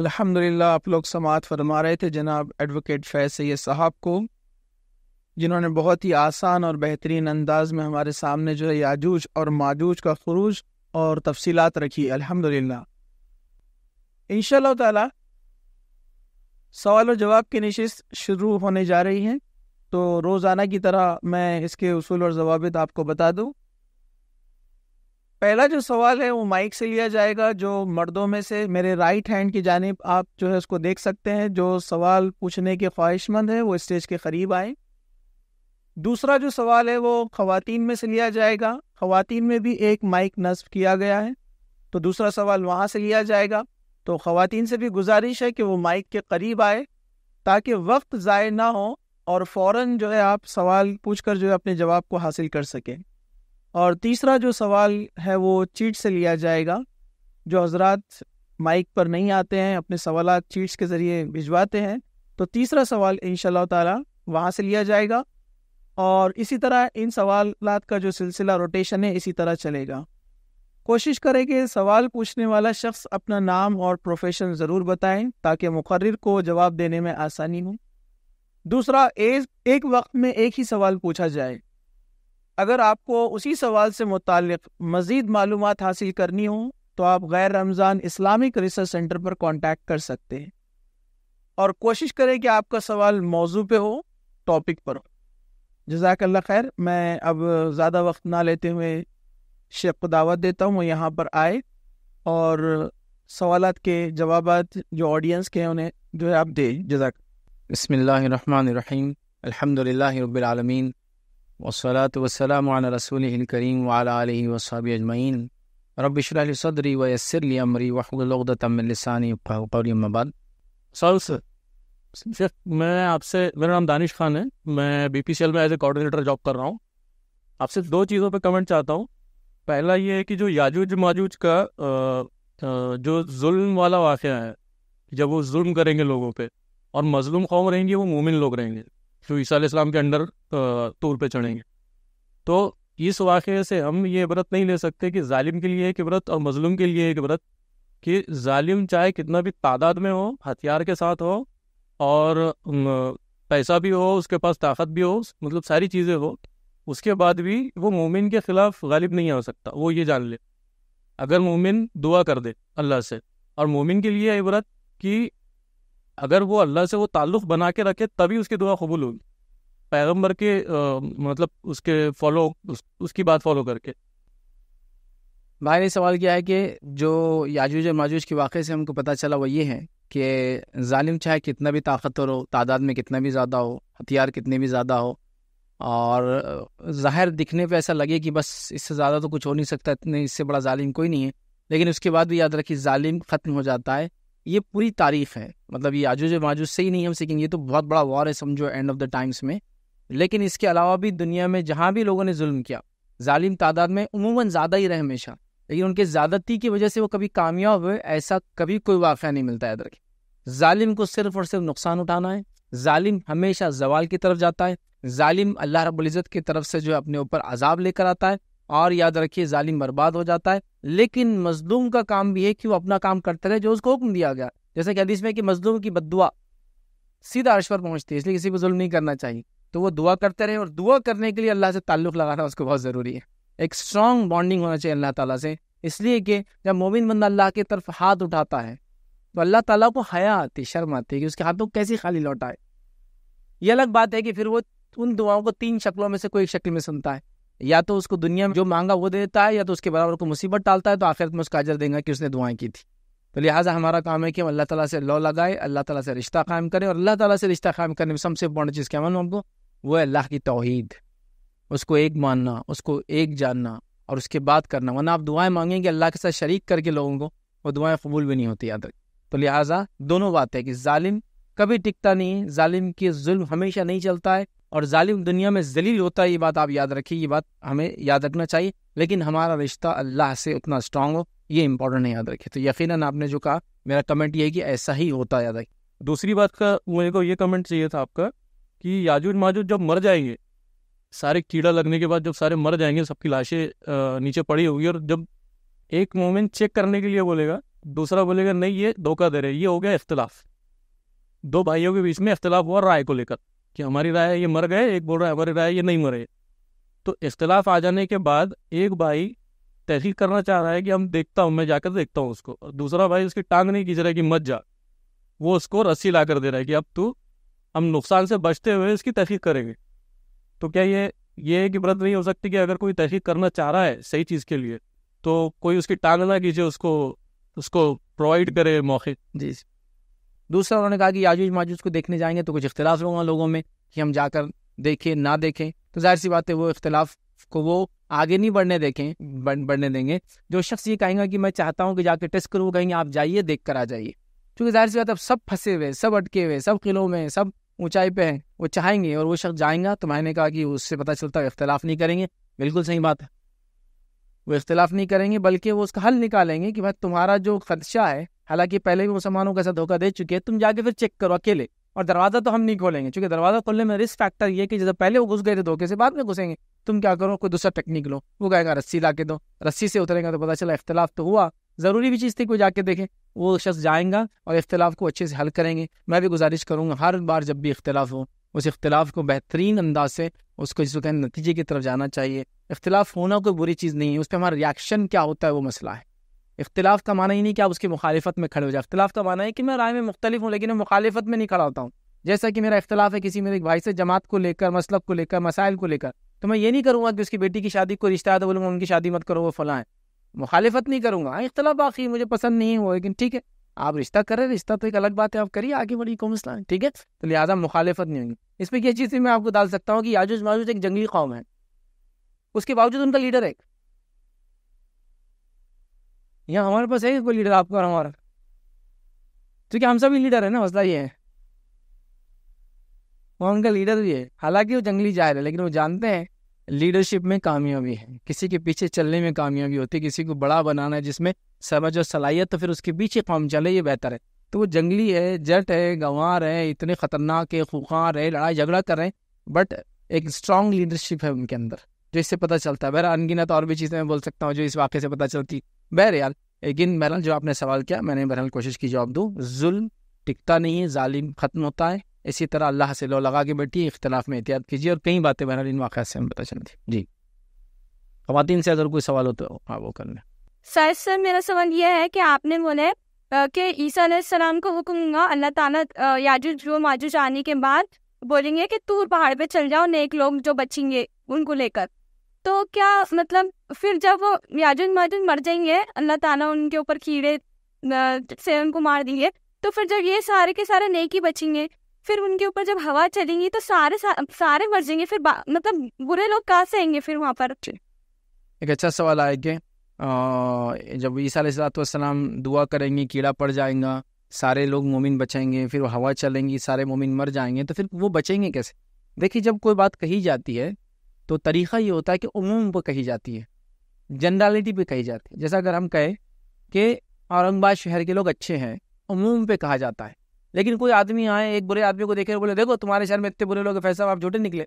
[SPEAKER 1] अल्हम्दुलिल्लाह आप लोग समात फरमा रहे थे जनाब
[SPEAKER 2] एडवोकेट फैज सैद साहब को जिन्होंने बहुत ही आसान और बेहतरीन अंदाज में हमारे सामने जो है याजूज और माजूज का खरूज और तफसीलात रखी अल्हम्दुलिल्लाह इन ताला सवाल और जवाब की नशस्त शुरू होने जा रही है तो रोज़ाना की तरह मैं इसके असूल और जवाब तो आपको बता दूँ पहला जो सवाल है वो माइक से लिया जाएगा जो मर्दों में से मेरे राइट हैंड की जानब आप जो है उसको देख सकते हैं जो सवाल पूछने के ख्वाहिशमंद है वो स्टेज के करीब आए दूसरा जो सवाल है वो खातन में से लिया जाएगा खातन में भी एक माइक नस्ब किया गया है तो दूसरा सवाल वहाँ से लिया जाएगा तो खातन से भी गुजारिश है कि वो माइक के करीब आए ताकि वक्त ज़ाय ना हो और फ़ौर जो है आप सवाल पूछ कर जो है अपने जवाब को हासिल कर सकें और तीसरा जो सवाल है वो चीट से लिया जाएगा जो हजरात माइक पर नहीं आते हैं अपने सवाल चीट्स के ज़रिए भिजवाते हैं तो तीसरा सवाल इन ताला वहाँ से लिया जाएगा और इसी तरह इन सवाल का जो सिलसिला रोटेशन है इसी तरह चलेगा कोशिश करें कि सवाल पूछने वाला शख्स अपना नाम और प्रोफेशन ज़रूर बताएं ताकि मुकर्र को जवाब देने में आसानी हो दूसरा एक वक्त में एक ही सवाल पूछा जाए अगर आपको उसी सवाल से मुतल मज़ीद मालूम हासिल करनी हो तो आप गैर रमज़ान इस्लामिक रिसर्च सेंटर पर कॉन्टैक्ट कर सकते हैं और कोशिश करें कि आपका सवाल मौजू पे हो टॉपिक पर हो जजाकल्ला खैर मैं अब ज़्यादा वक्त ना लेते हुए शेख को दावत देता हूँ वो यहाँ पर आए और
[SPEAKER 1] सवाल के जवाब जो ऑडियंस के हैं उन्हें जो है आप दें जजाक बसमीम अलहमदिल्ला वसलात वसलाम रसूल करीम वाला वसाब अजमैन रबिशरल सदरी वसरली अमरी
[SPEAKER 3] वहदतमिलसानी सर मैं आपसे मेरा नाम दानिश खान है मैं बी पी सी एल में एज ए कोऑर्डिनेटर जॉब कर रहा हूँ आपसे दो चीज़ों पे कमेंट चाहता हूँ पहला ये है कि जो याजूज माजूज का आ, आ, जो जुल्म वाला वाक़ है जब वो जुल्म करेंगे लोगों पे और मजलूम कौम रहेंगी वो मोमिन लोग रहेंगे जो तो ईसा इस्लाम के अंडर तौर पे चढ़ेंगे तो इस वाक़े से हम ये व्रत नहीं ले सकते कि ालिम के लिए एक व्रत और मजलूम के लिए एक इबरत कि ालिम चाहे कितना भी तादाद में हो हथियार के साथ हो और पैसा भी हो उसके पास ताकत भी हो मतलब सारी चीज़ें हो उसके बाद भी वो मोमिन के ख़िलाफ़ गालिब नहीं आ सकता वो ये जान ले अगर मोमिन दुआ कर दे अल्लाह से और मोमिन के लिए इबरत कि अगर वो अल्लाह से वो ताल्लुक़ बना के रखे तभी उसकी दुआ कबूल होगी पैगम्बर के आ, मतलब उसके फॉलो उस, उसकी बात फॉलो करके
[SPEAKER 1] भाई ने सवाल किया है कि जो याजूज और माजूज के वाक़े से हमको पता चला वो ये है कि ालिम चाहे कितना भी ताकतवर हो तादाद में कितना भी ज़्यादा हो हथियार कितने भी ज़्यादा हो और ज़ाहिर दिखने पे ऐसा लगे कि बस इससे ज़्यादा तो कुछ हो नहीं सकता इतने इससे बड़ा ालिम कोई नहीं है लेकिन उसके बाद भी याद रखिए ालिम ख़त्म हो जाता है ये पूरी तारीफ है मतलब ये आजूज माजू से ही नहीं हम सीखेंगे ये तो बहुत बड़ा वॉर है समझो एंड ऑफ द टाइम्स में लेकिन इसके अलावा भी दुनिया में जहाँ भी लोगों ने जुल्म किया जालिम तादाद में उमूमन ज़्यादा ही रहे हमेशा लेकिन उनके ज़्यादती की वजह से वो कभी कामयाब हुए ऐसा कभी कोई वाक़ नहीं मिलता है रखें जालिम को सिर्फ और सिर्फ नुकसान उठाना है जालिम हमेशा जवाल की तरफ जाता है जालिम अल्लाह रबुल्ज़त की तरफ से जो अपने ऊपर अजाब लेकर आता है और याद रखिए जालिम बर्बाद हो जाता है लेकिन मजलूम का काम भी है कि वो अपना काम करते रहे जो उसको हुक्म दिया गया जैसे कि हदीस में कि मजलूम की बदुआ सीधा अर्श पर पहुंचती है इसलिए किसी को जुल्म नहीं करना चाहिए तो वो दुआ करते रहे और दुआ करने के लिए अल्लाह से ताल्लुक़ लगाना उसको बहुत ज़रूरी है एक स्ट्रॉन्ग बॉन्डिंग होना चाहिए अल्लाह ताला से इसलिए कि जब मोमिन बंदा अल्लाह की तरफ हाथ उठाता है तो अल्लाह ताला को हया आती शर्म आती है कि उसके हाथों को कैसी खाली लौटाए ये अलग बात है कि फिर वो उन दुआओं को तीन शक्लों में से कोई एक शक्ल में सुनता है या तो उसको दुनिया में जो मांगा वो देता है या तो उसके बराबर को मुसीबत डालता है तो आखिरत में उसका अजर देंगे कि उसने दुआएं की थी तो लिहाजा हमारा काम है कि हम अल्लाह तला से लॉ लगाए अल्लाह तला से रिश्ता कायम करें और अल्लाह तला से रिश्ता कायम करने में सबसे इंपॉर्टेंट चीज़ क्या मानूँ हमको वो है अल्लाह की तोहद उसको एक मानना उसको एक जानना और उसके बाद करना वरना आप दुआएं मांगेंगे अल्लाह के साथ शरीक करके लोगों को वो दुआएं कबूल भी नहीं होती याद रख तो लिहाजा दोनों बात है कि जालिम कभी टिकता नहीं जालिम की जुल्म हमेशा नहीं चलता है और जालिम दुनिया में जलील होता है ये बात आप याद रखिए ये बात हमें याद रखना चाहिए लेकिन हमारा रिश्ता अल्लाह से उतना स्ट्रांग हो ये इंपॉर्टेंट है याद रखिए तो यकीन
[SPEAKER 3] आपने जो कहा मेरा कमेंट ये है कि ऐसा ही होता है याद रखिए दूसरी बात का मेरे को तो ये कमेंट चाहिए था आपका कि याजूज माजूज जब मर जाएंगे सारे कीड़ा लगने के बाद जब सारे मर जाएंगे सबकी लाशें नीचे पड़ी होगी और जब एक मोमेंट चेक करने के लिए बोलेगा दूसरा बोलेगा नहीं ये धोखा दे रहे ये हो गया इख्तलाफ दो भाइयों के बीच में इख्तलाफ हुआ राय को लेकर कि हमारी राय ये मर गए एक बोल रहा है हमारी राय ये नहीं मरे तो इख्तलाफ आ जाने के बाद एक भाई तहसील करना चाह रहा है कि हम देखता हूँ मैं जाकर देखता हूँ उसको और दूसरा भाई उसकी टांग नहीं खींच रहा है कि मत जा वो उसको रस्सी ला कर दे रहा है कि अब तू हम नुकसान से बचते हुए इसकी तहसील करेंगे तो क्या ये ये एक इबरत नहीं हो सकती कि अगर कोई तहसील करना चाह रहा है सही चीज़ के लिए तो कोई उसकी टांग ना खींचे उसको उसको प्रोवाइड करे मौके जी दूसरा उन्होंने कहा कि याजूज माजूज को देखने जाएंगे तो कुछ
[SPEAKER 1] इख्तलाफ होगा लोगों में कि हम जाकर देखें ना देखें तो जाहिर सी बात है वो इख्तलाफ को वो आगे नहीं बढ़ने देखें बढ़ने देंगे जो शख्स ये कहेंगे कि मैं चाहता हूँ कि जाके टेस्ट करूँ कहेंगे आप जाइए देख कर आ जाइए क्योंकि जाहिर सी बात अब सब फंसे हुए सब अटके हुए सब किलों में सब ऊंचाई पे हैं वो चाहेंगे और वो शख्स जाएंगा तो मैंने कहा कि उससे पता चलता है इख्तलाफ नहीं करेंगे बिल्कुल सही बात है वो इख्तलाफ नहीं करेंगे बल्कि वो उसका हल निकालेंगे कि भाई तुम्हारा जो खदशा है हालांकि पहले भी मुसलमानों को ऐसा धोखा दे चुके हैं तुम जाके फिर चेक करो अकेले और दरवाज़ा तो हम नहीं खोलेंगे क्योंकि दरवाज़ा खोलने में रिस्क फैक्टर ये कि जैसे पहले वो घुस गए थे धोखे से बाद में घुसेंगे तुम क्या करो कोई दूसरा टेक्निक लो वो कहेगा रस्सी ला के दो रस्सी से उतरेगा तो पता चला इख्तलाफ तो हुआ ज़रूरी भी चीज़ थी कोई जाके देखें वो शख्स जाएगा और इख्तलाफ को अच्छे से हल करेंगे मैं भी गुजारिश करूँगा हर बार जब भी इख्तलाफ हो उस इख्तलाफ को बेहतरीन अंदाज से उसको जिसको कहें नतीजे की तरफ जाना चाहिए इख्तलाफ होना कोई बुरी चीज़ नहीं है उस पर हमारा रिएक्शन क्या होता है वो मसला है इख्तलाफ का माना ही नहीं कि आप उसकी मुखालफत में खड़े हो जाए इख्तलाफ का माना है कि मैं राय में मुख्तलि हूँ लेकिन मैं मुखालफत में नहीं खड़ा होता हूँ जैसा कि मेरा इख्तलाफ है किसी मेरे भाई से जमात को लेकर मसलब को लेकर मसाइल को लेकर तो मैं ये नहीं करूँगा कि उसकी बेटी की शादी को रिश्ता है तो बोलूँगा उनकी शादी मत करो वो फलाँ है मुखालफत नहीं करूँगा हाँ इख्तलाफ बाकी मुझे पसंद नहीं हुआ लेकिन ठीक है आप रिश्ता करें रिश्ता तो एक अलग बात है आप करिए आगे बड़ी को मसला है ठीक है तो लिहाजा मुखालफत नहीं होगी इसमें यह चीज़ मैं आपको डाल सकता हूँ कि याजूज माजूज एक जंगली कौम है उसके बावजूद उनका लीडर है यहाँ हमारे पास है कोई लीडर आपका और हमारा तो क्या हम सभी लीडर है ना मसला ये है वो उनका लीडर भी है हालांकि वो जंगली जाहिर है लेकिन वो जानते हैं लीडरशिप में कामयाबी है किसी के पीछे चलने में कामयाबी होती है किसी को बड़ा बनाना है जिसमें समझ और सलाहियत तो फिर उसके पीछे कौम चले ये बेहतर है तो वो जंगली है जट है गंवार है इतने खतरनाक है खुखार है लड़ाई झगड़ा कर रहे हैं बट एक स्ट्रांग लीडरशिप है उनके अंदर जो इससे पता चलता है बहरा अनगिनत और भी चीज़ें मैं बोल सकता हूँ जो इस वाक्य से पता चलती बहर बहरहाल लेकिन बहरहाल जो आपने सवाल किया मैंने बहरहाल कोशिश की जवाब दूँ जुल्म टिकता नहीं है जालिम ख़त्म होता है इसी तरह अल्लाह से लो लगा के बैठिए इख्तलाफ में एहतियात कीजिए और कई बातें बहरहाल इन वाक़ से हमें पता चलती जी खातन से अगर कोई सवाल हो तो हाँ वो कर लें सर सर मेरा सवाल यह है कि आपने बोले कि ईसा सलाम को हुक्म हुआ अल्लाह ताला याजुज जो माजुज आने के बाद बोलेंगे कि तू पहाड़ पे चल जाओ नेक लोग जो बचेंगे उनको लेकर तो क्या मतलब फिर जब वो याजुन माजुन मर जाएंगे अल्लाह ताला उनके ऊपर कीड़े से उनको मार देंगे तो फिर जब ये सारे के सारे नेकी बचेंगे फिर उनके ऊपर जब हवा चलेंगी तो सारे सा, सारे मर जाएंगे फिर मतलब बुरे लोग कहाँ से आएंगे फिर वहाँ पर एक अच्छा सवाल आए कि जब ईसा दुआ करेंगे कीड़ा पड़ जाएगा सारे लोग मोमिन बचेंगे फिर हवा चलेंगी सारे मोमिन मर जाएंगे तो फिर वो बचेंगे कैसे देखिए जब कोई बात कही जाती है तो तरीक़ा ये होता है कि उमूम पर कही जाती है जनरलिटी पे कही जाती है जैसा अगर हम कहें कि औरंगाबाद शहर के लोग अच्छे हैं उमूम पे कहा जाता है लेकिन कोई आदमी आए एक बुरे आदमी को देखे बोले देखो तुम्हारे शहर में इतने बुरे लोग फैसला आप झूठे निकले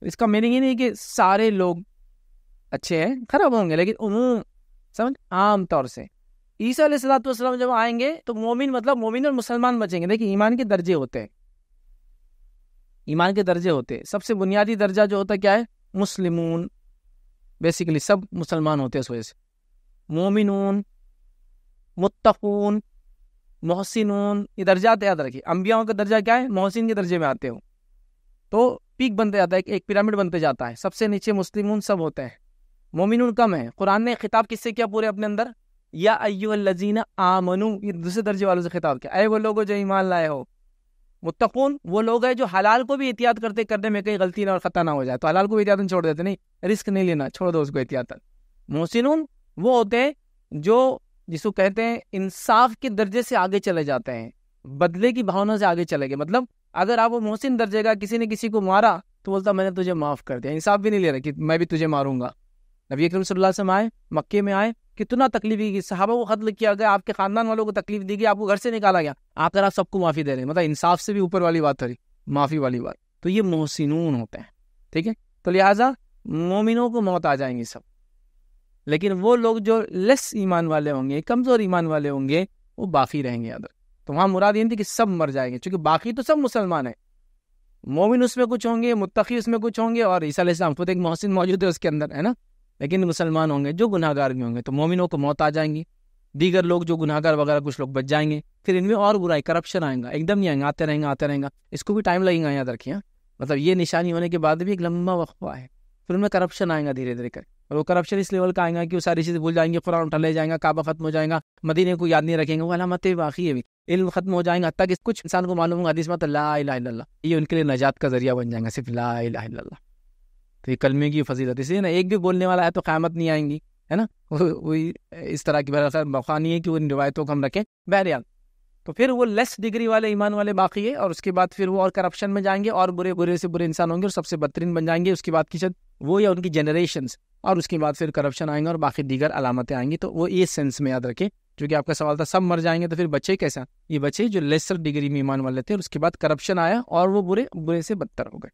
[SPEAKER 1] तो इसका मीनिंग ये नहीं कि सारे लोग अच्छे हैं खराब होंगे लेकिन उमूम समझ आम तौर से ईसा सलाम जब आएंगे तो मोमिन मतलब मोमिन और मुसलमान बचेंगे देखिए ईमान के दर्जे होते हैं ईमान के दर्जे होते हैं सबसे बुनियादी दर्जा जो होता है क्या है मुस्लिमून बेसिकली सब मुसलमान होते हैं इस वजह से मोमिनून मुतफ़ून मोहसिनून ये आते याद रखिए अम्बियाओं का दर्जा क्या है मोहसिन के दर्जे में आते हो तो पीक बनते जाता है एक पिरामिड बनते जाता है सबसे नीचे मुस्लिमून सब होते हैं मोमिनून कम है कुरान ने खिताब किससे किया पूरे अपने अंदर या अयो लजीना आमनू ये दूसरे दर्जे वालों से खिताब किया अरे वो लोगों जो ईमान लाए हो मुतकून वो लोग हैं जो हलाल को भी एहतियात करते करने में कहीं गलती ना और ख़ता ना हो जाए तो हलाल को भी एहतियातन छोड़ देते नहीं रिस्क नहीं लेना छोड़ दो उसको एहतियात मोहसिन वो होते हैं जो जिसको कहते हैं इंसाफ के दर्जे से आगे चले जाते हैं बदले की भावना से आगे चले गए मतलब अगर आप वो मोहसिन दर्जे का किसी ने किसी को मारा तो बोलता मैंने तुझे माफ़ कर दिया इंसाफ भी नहीं ले रहा कि मैं भी तुझे मारूंगा नबी अक्रम सल्लल्लाहु अलैहि वसल्लम आए मक्के में आए कितना तकलीफ दी गई साहबा को कत्ल किया गया आपके खानदान वालों को तकलीफ दी गई आपको घर से निकाला गया आप तरह सबको माफ़ी दे रहे हैं मतलब इंसाफ से भी ऊपर वाली बात थी माफ़ी वाली बात तो ये मोहसिनून होते हैं ठीक है तो लिहाजा मोमिनों को मौत आ जाएंगी सब लेकिन वो लोग जो लेस ईमान वाले होंगे कमज़ोर ईमान वाले होंगे वो बाफ़ी रहेंगे अदर तो वहां मुराद ये थी कि सब मर जाएंगे क्योंकि बाकी तो सब मुसलमान है मोमिन उसमें कुछ होंगे मुतकी उसमें कुछ होंगे और ईसा खुद एक मोहसिन मौजूद है उसके अंदर है ना लेकिन मुसलमान होंगे जो गुनाहगार भी होंगे तो मोमिनों को मौत आ जाएंगी दीगर लोग जो गुनाहगार वगैरह कुछ लोग बच जाएंगे फिर इनमें और बुराई करप्शन आएगा एकदम नहीं आएंगे आते रहेंगे आते रहेंगे इसको भी टाइम लगेगा याद रखिए हाँ। मतलब ये निशानी होने के बाद भी एक लंबा वक्फा है फिर उनमें करप्शन आएगा धीरे धीरे कर और वो करप्शन इस लेवल का आएगा कि वो सारी चीज़ें भूल जाएंगे कुरान उठा ले जाएगा काबा खत्म हो जाएगा मदीने को याद नहीं रखेंगे वो अलामत बाकी है भी इल्म खत्म हो जाएगा तक कुछ इंसान को मालूम होगा हदीस मत ला इला ये उनके लिए नजात का जरिया बन जाएगा सिर्फ ला तो ये कलमे की फजीलत इसलिए ना एक भी बोलने वाला है तो क़्यामत नहीं आएंगी है ना (laughs) वही इस तरह की बहर मौका नहीं है कि उन रिवायतों को हम रखें बहरियाल तो फिर वो लेस डिग्री वाले ईमान वाले बाकी है और उसके बाद फिर वो और करप्शन में जाएंगे और बुरे बुरे से बुरे इंसान होंगे और सबसे बदतरीन बन जाएंगे उसके बाद की शायद वो या उनकी जनरेशन और उसके बाद फिर करप्शन आएंगे और बाकी दीगर अलामतें आएंगी तो वो इस सेंस में याद रखें क्योंकि आपका सवाल था सब मर जाएंगे तो फिर बच्चे कैसा ये बच्चे जो लेसर डिग्री में ईमान वाले थे और उसके बाद करप्शन आया और वो बुरे बुरे से बदतर हो गए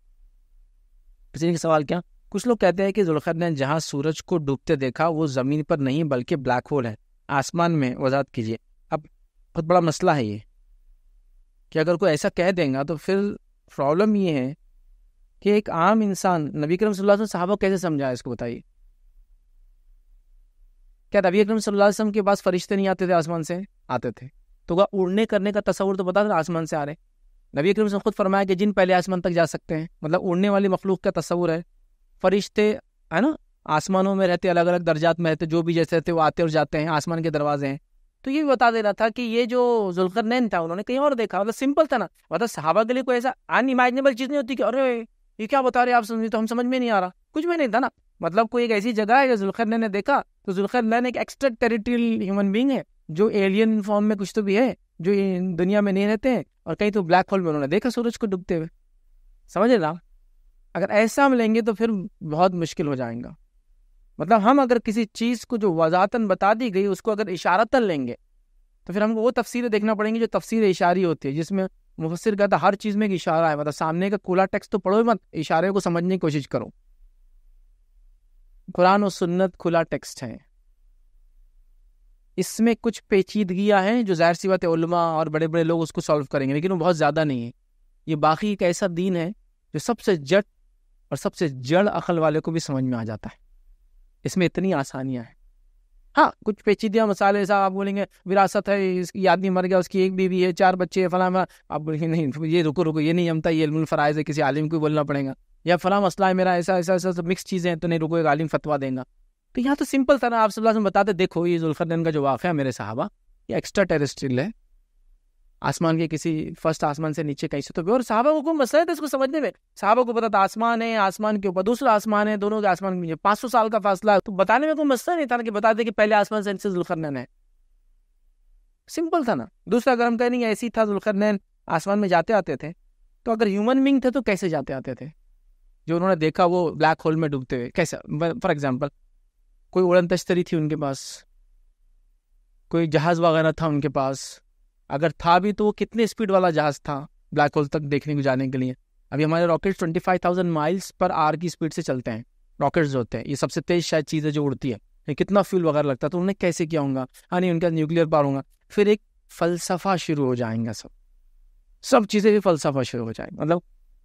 [SPEAKER 1] पिछले ने सवाल क्या कुछ लोग कहते हैं कि जुल्खर ने जहाँ सूरज को डूबते देखा वो ज़मीन पर नहीं बल्कि ब्लैक होल है आसमान में वजात कीजिए अब बहुत बड़ा मसला है ये कि अगर कोई ऐसा कह देगा तो फिर प्रॉब्लम ये है कि एक आम इंसान नबी करम सल्लल्लाहु साहबा कैसे समझाया इसको बताइए क्या नबी करम सल्लल्लाहु वसल्लम के पास फरिश्ते नहीं आते थे आसमान से आते थे तो वह उड़ने करने का तस्वुर तो बता था आसमान से आ रहे नबी करीम से खुद फरमाया कि जिन पहले आसमान तक जा सकते हैं मतलब उड़ने वाली मखलूक का तस्वूर है फरिश्ते है ना आसमानों में रहते अलग अलग दर्जात में रहते जो भी जैसे रहते वो आते और जाते हैं आसमान के दरवाजे हैं तो ये भी बता रहा था कि ये जो जुलकर नैन था उन्होंने कहीं और देखा मतलब सिंपल था ना मतलब सहाबा के लिए कोई ऐसा अनइमेजनेबल चीज़ नहीं होती कि अरे ये क्या बता रहे आप समझिए तो हम समझ में नहीं आ रहा कुछ भी नहीं था ना मतलब कोई एक ऐसी जगह है जो नैन ने देखा तो जुल्खर नैन एक एक्स्ट्रा टेरिटोरियल ह्यूमन बींग है जो एलियन फॉर्म में कुछ तो भी है जो दुनिया में नहीं रहते हैं और कहीं तो ब्लैक होल में उन्होंने देखा सूरज को डूबते हुए समझे ना अगर ऐसा हम लेंगे तो फिर बहुत मुश्किल हो जाएगा मतलब हम अगर किसी चीज़ को जो वजातन बता दी गई उसको अगर इशारतन लेंगे तो फिर हमको वो तफसीरें देखना पड़ेंगी जो तफसीर इशारी होती है जिसमें मुफसर कहता हर चीज़ में एक इशारा है मतलब सामने का कूला टेक्स तो पढ़ो मत इशारे को समझने की कोशिश करो कुरान और सुन्नत खुला टेक्स्ट है इसमें कुछ पेचीदगियाँ हैं जो जाहिर सी बात है और बड़े बड़े लोग उसको सॉल्व करेंगे लेकिन वो बहुत ज़्यादा नहीं है ये बाकी एक ऐसा दीन है जो सबसे जट और सबसे जड़ अकल वाले को भी समझ में आ जाता है इसमें इतनी आसानियाँ हैं हाँ कुछ पेचीदियाँ मसाले साहब आप बोलेंगे विरासत है इसकी आदमी मर गया उसकी एक बीवी है चार बच्चे है फला आप बोलेंगे नहीं ये रुको रुको ये नहीं जमता ये फ़राइज़ है किसी आलिम को बोलना पड़ेगा या फला मसला है मेरा ऐसा ऐसा ऐसा मिक्स चीज़ें हैं तो नहीं रुको एक आलिम फतवा देगा तो यहाँ तो सिंपल था ना आप सब बताते देखो ये जुल्फरदैन का जो वाक़ है मेरे साहबा ये एक्स्ट्रा टेरेस्ट्रियल है आसमान के किसी फर्स्ट आसमान से नीचे कहीं से तो भी और साहबा को कोई मसला था तो इसको समझने में साहबा को पता था आसमान है आसमान के ऊपर दूसरा आसमान है दोनों के आसमान के पाँच सौ साल का फासला तो बताने में कोई मसला नहीं था ना कि बताते कि पहले आसमान से नीचे जुल्खरनैन है सिंपल था ना दूसरा गर्म का नहीं ऐसी था जुल्फरनैन आसमान में जाते आते थे तो अगर ह्यूमन बींग थे तो कैसे जाते आते थे जो उन्होंने देखा वो ब्लैक होल में डूबते हुए कैसे फॉर एग्जाम्पल कोई उड़न तश्तरी थी उनके पास कोई जहाज़ वगैरह था उनके पास अगर था भी तो वो कितने स्पीड वाला जहाज़ था ब्लैक होल तक देखने को जाने के लिए अभी हमारे rocket twenty five thousand miles per hour की स्पीड से चलते हैं रॉकेट्स जो होते हैं ये सबसे तेज शायद चीजें जो उड़ती है कितना फ्यूल वगैरह लगता है तो उन्हें कैसे किया होगा हाँ नहीं उनका न्यूक्लियर पार होगा फिर एक फलसफा शुरू हो जाएंगे सब सब चीज़ें भी फलसफा शुरू हो जाएंगे मतलब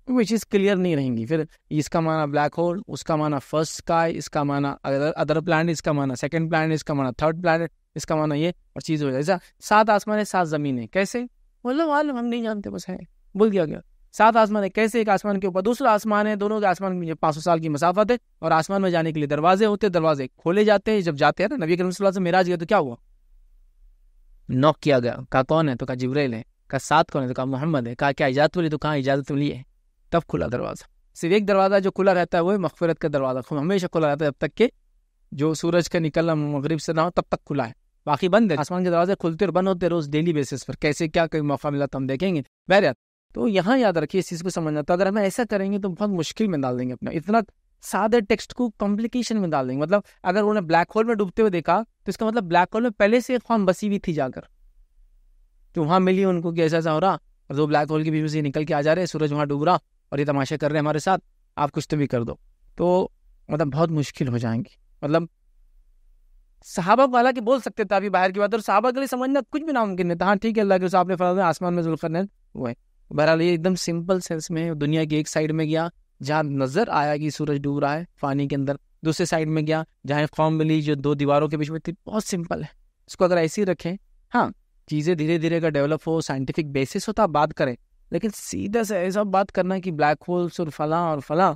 [SPEAKER 1] चीज क्लियर नहीं रहेंगी फिर इसका माना ब्लैक होल उसका माना फर्स्ट स्काई इसका माना अदर अदर प्लान इसका माना सेकंड प्लान इसका माना थर्ड प्लान इसका माना ये और चीज़ हो जाए सात आसमान है सात ज़मीन है कैसे बोलो मतलब मालूम हम नहीं जानते बस है बोल दिया गया सात आसमान है कैसे एक आसमान के ऊपर दूसरा आसमान है दोनों के आसमान में पांच सौ साल की मसाफत है और आसमान में जाने के लिए दरवाजे होते हैं दरवाजे खोले जाते हैं जब जाते हैं ना नबी करीम से मेराज गया तो क्या हुआ नॉक किया गया कहा कौन है तो कहा जिब्रेल है कहा सात कौन है तो कहा मोहम्मद है कहा क्या इजाजत मिली तो कहा इजाजत मिली है तब खुला दरवाज़ा सिर्फ एक दरवाज़ा जो खुला रहता है वो है मगफरत का दरवाज़ा हमेशा खुला रहता है जब तक कि जो सूरज का निकलना मगरब से ना हो तब तक खुला है बाकी बंद है आसमान के दरवाजे खुलते और बंद होते रोज़ डेली बेसिस पर कैसे क्या कोई मौका मिला तो हम देखेंगे बहरिया तो यहाँ याद रखिए इस चीज़ को समझना तो अगर हम ऐसा करेंगे तो बहुत मुश्किल में डाल देंगे अपना इतना सादे टेक्स्ट को कॉम्प्लिकेशन में डाल देंगे मतलब अगर उन्होंने ब्लैक होल में डूबते हुए देखा तो इसका मतलब ब्लैक होल में पहले से एक फॉर्म बसी हुई थी जाकर तो वहाँ मिली उनको कि ऐसा ऐसा हो रहा और दो ब्लैक होल के बीच में से निकल के आ जा रहे सूरज वहाँ डूब रहा और ये तमाशा कर रहे हैं हमारे साथ आप कुछ तो भी कर दो तो मतलब बहुत मुश्किल हो जाएंगी मतलब साहबा को हालांकि बोल सकते थे अभी बाहर की बात और साहबा के लिए समझना कुछ भी नामुमकिन था हाँ ठीक है अल्लाह के आपने फला आसमान में जुल्कर वो है बहरहाल ये एकदम सिंपल सेंस में दुनिया की एक साइड में गया जहाँ नजर आया कि सूरज डूब रहा है पानी के अंदर दूसरे साइड में गया जहाँ एक कौम मिली जो दो दीवारों के बीच में थी बहुत सिंपल है इसको अगर ऐसे ही रखें हाँ चीज़ें धीरे धीरे अगर डेवलप हो साइंटिफिक बेसिस हो तो आप बात करें लेकिन सीधा से ऐसा बात करना कि ब्लैक होल्स और फला और फला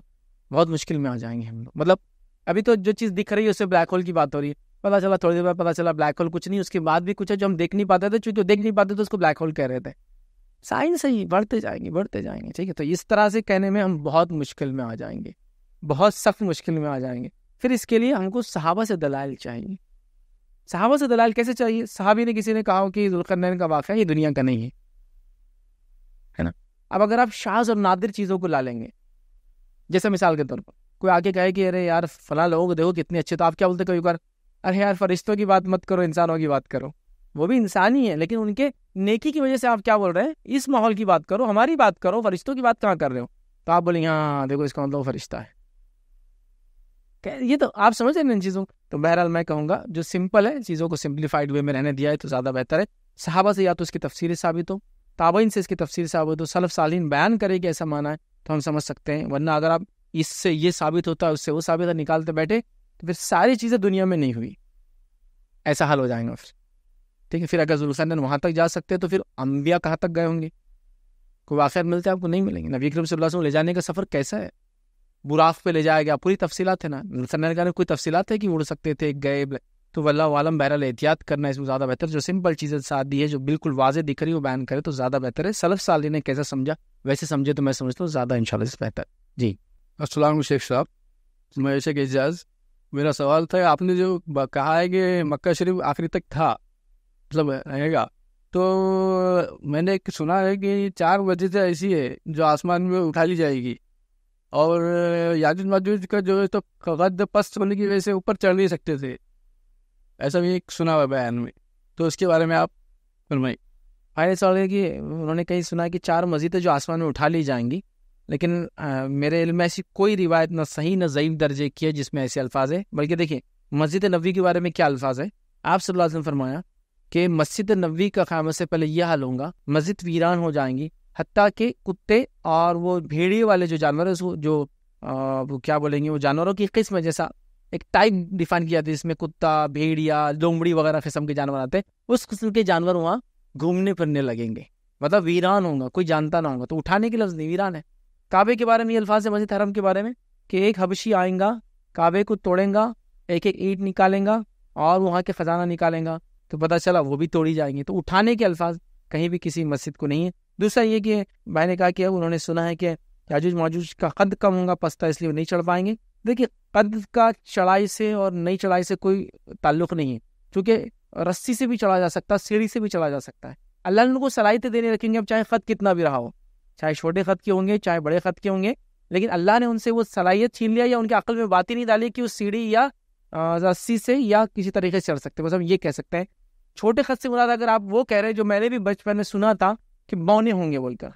[SPEAKER 1] बहुत मुश्किल में आ जाएंगे हम लोग मतलब अभी तो जो चीज़ दिख रही है उससे ब्लैक होल की बात हो रही है पता चला थोड़ी देर बाद पता चला ब्लैक होल कुछ नहीं उसके बाद भी कुछ है जो हम देख नहीं पाते थे चूँकि देख नहीं पाते तो उसको ब्लैक होल कह रहे थे साइंस ही बढ़ते जाएंगे बढ़ते जाएंगे ठीक है तो इस तरह से कहने में हम बहुत मुश्किल में आ जाएंगे बहुत सख्त मुश्किल में आ जाएंगे फिर इसके लिए हमको सहाबा से दलाल चाहिए सहाबा से दलाल कैसे चाहिए सहाबी ने किसी ने कहा कि जुल्कर का वाक़ ये दुनिया का नहीं है है ना अब अगर आप शाज और नादिर चीज़ों को ला लेंगे जैसे मिसाल के तौर पर कोई आके कहे कि अरे यार फला लोग देखो कितने अच्छे तो आप क्या बोलते कभी बार अरे यार फरिश्तों की बात मत करो इंसानों की बात करो वो भी इंसान ही है लेकिन उनके नेकी की वजह से आप क्या बोल रहे हैं इस माहौल की बात करो हमारी बात करो फरिश्तों की बात कहाँ कर रहे हो तो आप बोलेंगे हाँ, हाँ देखो इसका मतलब फरिश्ता है ये तो आप समझ रहे हैं इन चीज़ों तो बहरहाल मैं कहूँगा जो सिंपल है चीज़ों को सिंप्लीफाइड वे में रहने दिया है तो ज़्यादा बेहतर है सहाबा से या तो उसकी तफसीरें साबित हो ताबइन से इसकी तफसीर साबित हो सलफ सालीन बयान करे कि ऐसा माना है तो हम समझ सकते हैं वरना अगर आप इससे ये साबित होता है उससे वो साबित निकालते बैठे तो फिर सारी चीज़ें दुनिया में नहीं हुई ऐसा हाल हो जाएगा फिर ठीक है फिर अगर जुल्खनन वहाँ तक जा सकते हैं तो फिर अम्बिया कहाँ तक गए होंगे कोई वाक़ मिलते आपको नहीं मिलेंगे नबी करीम सल्लल्लाहु ले जाने का सफ़र कैसा है बुराफ पे ले जाया गया पूरी तफसीत है ना जुल्खनन कोई तफसीत है कि उड़ सकते थे गए तो वल्ला वालम बहरल एहतियात करना इसमें ज़्यादा बेहतर जो सिंपल चीज़ें साथ दी है जो बिल्कुल वाजे दिख रही है वो बैन करे तो ज़्यादा बेहतर है सलफ साली ने कैसा समझा वैसे समझे तो मैं समझता हूँ ज़्यादा इन बेहतर जी असल शेख साहब मैं शेख एजाज मेरा सवाल था आपने जो कहा है कि मक्का शरीफ आखिरी तक था मतलब रहेगा तो मैंने एक सुना है कि चार से ऐसी है जो आसमान में उठा ली जाएगी और याजुज माजूज का जो है तो कद पस्त होने की वजह से ऊपर चढ़ नहीं सकते थे ऐसा भी एक सुना हुआ बयान में तो उसके बारे में आप फरमाई फायदे सवाल है कि उन्होंने कहीं सुना कि चार मस्जिदें जो आसमान में उठा ली जाएंगी लेकिन आ, मेरे इल्म में ऐसी कोई रिवायत ना सही ना ज़यीफ़ दर्जे की है जिसमें ऐसे अल्फाज है बल्कि देखिए मस्जिद नबी के बारे में क्या अल्फाज है आप सल्लल्लाहु अलैहि वसल्लम फरमाया कि मस्जिद नबी का ख्याम से पहले यह हाल होगा मस्जिद वीरान हो जाएंगी हती के कुत्ते और वो भेड़िए वाले जो जानवर है जो आ, वो क्या बोलेंगे वो जानवरों की किस्म जैसा एक टाइप डिफाइन किया था जिसमें कुत्ता भेड़िया लोमड़ी वगैरह किस्म के जानवर आते उस किस्म के जानवर वहाँ घूमने फिरने लगेंगे मतलब वीरान होगा कोई जानता ना होगा तो उठाने के लफ्ज़ नहीं वीरान है काबे के बारे में ये अल्फाज है मस्जिद हरम के बारे में कि एक हबशी आएगा काबे को तोड़ेगा एक एक ईट निकालेगा और वहाँ के ख़जाना निकालेगा तो पता चला वो भी तोड़ी जाएंगे तो उठाने के अल्फाज कहीं भी किसी मस्जिद को नहीं है दूसरा ये कि मैंने कहा कि उन्होंने सुना है कि याजूज माजूज का कद कम होगा पस्ता इसलिए वो नहीं चढ़ पाएंगे देखिए कद का चढ़ाई से और नई चढ़ाई से कोई ताल्लुक नहीं है क्योंकि रस्सी से भी चढ़ा जा सकता है सीढ़ी से भी चढ़ा जा सकता है अल्लाह ने उनको सलाहित तो देने रखेंगे अब चाहे ख़त कितना भी रहा हो चाहे छोटे ख़त के होंगे चाहे बड़े ख़त के होंगे लेकिन अल्लाह ने उनसे वो सलाहियत छीन लिया या उनके अकल में बात ही नहीं डाली कि वो सीढ़ी या रस्सी से या किसी तरीके से चढ़ सकते बस हम ये कह सकते हैं छोटे ख़त से मुराद अगर आप वो कह रहे हैं जो मैंने भी बचपन में सुना था कि बौने होंगे बोलकर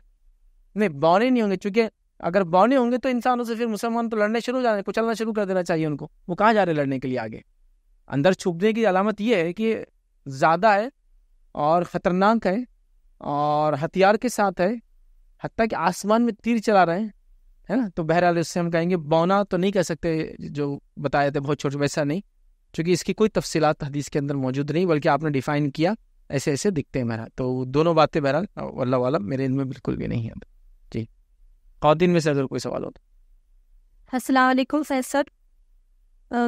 [SPEAKER 1] नहीं बौने नहीं होंगे चूंकि अगर बौने होंगे तो इंसानों से फिर मुसलमान तो लड़ने शुरू हो जाने कुचलना शुरू कर देना चाहिए उनको वो कहाँ जा रहे हैं लड़ने के लिए आगे अंदर छुपने की अलामत ये है कि ज़्यादा है और ख़तरनाक है और हथियार के साथ है हती कि आसमान में तीर चला रहे हैं है ना तो बहरहाल इससे हम कहेंगे बौना तो नहीं कह सकते जो बताए थे बहुत छोटे वैसा नहीं क्योंकि इसकी कोई तफसीत हदीस के अंदर मौजूद नहीं बल्कि आपने डिफ़ाइन किया ऐसे ऐसे दिखते हैं मेरा तो दोनों बातें बहरहाल अल्लाह वाला मेरे इनमें बिल्कुल भी नहीं है खातिन में से अगर कोई सवाल हो तो असलकुम फैज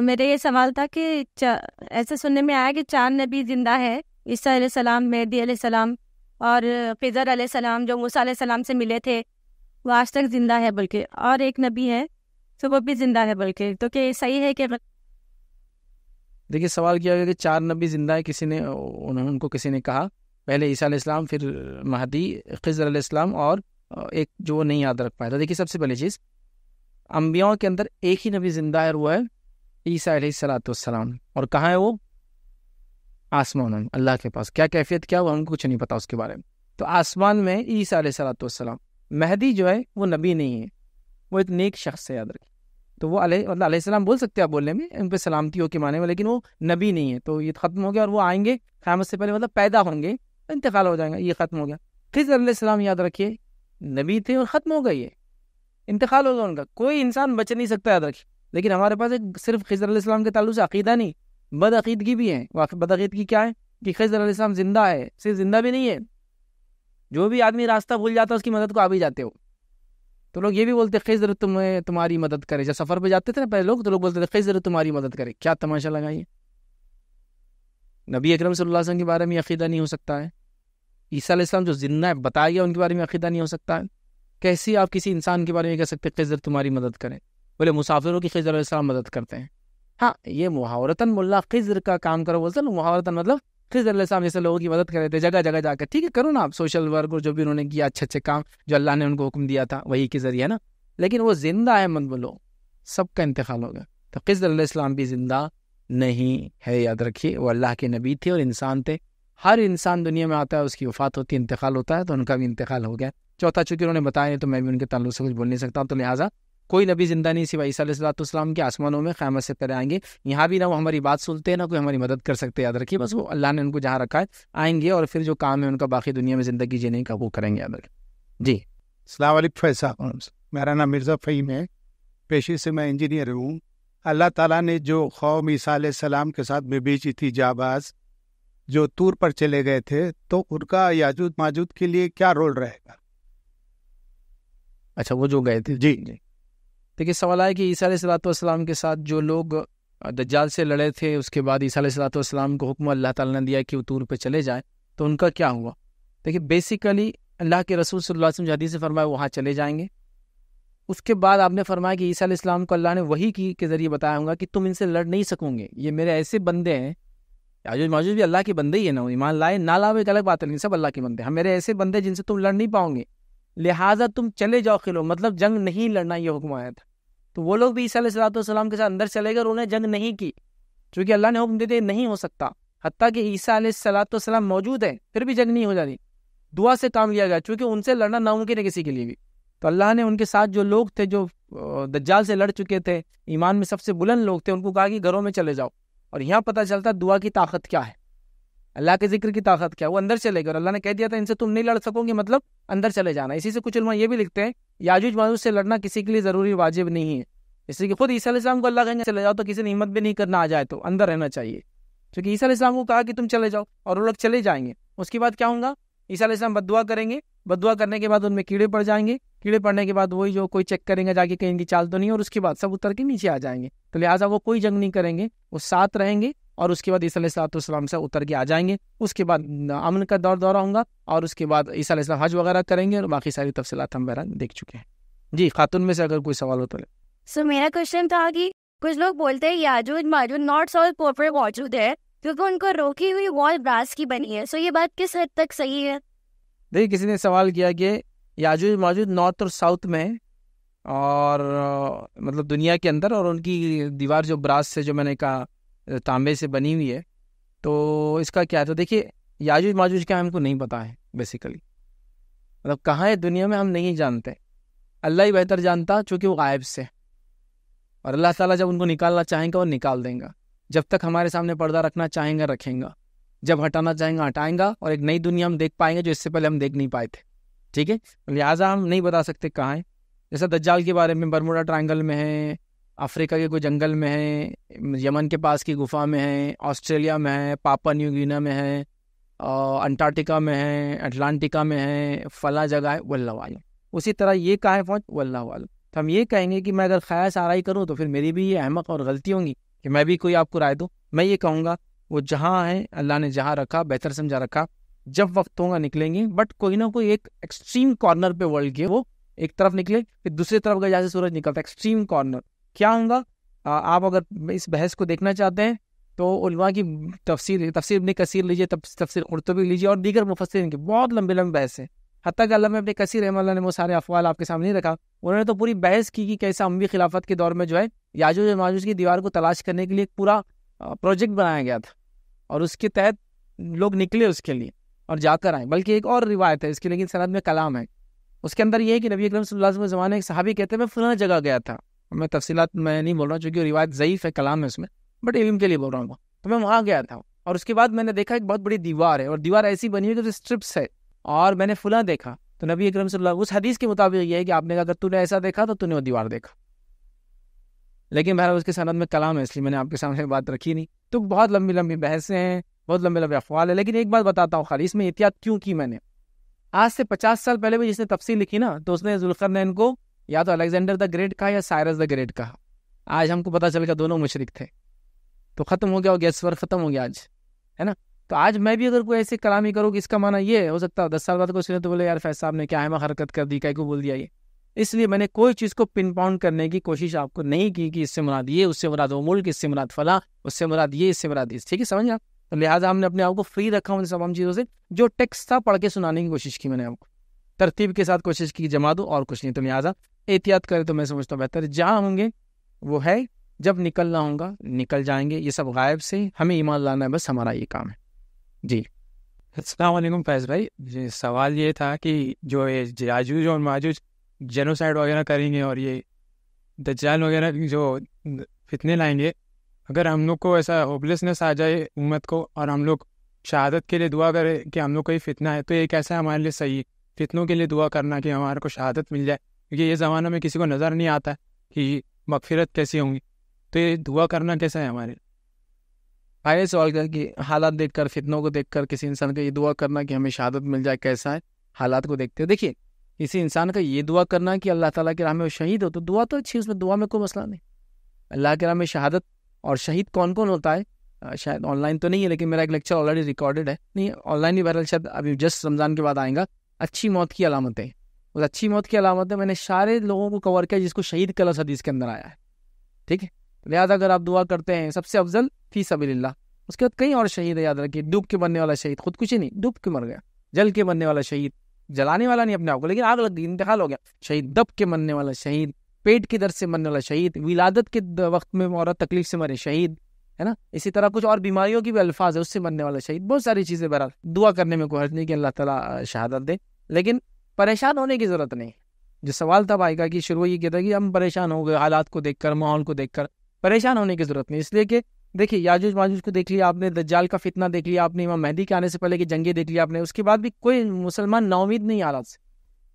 [SPEAKER 1] मेरा ये सवाल था कि ऐसे सुनने में आया कि चार नबी जिंदा है ईसा सलाम मेहदी सलाम और फिजर सलाम जो मूसा सलाम से मिले थे वो आज तक ज़िंदा है बल्कि और एक नबी है तो वो भी ज़िंदा है बल्कि तो क्या सही है कि देखिए सवाल किया गया कि चार नबी ज़िंदा है किसी ने उन्होंने उनको किसी ने कहा पहले ईसा इस्लाम फिर महदी खजर इस्लाम और एक जो नहीं याद रख पाया था देखिए सबसे पहली चीज़ अम्बियाओं के अंदर एक ही नबी जिंदा है वो है ईसा सलातम और कहाँ है वो आसमान में अल्लाह के पास क्या कैफियत क्या हुआ हमको कुछ नहीं पता उसके बारे में तो आसमान में ईसा सलातम महदी जो है वो नबी नहीं है वो एक नेक शख्स है याद रखिए तो वो मतलब सलाम बोल सकते हैं आप बोलने में उन पर सलामती हो के माने में लेकिन वो नबी नहीं है तो ये ख़त्म हो गया और वो आएंगे क़्यामत से पहले मतलब पैदा होंगे इंतकाल हो जाएगा ये ख़त्म हो गया फिर सलाम याद रखिए नबी थे और ख़त्म हो गई ये इंतकाल हो गया उनका कोई इंसान बच नहीं सकता याद रखिए लेकिन हमारे पास एक सिर्फ खजर इस्लाम के तल्लु से अकीदा नहीं बदअीदगी भी है वाकई बदअीदगी क्या है कि खजर इस्लाम ज़िंदा है सिर्फ ज़िंदा भी नहीं है जो भी आदमी रास्ता भूल जाता है उसकी मदद को आ भी जाते हो तो लोग ये भी बोलते खजर तुम्हें तुम्हारी मदद करे जब सफ़र पर जाते थे ना पहले लोग तो लोग बोलते थे खजर तुम्हारी मदद करे क्या तमाशा लगाइए नबी अक्रम सल्लल्लाहु अलैहि वसल्लम के बारे में अकीदा नहीं हो सकता है ईसा इस्लाम जो जिंदा है बताया गया उनके बारे में अकीदा नहीं हो सकता है कैसे आप किसी इंसान के बारे में कह सकते खजर तुम्हारी मदद करें बोले मुसाफिरों की खजर इस्लाम मदद करते हैं हाँ ये मुहावरतन मुल्ला खजर का काम करो बोलते मुहावरतन मतलब खजर इस्लाम जैसे लोगों की मदद कर रहे थे जगह जगह जाकर ठीक है करो ना आप सोशल वर्क और जो भी उन्होंने किया अच्छे अच्छे काम जो अल्लाह ने उनको हुक्म दिया था वही के जरिए ना लेकिन वो जिंदा है मत बोलो सबका इंतकाल होगा तो खजर इस्लाम भी जिंदा नहीं है याद रखिए वो अल्लाह के नबी थे और इंसान थे हर इंसान दुनिया में आता है उसकी वफात होती है इंतकाल होता है तो उनका भी इंतकाल हो गया चौथा चूंकि उन्होंने बताया तो मैं भी उनके तल्लु से कुछ बोल नहीं सकता तो लिहाजा कोई नबी जिंदा नहीं सिवाय सलाम के आसमानों में ख़ैमत से पहले आएंगे यहाँ भी ना वो हमारी बात सुनते हैं ना कोई हमारी मदद कर सकते याद रखिए बस वो अल्लाह ने उनको जहाँ रखा है आएंगे और फिर जो काम है उनका बाकी दुनिया में ज़िंदगी जीने का वो करेंगे याद रखें जी सलाम साहब मेरा नाम मिर्ज़ा फ़हीम है पेशे से मैं इंजीनियर हूँ अल्लाह ताला ने जो
[SPEAKER 2] कौम ईसा सलाम के साथ में बेची थी जाबाज़ जो तूर पर चले गए थे
[SPEAKER 1] तो उनका याजूद माजूद के लिए क्या रोल रहेगा अच्छा वो जो गए थे जी जी देखिए सवाल आया कि ईसा सलाम के साथ जो लोग दज्जाल से लड़े थे उसके बाद ईसा सलाम को हुक्म अल्लाह ताला ने दिया कि वो तूर पर चले जाए तो उनका क्या हुआ देखिए बेसिकली अल्लाह के रसूल सल्लम जदी से फरमाया वहाँ चले जाएंगे उसके बाद आपने फरमाया कि ईसा इस्लाम को अल्लाह ने वही की के ज़रिए बताया होगा कि तुम इनसे लड़ नहीं सकोगे ये मेरे ऐसे बंदे हैं याजूज मौजूद भी अल्लाह के बंदे ही है ना ईमान लाए ना लाओ एक अलग बात नहीं सब अल्लाह के बंदे हम मेरे ऐसे बंदे जिनसे तुम लड़ नहीं पाओगे लिहाजा तुम चले जाओ खिलो मतलब जंग नहीं लड़ना ये हुक्म आया था तो वो लोग भी ईसा सलाम के साथ अंदर चले गए और उन्हें जंग नहीं की चूँकि अल्लाह ने हुक्म दिया नहीं हो सकता हती कि ईसा सलाम मौजूद है फिर भी जंग नहीं हो जाती दुआ से काम लिया गया चूँकि उनसे लड़ना नामुमकिन है किसी के लिए भी तो अल्लाह ने उनके साथ जो लोग थे जो दज्जाल से लड़ चुके थे ईमान में सबसे बुलंद लोग थे उनको कहा कि घरों में चले जाओ और यहाँ पता चलता दुआ की ताकत क्या है अल्लाह के जिक्र की ताकत क्या है वो अंदर चले गए और अल्लाह ने कह दिया था इनसे तुम नहीं लड़ सकोगे मतलब अंदर चले जाना इसी से कुछ उलमा ये भी लिखते हैं याजूज माजूज से लड़ना किसी के लिए ज़रूरी वाजिब नहीं है इसलिए कि खुद ईसा को अल्लाह कहेंगे चले जाओ तो किसी ने हिम्मत भी नहीं करना आ जाए तो अंदर रहना चाहिए क्योंकि ईसा इस्लाम को कहा कि तुम चले जाओ और वो लोग चले जाएंगे उसके बाद क्या होगा ईसा बद करेंगे बदुआ करने के बाद उनमें कीड़े पड़ जाएंगे कीड़े पड़ने के बाद वही जो कोई चेक करेंगे जाके कहीं इनकी चाल तो नहीं और उसके बाद सब उतर के नीचे आ जाएंगे तो लिहाजा वो कोई जंग नहीं करेंगे वो साथ रहेंगे और उसके बाद ईसा सलाम से उतर के आ जाएंगे उसके बाद अमन का दौर दौरा होगा और उसके बाद ईसा हज वगैरह करेंगे और बाकी सारी तफसलत हम बहरा देख चुके हैं जी खातून में से अगर कोई सवाल हो तो
[SPEAKER 4] सर मेरा क्वेश्चन था कि कुछ लोग बोलते हैं याजूद माजूद नॉट ऑल पोर्ट्रेट मौजूद है क्योंकि उनको रोकी हुई वॉल ब्रास की बनी है सो ये बात किस हद तक सही है
[SPEAKER 1] देखिए किसी ने सवाल किया कि याजूज माजूज नॉर्थ और साउथ में और मतलब दुनिया के अंदर और उनकी दीवार जो ब्रास से जो मैंने कहा तांबे से बनी हुई है तो इसका क्या है तो देखिए याजूज माजूज क्या हमको नहीं पता है बेसिकली मतलब कहाँ है दुनिया में हम नहीं जानते अल्लाह ही बेहतर जानता चूँकि वो गायब से और अल्लाह ताला जब उनको निकालना चाहेंगे वो निकाल देंगे जब तक हमारे सामने पर्दा रखना चाहेंगे रखेंगे जब हटाना चाहेंगे हटाएंगा और एक नई दुनिया हम देख पाएंगे जो इससे पहले हम देख नहीं पाए थे ठीक है लिहाजा हम नहीं बता सकते कहाँ है जैसा दज्जाल के बारे में बरमोडा ट्राइंगल में है अफ्रीका के कोई जंगल में है यमन के पास की गुफा में है ऑस्ट्रेलिया में है पापा न्यू गिना में है अंटार्कटिका में है अटलांटिका में है फला जगह है वल्ला वाला उसी तरह ये कहाँ है पहुँच वल्ला वाला तो हम ये कहेंगे कि मैं अगर ख्यास आरई करूँ तो फिर मेरी भी ये अहमक और गलती होंगी कि मैं भी कोई आपको राय दूँ मैं ये कहूँगा वो जहाँ आए अल्लाह ने जहाँ रखा बेहतर समझा रखा जब वक्त होगा निकलेंगे बट कोई ना कोई एक एक्सट्रीम कॉर्नर पे वर्ल्ड के वो एक तरफ निकले फिर दूसरी तरफ गए जहाँ से सूरज निकलता एक्सट्रीम कॉर्नर क्या होगा आप अगर इस बहस को देखना चाहते हैं तो उलमा की तफसर तफसीर अपनी कसीर लीजिए तफसीर भी लीजिए और दीगर मुफसर की बहुत लंबी लंबी बहस है हती अल्लाह अपने कसीर अहम ने वो सारे अफवाल आपके सामने नहीं रखा उन्होंने तो पूरी बहस की कि कैसे अम्बी खिलाफत के दौर में जो है याजुज माजूज की दीवार को तलाश करने के लिए एक पूरा प्रोजेक्ट बनाया गया था और उसके तहत लोग निकले उसके लिए और जाकर आए बल्कि एक और रिवायत है इसकी लेकिन सनद में कलाम है उसके अंदर यह है कि नबी अकरम सल्लल्लाहु अलैहि वसल्लम के सहाबी कहते हैं मैं फलाना जगह गया था मैं तफसीलात मैं नहीं बोल रहा हूँ चूँकि रिवायत ज़यीफ़ है कलाम है उसमें बट इलम के लिए बोल रहा हूँ तो मैं वहाँ गया था और उसके बाद मैंने देखा एक बहुत बड़ी दीवार है और दीवार ऐसी बनी हुई है जो स्ट्रिप्स है और मैंने फुला देखा तो नबी अकरम उस हदीस के मुताबिक ये है कि आपने कहा अगर तूने ऐसा देखा तो तूने वो दीवार देखा लेकिन बहरहाल उसके सनद में कलाम है इसलिए मैंने आपके सामने बात रखी नहीं तो बहुत लंबी लंबी बहसें हैं बहुत लंबे लंबे अफवाल है लेकिन एक बात बताता हूँ खाली इसमें एहतियात क्यों की मैंने आज से पचास साल पहले भी जिसने तफसील लिखी ना तो उसने जुल्खर ने इनको या तो अलेक्जेंडर द ग्रेट कहा या सायरस द ग्रेट कहा आज हमको पता चल गया दोनों मुशरक थे तो ख़त्म हो गया और गैस वर्क ख़त्म हो गया आज है ना तो आज मैं भी अगर कोई ऐसी कलामी करूँ कि इसका माना ये हो सकता है दस साल बाद कोई तो बोले यार फैज साहब ने क्या है हरकत कर दी कहीं को बोल दिया ये इसलिए मैंने कोई चीज़ को पिन पाउंड करने की कोशिश आपको नहीं की कि इससे मुराद ये उससे मुराद वो मुल्क इससे मुराद फला उससे मुराद ये इससे मुराद इस ठीक है समझ आप तो लिहाजा हमने अपने आप को फ्री रखा उन तमाम चीज़ों से जो टेक्स्ट था पढ़ के सुनाने की कोशिश की मैंने आपको तरतीब के साथ कोशिश की जमा दो और कुछ नहीं तो लिहाजा एहतियात करें तो मैं समझता हूँ बेहतर जहाँ होंगे वो है जब निकलना होगा निकल जाएंगे ये सब गायब से हमें ईमान लाना है बस हमारा ये काम है जी असलम
[SPEAKER 3] फैज भाई सवाल ये था कि जो ये जाजूज और माजूज जेनोसाइड वगैरह करेंगे और ये दज्जाल वगैरह जो फितने लाएंगे अगर
[SPEAKER 1] हम लोग को ऐसा होपलेसनेस आ जाए उम्मत को और हम लोग शहादत के लिए दुआ करें कि हम लोग को ये फितना है तो ये कैसा है हमारे लिए सही फितनों के लिए दुआ करना कि हमारे को शहादत मिल जाए क्योंकि ये ज़माना में किसी को नज़र नहीं आता कि मगफिरत कैसी होंगी तो ये दुआ करना कैसा है हमारे आए हाँ, सवाल का कि हालात देखकर फितनों को देखकर किसी इंसान का ये दुआ करना कि हमें शहादत मिल जाए कैसा है हालात को देखते हो देखिए किसी इंसान का ये दुआ करना कि अल्लाह ताला के राह में वो शहीद हो तो दुआ तो अच्छी उसमें दुआ में कोई मसला नहीं अल्लाह के राह में शहादत और शहीद कौन कौन होता है शायद ऑनलाइन तो नहीं है लेकिन मेरा एक लेक्चर ऑलरेडी रिकॉर्डेड है नहीं ऑनलाइन भी बहरहाल शायद अभी जस्ट रमज़ान के बाद आएगा अच्छी मौत की अलामतें उस अच्छी मौत की अलामतें मैंने सारे लोगों को कवर किया जिसको शहीद का लफ्ज़ हदीस के अंदर आया है ठीक है लिहाजा अगर आप दुआ करते हैं सबसे अफजल फ़ी सबील्ला उसके बाद कई और शहीद है याद रखिए डूब के बनने वाला शहीद खुदकुशी नहीं डूब के मर गया जल के बनने वाला शहीद जलाने वाला नहीं अपने आप को लेकिन आग लग गई इंतकाल हो गया शहीद दब के मरने वाला शहीद पेट के दर्द से मरने वाला शहीद विलादत के वक्त में औरत तकलीफ से मरे शहीद है ना इसी तरह कुछ और बीमारियों की भी अल्फाज है उससे मरने वाला शहीद बहुत सारी चीज़ें बहरहाल दुआ करने में कोई हर्ज नहीं कि अल्लाह तला शहादत दे लेकिन परेशान होने की ज़रूरत नहीं जो सवाल तब आएगा कि शुरू ये कहता है कि हम परेशान हो गए हालात को देखकर माहौल को देखकर परेशान होने की ज़रूरत नहीं इसलिए कि देखिए याजूज माजूज को देख लिया आपने दज्जाल का फितना देख लिया आपने इमाम मेहदी के आने से पहले की जंगे देख लिया आपने उसके बाद भी कोई मुसलमान नाउमीद नहीं हालात से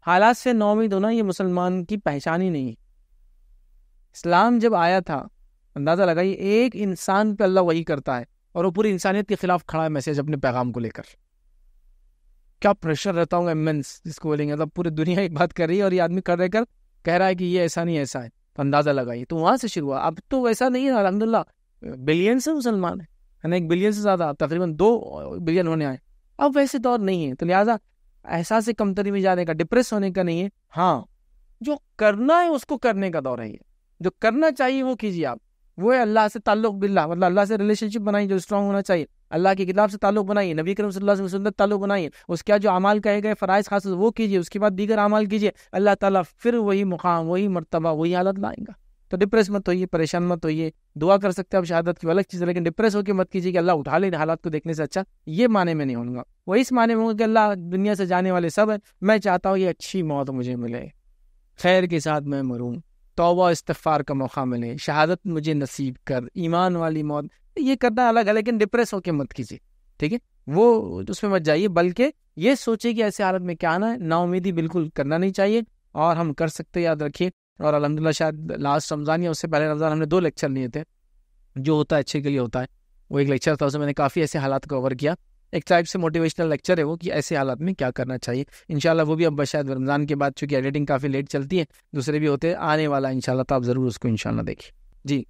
[SPEAKER 1] हालात से नाउमीद होना ये मुसलमान की पहचान ही नहीं है इस्लाम जब आया था अंदाज़ा लगाइए एक इंसान पर अल्लाह वही करता है और वो पूरी इंसानियत के खिलाफ खड़ा है मैसेज अपने पैगाम को लेकर क्या प्रेशर रहता हूँ एमेंस जिसको बोलेंगे मतलब पूरी दुनिया एक बात कर रही है और ये आदमी कर रहे कर कह रहा है कि ये ऐसा नहीं ऐसा है तो अंदाज़ा लगाइए तो वहां से शुरू हुआ अब तो वैसा नहीं है अलहमदुल्ला बिलियन से मुसलमान है ना एक बिलियन से ज़्यादा तकरीबन दो बिलियन होने आए अब वैसे दौर नहीं है तो लिहाजा एहसास कमतरी में जाने का डिप्रेस होने का नहीं है हाँ जो करना है उसको करने का दौर है ये जो करना चाहिए वो कीजिए आप वो है अल्लाह से ताल्लुक बिल्ला मतलब अल्लाह से रिलेशनशिप बनाइए जो स्ट्रांग होना चाहिए अल्लाह की किताब से ताल्लुक बनाइए नबी करम सल्लल्लाहु अलैहि वसल्लम ताल्लुक बनाइए उसके बाद जो अमाल कहे गए फ़राइज़ खास वो कीजिए उसके बाद दीगर अमाल कीजिए अल्लाह ताला फिर वही मुकाम वही मरतबा वही हालत लाएगा तो डिप्रेस मत होइए परेशान मत होइए दुआ कर सकते हैं आप शहादत की अलग चीज़ है लेकिन डिप्रेस होकर मत कीजिए कि अल्लाह उठा ले हालात को देखने से अच्छा ये माने में नहीं होगा वो इस माने में होगा कि अल्लाह दुनिया से जाने वाले सब है मैं चाहता हूँ ये अच्छी मौत मुझे मिले खैर के साथ मैं मरूँ तोबा इस्तफ़ार का मौका मिले शहादत मुझे नसीब कर ईमान वाली मौत ये करना अलग है लेकिन डिप्रेस होकर मत कीजिए ठीक है वो उसमें मत जाइए बल्कि ये सोचे कि ऐसे हालत में क्या आना है नाउमीदी बिल्कुल करना नहीं चाहिए और हम कर सकते याद रखिए और अलहमदिल्ला शायद लास्ट रमज़ान या उससे पहले रमज़ान हमने दो लेक्चर लिए थे जो होता है अच्छे के लिए होता है वो एक लेक्चर था उसमें मैंने काफ़ी ऐसे हालात कवर किया एक टाइप से मोटिवेशनल लेक्चर है वो कि ऐसे हालात में क्या करना चाहिए इनशाला वो भी अब शायद रमज़ान के बाद चूँकि एडिटिंग काफ़ी लेट चलती है दूसरे भी होते हैं आने वाला इनशाला तो आप ज़रूर उसको इनशाला देखिए जी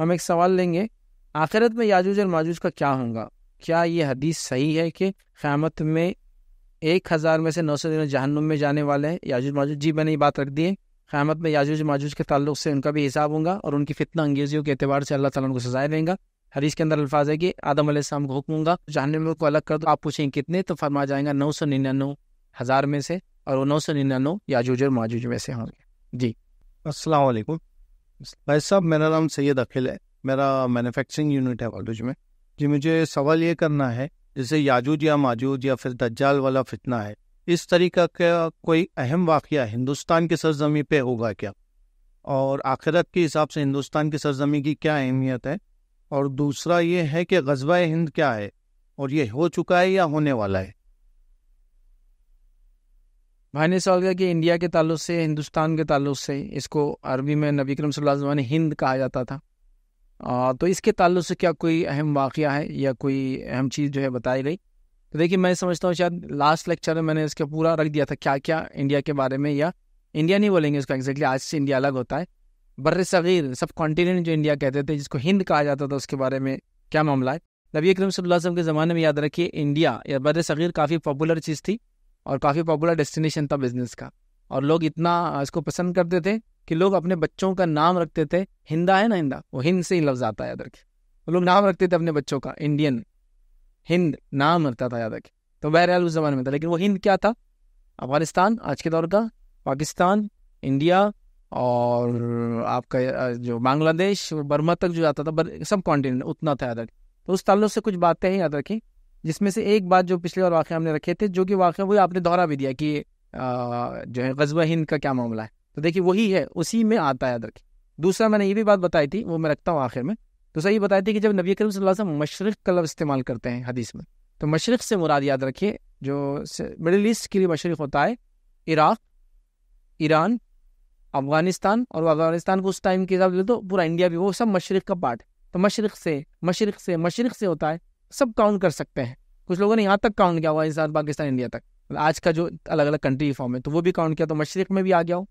[SPEAKER 1] हम एक सवाल लेंगे आखिरत में याजूज और माजूज का क्या होगा क्या ये हदीस सही है कि क़्यामत में एक हज़ार में से नौ सौ दिनों जहनुम में जाने वाले हैं याजूज माजूज जी मैंने ये बात रख दी है क़्यामत में याजूज माजूज के ताल्लुक से उनका भी हिसाब होगा और उनकी फितना अंगेजियों के अतबार से अल्लाह तुमको उनको सजाएं देंगे हरीश के अंदर अल्फाज है कि आदम अलैहिस्सलाम को हुक्म जानने को अलग कर दो आप पूछेंगे कितने तो फरमा जाएगा नौ सौ निन्यानवे हज़ार में से और वो नौ सौ निन्यानवे याजूज और माजूज में से होंगे जी वालेकुम भाई साहब मेरा नाम सैयद अखिल है मेरा मैन्युफैक्चरिंग
[SPEAKER 2] यूनिट है वालूज में जी मुझे सवाल ये करना है जैसे याजूज या माजूज
[SPEAKER 3] या फिर दज्जाल वाला फितना है
[SPEAKER 2] इस तरीका का कोई अहम वाक़ हिंदुस्तान की सरजमी पे होगा क्या और आखिरत के हिसाब से हिंदुस्तान की सरजमी की क्या अहमियत है और दूसरा ये है कि गजबा हिंद क्या है और ये हो चुका है या होने वाला है
[SPEAKER 1] भाई ने सवाल किया कि इंडिया के ताल्लुक से हिंदुस्तान के ताल्लुक से इसको अरबी में नबी करम सल्लल्लाहु ने हिंद कहा जाता था आ, तो इसके ताल्लुक से क्या कोई अहम वाक़ है या कोई अहम चीज़ जो है बताई गई तो देखिए मैं समझता हूँ शायद लास्ट लेक्चर में मैंने इसका पूरा रख दिया था क्या क्या इंडिया के बारे में या इंडिया नहीं बोलेंगे इसको एग्जैक्टली आज से इंडिया अलग होता है बर सग़ीर सब कॉन्टीनेंट जो इंडिया कहते थे जिसको हिंद कहा जाता था उसके बारे में क्या मामला है नबी अकरम सल्लम के ज़माने में याद रखिए इंडिया या बर सग़ीर काफ़ी पॉपुलर चीज़ थी और काफ़ी पॉपुलर डेस्टिनेशन था बिज़नेस का और लोग इतना इसको पसंद करते थे कि लोग अपने बच्चों का नाम रखते थे हिंदा है ना हिंदा वो हिंद से ही लफ्ज़ आता है याद रखिए वो लोग नाम रखते थे अपने बच्चों का इंडियन हिंद नाम रखता था याद रखें तो बहरहाल उस जमाने में था लेकिन वो हिंद क्या था अफगानिस्तान आज के दौर का पाकिस्तान इंडिया और आपका जो बांग्लादेश और बर्मा तक जो जाता था सब कॉन्टिनेंट उतना था याद रखें तो उस ताल्लुक से कुछ बातें हैं याद रखें जिसमें से एक बात जो पिछले और वाक़ हमने रखे थे जो कि वाक़ वही आपने दोहरा भी दिया कि जो है गजबा हिंद का क्या मामला है तो देखिए वही है उसी में आता है याद रखें दूसरा मैंने ये भी बात बताई थी वो मैं रखता हूँ आखिर में तो सही बताए थे कि जब नबी करीम सल्लल्लाहु अलैहि वसल्लम मशरक़ का लफ्ज़ इस्तेमाल करते हैं हदीस में तो मशरक़ से मुराद याद रखिए जो मिडिल ईस्ट के लिए मशरक़ होता है इराक़ ईरान अफगानिस्तान और अफगानिस्तान को उस टाइम के हिसाब से तो पूरा इंडिया भी वो सब मशरक़ का पार्ट तो मशरक़ से मशरक़ से मशरक़ से होता है सब काउंट कर सकते हैं कुछ लोगों ने यहाँ तक काउंट किया हुआ इंसान पाकिस्तान इंडिया तक आज का जो अलग अलग कंट्री फॉर्म है तो वो भी काउंट किया तो मशरक़ में भी आ गया हो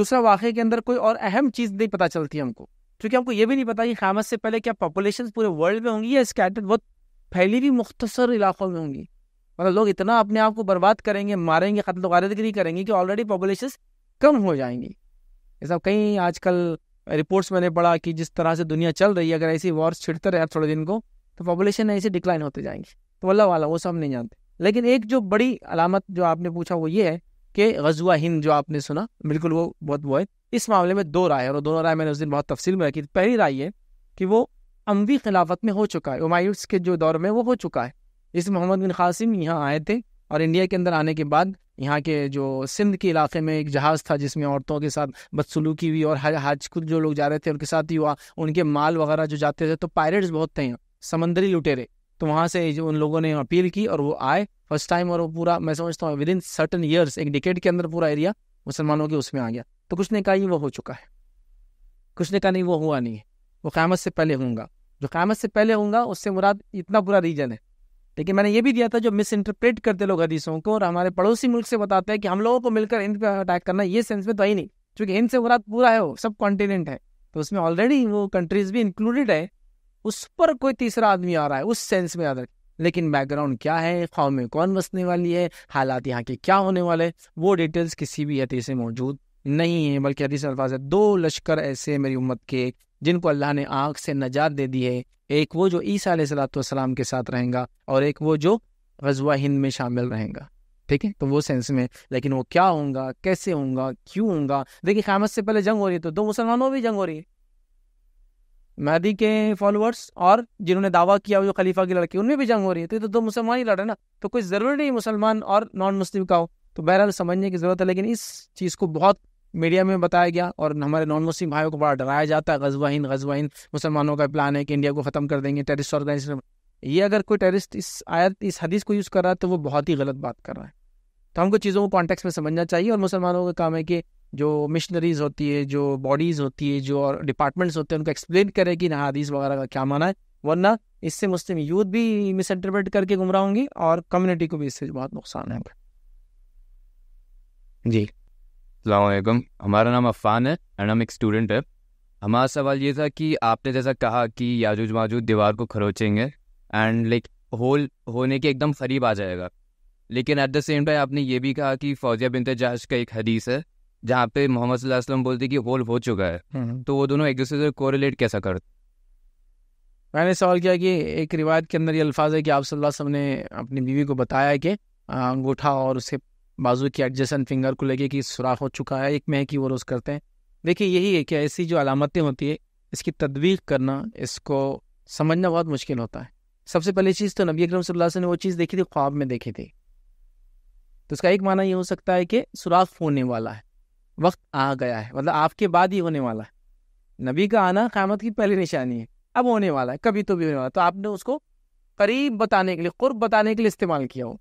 [SPEAKER 1] दूसरा वाक़े के अंदर कोई और अहम चीज़ नहीं पता चलती हमको क्योंकि आपको ये भी नहीं पता कि क़्यामत से पहले क्या पॉपुलेशन पूरे वर्ल्ड में होंगी या स्कैटर बहुत फैली हुई मुख्तसर इलाकों में होंगी मतलब लोग इतना अपने आप को बर्बाद करेंगे मारेंगे खत्म वारदगिरी तो करेंगे कि ऑलरेडी पॉपुलेशन कम हो जाएंगी ऐसा कई आजकल रिपोर्ट्स मैंने पढ़ा कि जिस तरह से दुनिया चल रही है अगर ऐसी वॉर्स छिड़ते रहे थोड़े दिन को तो पॉपुलेशन ऐसे डिक्लाइन होते जाएंगी तो अल्लाह वाला वो सब नहीं जानते लेकिन एक जो बड़ी अलामत जो आपने पूछा वो ये है कि गजुआ हिंद जो आपने सुना बिल्कुल वो बहुत बहुत इस मामले में दो राय और दोनों राय मैंने उस दिन बहुत तफसील में रखी पहली राय ये कि वो अमवी खिलाफत में हो चुका है उमायूस के जो दौर में वो हो चुका है जिसमें मोहम्मद बिन कासिम यहाँ आए थे और इंडिया के अंदर आने के बाद यहाँ के जो सिंध के इलाके में एक जहाज़ था जिसमें औरतों के साथ बदसलूकी हुई और हज खुद जो लोग जा रहे थे उनके साथ ही हुआ उनके माल वगैरह जो जाते थे तो पायरेट्स बहुत थे यहाँ समंदरी लुटेरे तो वहाँ से जो उन लोगों ने अपील की और वो आए फर्स्ट टाइम और वो पूरा मैं समझता हूँ विद इन सर्टन ईयर्स एक डिकेट के अंदर पूरा एरिया मुसलमानों के उसमें आ गया तो कुछ ने कहा ये वो हो चुका है कुछ ने कहा नहीं वो हुआ नहीं है वो क़्यामत से पहले होंगे जो क़्यामत से पहले होंगे उससे मुराद इतना बुरा रीजन है लेकिन मैंने ये भी दिया था जो मिस इंटरप्रेट करते लोग हदीसों को और हमारे पड़ोसी मुल्क से बताते हैं कि हम लोगों को मिलकर हिंद पर अटैक करना ये सेंस में तो ही नहीं क्योंकि हिंद से मुराद पूरा है वो सब कॉन्टिनेंट है तो उसमें ऑलरेडी वो कंट्रीज भी इंक्लूडेड है उस पर कोई तीसरा आदमी आ रहा है उस सेंस में याद लेकिन बैकग्राउंड क्या है कौम में कौन बसने वाली है हालात यहाँ के क्या होने वाले वो डिटेल्स किसी भी हदीस से मौजूद नहीं है बल्कि हदीस अल्फाज है दो लश्कर ऐसे मेरी उम्मत के जिनको अल्लाह ने आग से नजात दे दी है एक वो जो ईसा सलाम के साथ रहेगा और एक वो जो गजवा हिंद में शामिल रहेगा ठीक है तो वो सेंस में लेकिन वो क्या होगा कैसे होगा क्यों होगा देखिए खामत से पहले जंग हो रही है तो दो मुसलमानों भी जंग हो रही है मेहदी के फॉलोअर्स और जिन्होंने दावा किया जो खलीफा की लड़की उनमें भी जंग हो रही है तो ये तो दो मुसलमान ही लड़ रहे ना तो कोई ज़रूरी नहीं मुसलमान और नॉन मुस्लिम का हो तो बहरहाल समझने की ज़रूरत है लेकिन इस चीज़ को बहुत मीडिया में बताया गया और हमारे नॉन मुस्लिम भाइयों को बड़ा डराया जाता है गजवा हिंद गजवा हिंद मुसलमानों का प्लान है कि इंडिया को ख़त्म कर देंगे टेरिस्ट ऑर्गेनाइजेशन ये अगर कोई टेरिस्ट इस आयत इस हदीस को यूज़ कर रहा है तो वो बहुत ही गलत बात कर रहा है तो हमको चीज़ों को कॉन्टेक्स में समझना चाहिए और मुसलमानों का काम है कि जो मिशनरीज होती है जो बॉडीज़ होती है जो और डिपार्टमेंट्स होते हैं उनको एक्सप्लेन करें कि ना हदीस वगैरह का क्या माना है वरना इससे मुस्लिम यूथ भी मिसइंटरप्रेट करके गुमराह होंगी और कम्युनिटी को भी इससे बहुत नुकसान है
[SPEAKER 4] जी अलैक्म हमारा नाम अफ़ान है एंड हम एक स्टूडेंट है हमारा सवाल ये था कि आपने जैसा कहा कि याजूज माजूज दीवार को खरोचेंगे एंड लाइक होल होने के एकदम करीब आ जाएगा लेकिन एट द सेम टाइम आपने ये भी कहा कि फौजिया बिनते जहाज का एक हदीस है जहाँ पे मोहम्मद वसल्लम बोलते कि होल हो चुका है हम्म, हम्म। तो वो दोनों एक दूसरे से कोरिलेट कैसा कर
[SPEAKER 1] मैंने सवाल किया कि एक रिवायत के अंदर ये अल्फाज है कि आप सल्लल्लाहु अलैहि वसल्लम ने अपनी बीवी को बताया कि अंगूठा और उसके बाजू की एडजेसन फिंगर को लेके कि सुराख हो चुका है एक मह की वो रोज़ करते हैं देखिए यही है कि ऐसी जो अलामतें होती है इसकी तदवीक करना इसको समझना बहुत मुश्किल होता है सबसे पहली चीज़ तो नबी अक्रम ने वो चीज़ देखी थी ख्वाब में देखी थी तो उसका एक माना ये हो सकता है कि सुराख होने वाला है वक्त आ गया है मतलब आपके बाद ही होने वाला है नबी का आना क़्यामत की पहली निशानी है अब होने वाला है कभी तो भी होने वाला तो आपने उसको करीब बताने के लिए कुर्ब बताने के लिए इस्तेमाल किया हो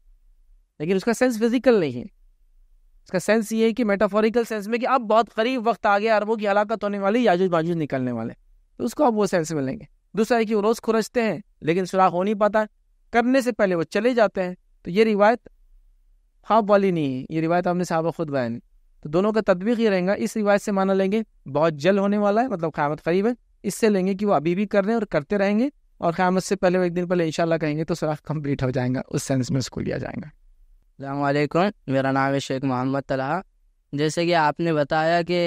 [SPEAKER 1] लेकिन उसका सेंस फिजिकल नहीं है उसका सेंस ये है कि मेटाफोरिकल सेंस में कि अब बहुत करीब वक्त आ गया अरबों की हलाकत होने वाली याजूज बाजूज निकलने वाले तो उसको अब वो सेंस मिलेंगे दूसरा है कि वो रोज़ खुरजते हैं लेकिन सुराख हो नहीं पाता करने से पहले वो चले जाते हैं तो ये रिवायत ख्वाब वाली नहीं है ये रिवायत आपने साहब खुद बयान तो दोनों का तदबीक ये रहेगा इस रिवायत से माना लेंगे बहुत जल होने वाला है मतलब क़्यामत करीब है इससे लेंगे कि वो अभी भी कर रहे हैं और करते रहेंगे और क़्यामत से पहले एक दिन पहले इनशाला कहेंगे तो सुराख कंप्लीट हो जाएगा उस सेंस में उसको लिया जाएगा अलैक्म मेरा नाम है शेख मोहम्मद तला जैसे कि आपने बताया कि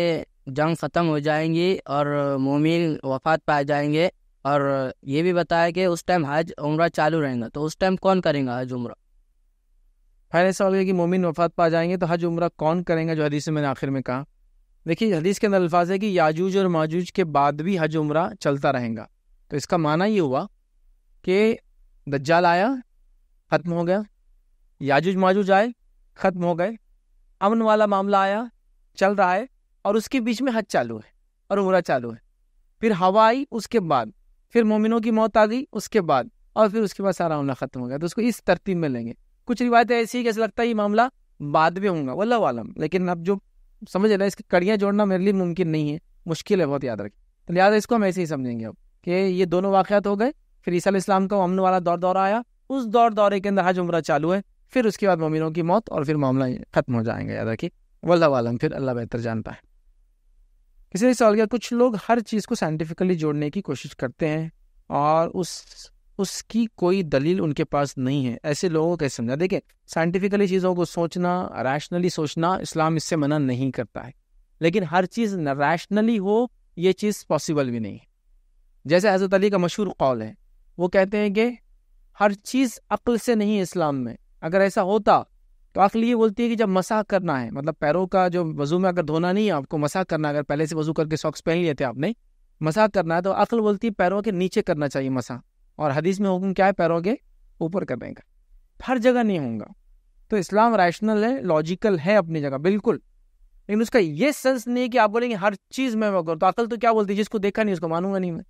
[SPEAKER 4] जंग ख़त्म हो जाएंगी और मोमिन वफात पाए जाएंगे और ये भी बताया कि उस टाइम हज उम्र चालू रहेगा तो उस टाइम कौन करेगा हज उम्र
[SPEAKER 1] पहले सवाल ये कि मोमिन वफात पा जाएंगे तो हज उम्र कौन करेंगे जो हदीस मैंने आखिर में कहा देखिए हदीस के अंदर अल्फाज है कि याजूज और माजूज के बाद भी हज उम्र चलता रहेगा तो इसका माना ये हुआ कि दज्जाल आया ख़त्म हो गया याजुज माजूज आए ख़त्म हो गए अमन वाला मामला आया चल रहा है और उसके बीच में हज चालू है और उम्र चालू है फिर हवा आई उसके बाद फिर मोमिनों की मौत आ गई उसके बाद और फिर उसके बाद सारा मामला ख़त्म हो गया तो उसको इस तरतीब में लेंगे कुछ रिवायतें ऐसी है कि ऐसा लगता है ये मामला बाद में होगा वल्ला वालम लेकिन अब जो समझ रहे इसकी कड़ियाँ जोड़ना मेरे लिए मुमकिन नहीं है मुश्किल है बहुत याद रखें तो लिहाजा इसको हम ऐसे ही समझेंगे अब कि ये दोनों वाक़ हो गए फिर ईसा इस्लाम का अमन वाला दौर दौरा आया उस दौर दौरे के अंदर हज उम्र चालू है फिर उसके बाद ममिनों की मौत और फिर मामला ख़त्म हो जाएंगे याद रखिए वल्ला आलम फिर अल्लाह बेहतर जानता है इसलिए सवाल किया कुछ लोग हर चीज़ को साइंटिफिकली जोड़ने की कोशिश करते हैं और उस उसकी कोई दलील उनके पास नहीं है ऐसे लोगों को कैसे समझा देखिए साइंटिफिकली चीज़ों को सोचना रैशनली सोचना इस्लाम इससे मना नहीं करता है लेकिन हर चीज़ रैशनली हो ये चीज़ पॉसिबल भी नहीं है जैसे हज़रत अली का मशहूर कौल है वो कहते हैं कि हर चीज़ अक्ल से नहीं है इस्लाम में अगर ऐसा होता तो आखिर ये बोलती है कि जब मसाह करना है मतलब पैरों का जो वजू में अगर धोना नहीं है आपको मसाह करना अगर पहले से वजू करके सॉक्स पहन लिए थे आपने मसाह करना है तो अक्ल बोलती है पैरों के नीचे करना चाहिए मसाह और हदीस में हुक्म क्या है पैरों के ऊपर करने का हर जगह नहीं होगा तो इस्लाम रैशनल है लॉजिकल है अपनी जगह बिल्कुल लेकिन उसका ये सेंस नहीं है कि आप बोलेंगे हर चीज़ में वो करूँ तो अकल तो क्या बोलती है जिसको देखा नहीं उसको मानूंगा नहीं मैं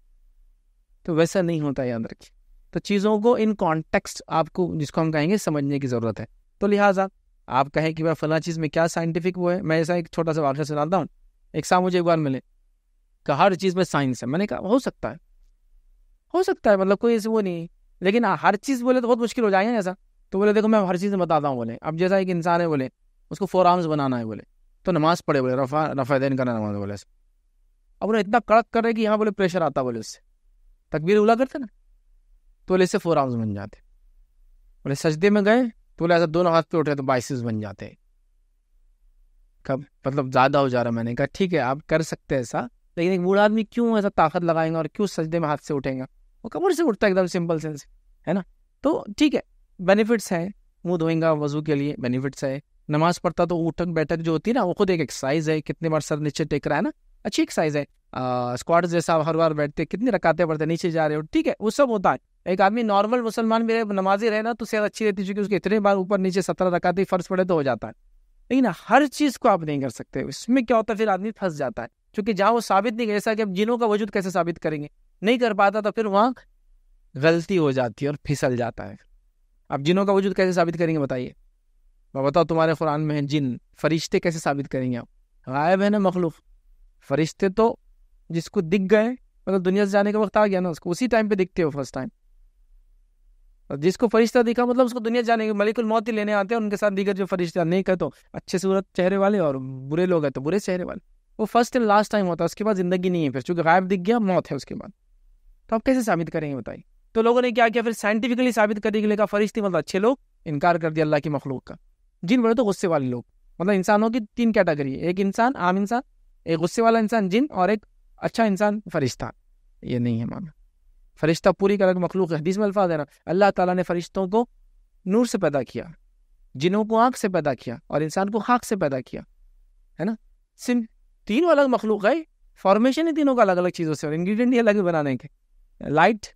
[SPEAKER 1] तो वैसा नहीं होता याद रखिए तो चीज़ों को इन कॉन्टेक्स्ट आपको जिसको हम कहेंगे समझने की ज़रूरत है तो लिहाजा आप कहें कि भाई फला चीज़ में क्या साइंटिफिक वो है मैं ऐसा एक छोटा सा वाक्य सुनाता हूँ एक साहब मुझे एक बार मिले कहा हर चीज़ में साइंस है मैंने कहा हो सकता है हो सकता है मतलब कोई ऐसे वो नहीं लेकिन हाँ, हर चीज़ बोले तो बहुत मुश्किल हो जाएगा ऐसा तो बोले देखो मैं हर चीज़ में बताता हूँ बोले अब जैसा एक इंसान है बोले उसको फोर आर्म्स बनाना है बोले तो नमाज़ पढ़े बोले रफा रफा दिन करना नमाज बोले अब उन्हें इतना कड़क कर रहे कि यहाँ बोले प्रेशर आता बोले उससे तकबीर उला करते ना तो बोले फोर आर्म्स बन जाते बोले सजदे में गए तो बोले ऐसा दोनों हाथ पे उठे तो बाइसिस बन जाते कब मतलब ज़्यादा हो जा रहा मैंने कहा ठीक है आप कर सकते हैं ऐसा लेकिन एक बूढ़ा आदमी क्यों ऐसा ताकत लगाएंगे और क्यों सजदे में हाथ से उठेगा वो कमर से उठता है एकदम सिंपल से है ना तो ठीक है बेनिफिट्स हैं मुंह धोएंगा वजू के लिए बेनिफिट्स है नमाज पढ़ता तो उठक बैठक जो होती है ना वो खुद एक एक्सरसाइज है कितने बार सर नीचे टेक रहा है ना अच्छी एक्सरसाइज है स्क्वाड जैसा हर बार बैठते कितनी रकाते पड़ते नीचे जा रहे हो ठीक है वो सब होता है एक आदमी नॉर्मल मुसलमान रहे नमाजी रहे ना तो सेहत अच्छी रहती है उसके इतने बार ऊपर नीचे सत्रह रकाते फर्ज पड़े तो हो जाता है लेकिन हर चीज़ को आप नहीं कर सकते इसमें क्या होता है फिर आदमी फंस जाता है क्योंकि जहाँ वो साबित नहीं जैसा कि अब जिनों का वजूद कैसे साबित करेंगे नहीं कर पाता तो फिर वहाँ गलती हो जाती है और फिसल जाता है अब जिनों का वजूद कैसे साबित करेंगे बताइए मैं बताओ तुम्हारे कुरान में जिन फरिश्ते कैसे साबित करेंगे आप गायब है ना मखलूफ़ फरिश्ते तो जिसको दिख गए मतलब दुनिया से जाने का वक्त आ गया ना उसको उसी टाइम पे दिखते हो फर्स्ट टाइम जिसको फरिश्ता दिखा मतलब उसको दुनिया जाने के मलिकुल मौत ही लेने आते हैं उनके साथ दीगर जो फरिश्ता नहीं कहते तो अच्छे सूरत चेहरे वाले और बुरे लोग हैं तो बुरे चेहरे वाले वो फर्स्ट एंड लास्ट टाइम होता है उसके बाद ज़िंदगी नहीं है फिर चूंकि गायब दिख गया मौत है उसके बाद तो आप कैसे साबित करेंगे बताइए तो लोगों ने क्या किया फिर साइंटिफिकली साबित करने के लिए कहा फरिश्ते मतलब अच्छे लोग इनकार कर दिया अल्लाह की मखलूक का जिन बड़े तो गुस्से वाले लोग मतलब इंसानों की तीन कैटेगरी है एक इंसान आम इंसान एक गुस्से वाला इंसान जिन और एक अच्छा इंसान फरिश्ता ये नहीं है माना फरिश्ता पूरी अलग मखलूक हदीस में अल्फाज है ना अल्लाह ताला ने फरिश्तों को नूर से पैदा किया जिनों को आँख से पैदा किया और इंसान को खाक से पैदा किया है ना सिम तीनों अलग मखलूक है फॉर्मेशन ही तीनों का अलग अलग चीज़ों से और इंग्रीडियंट ही अलग बनाने के लाइट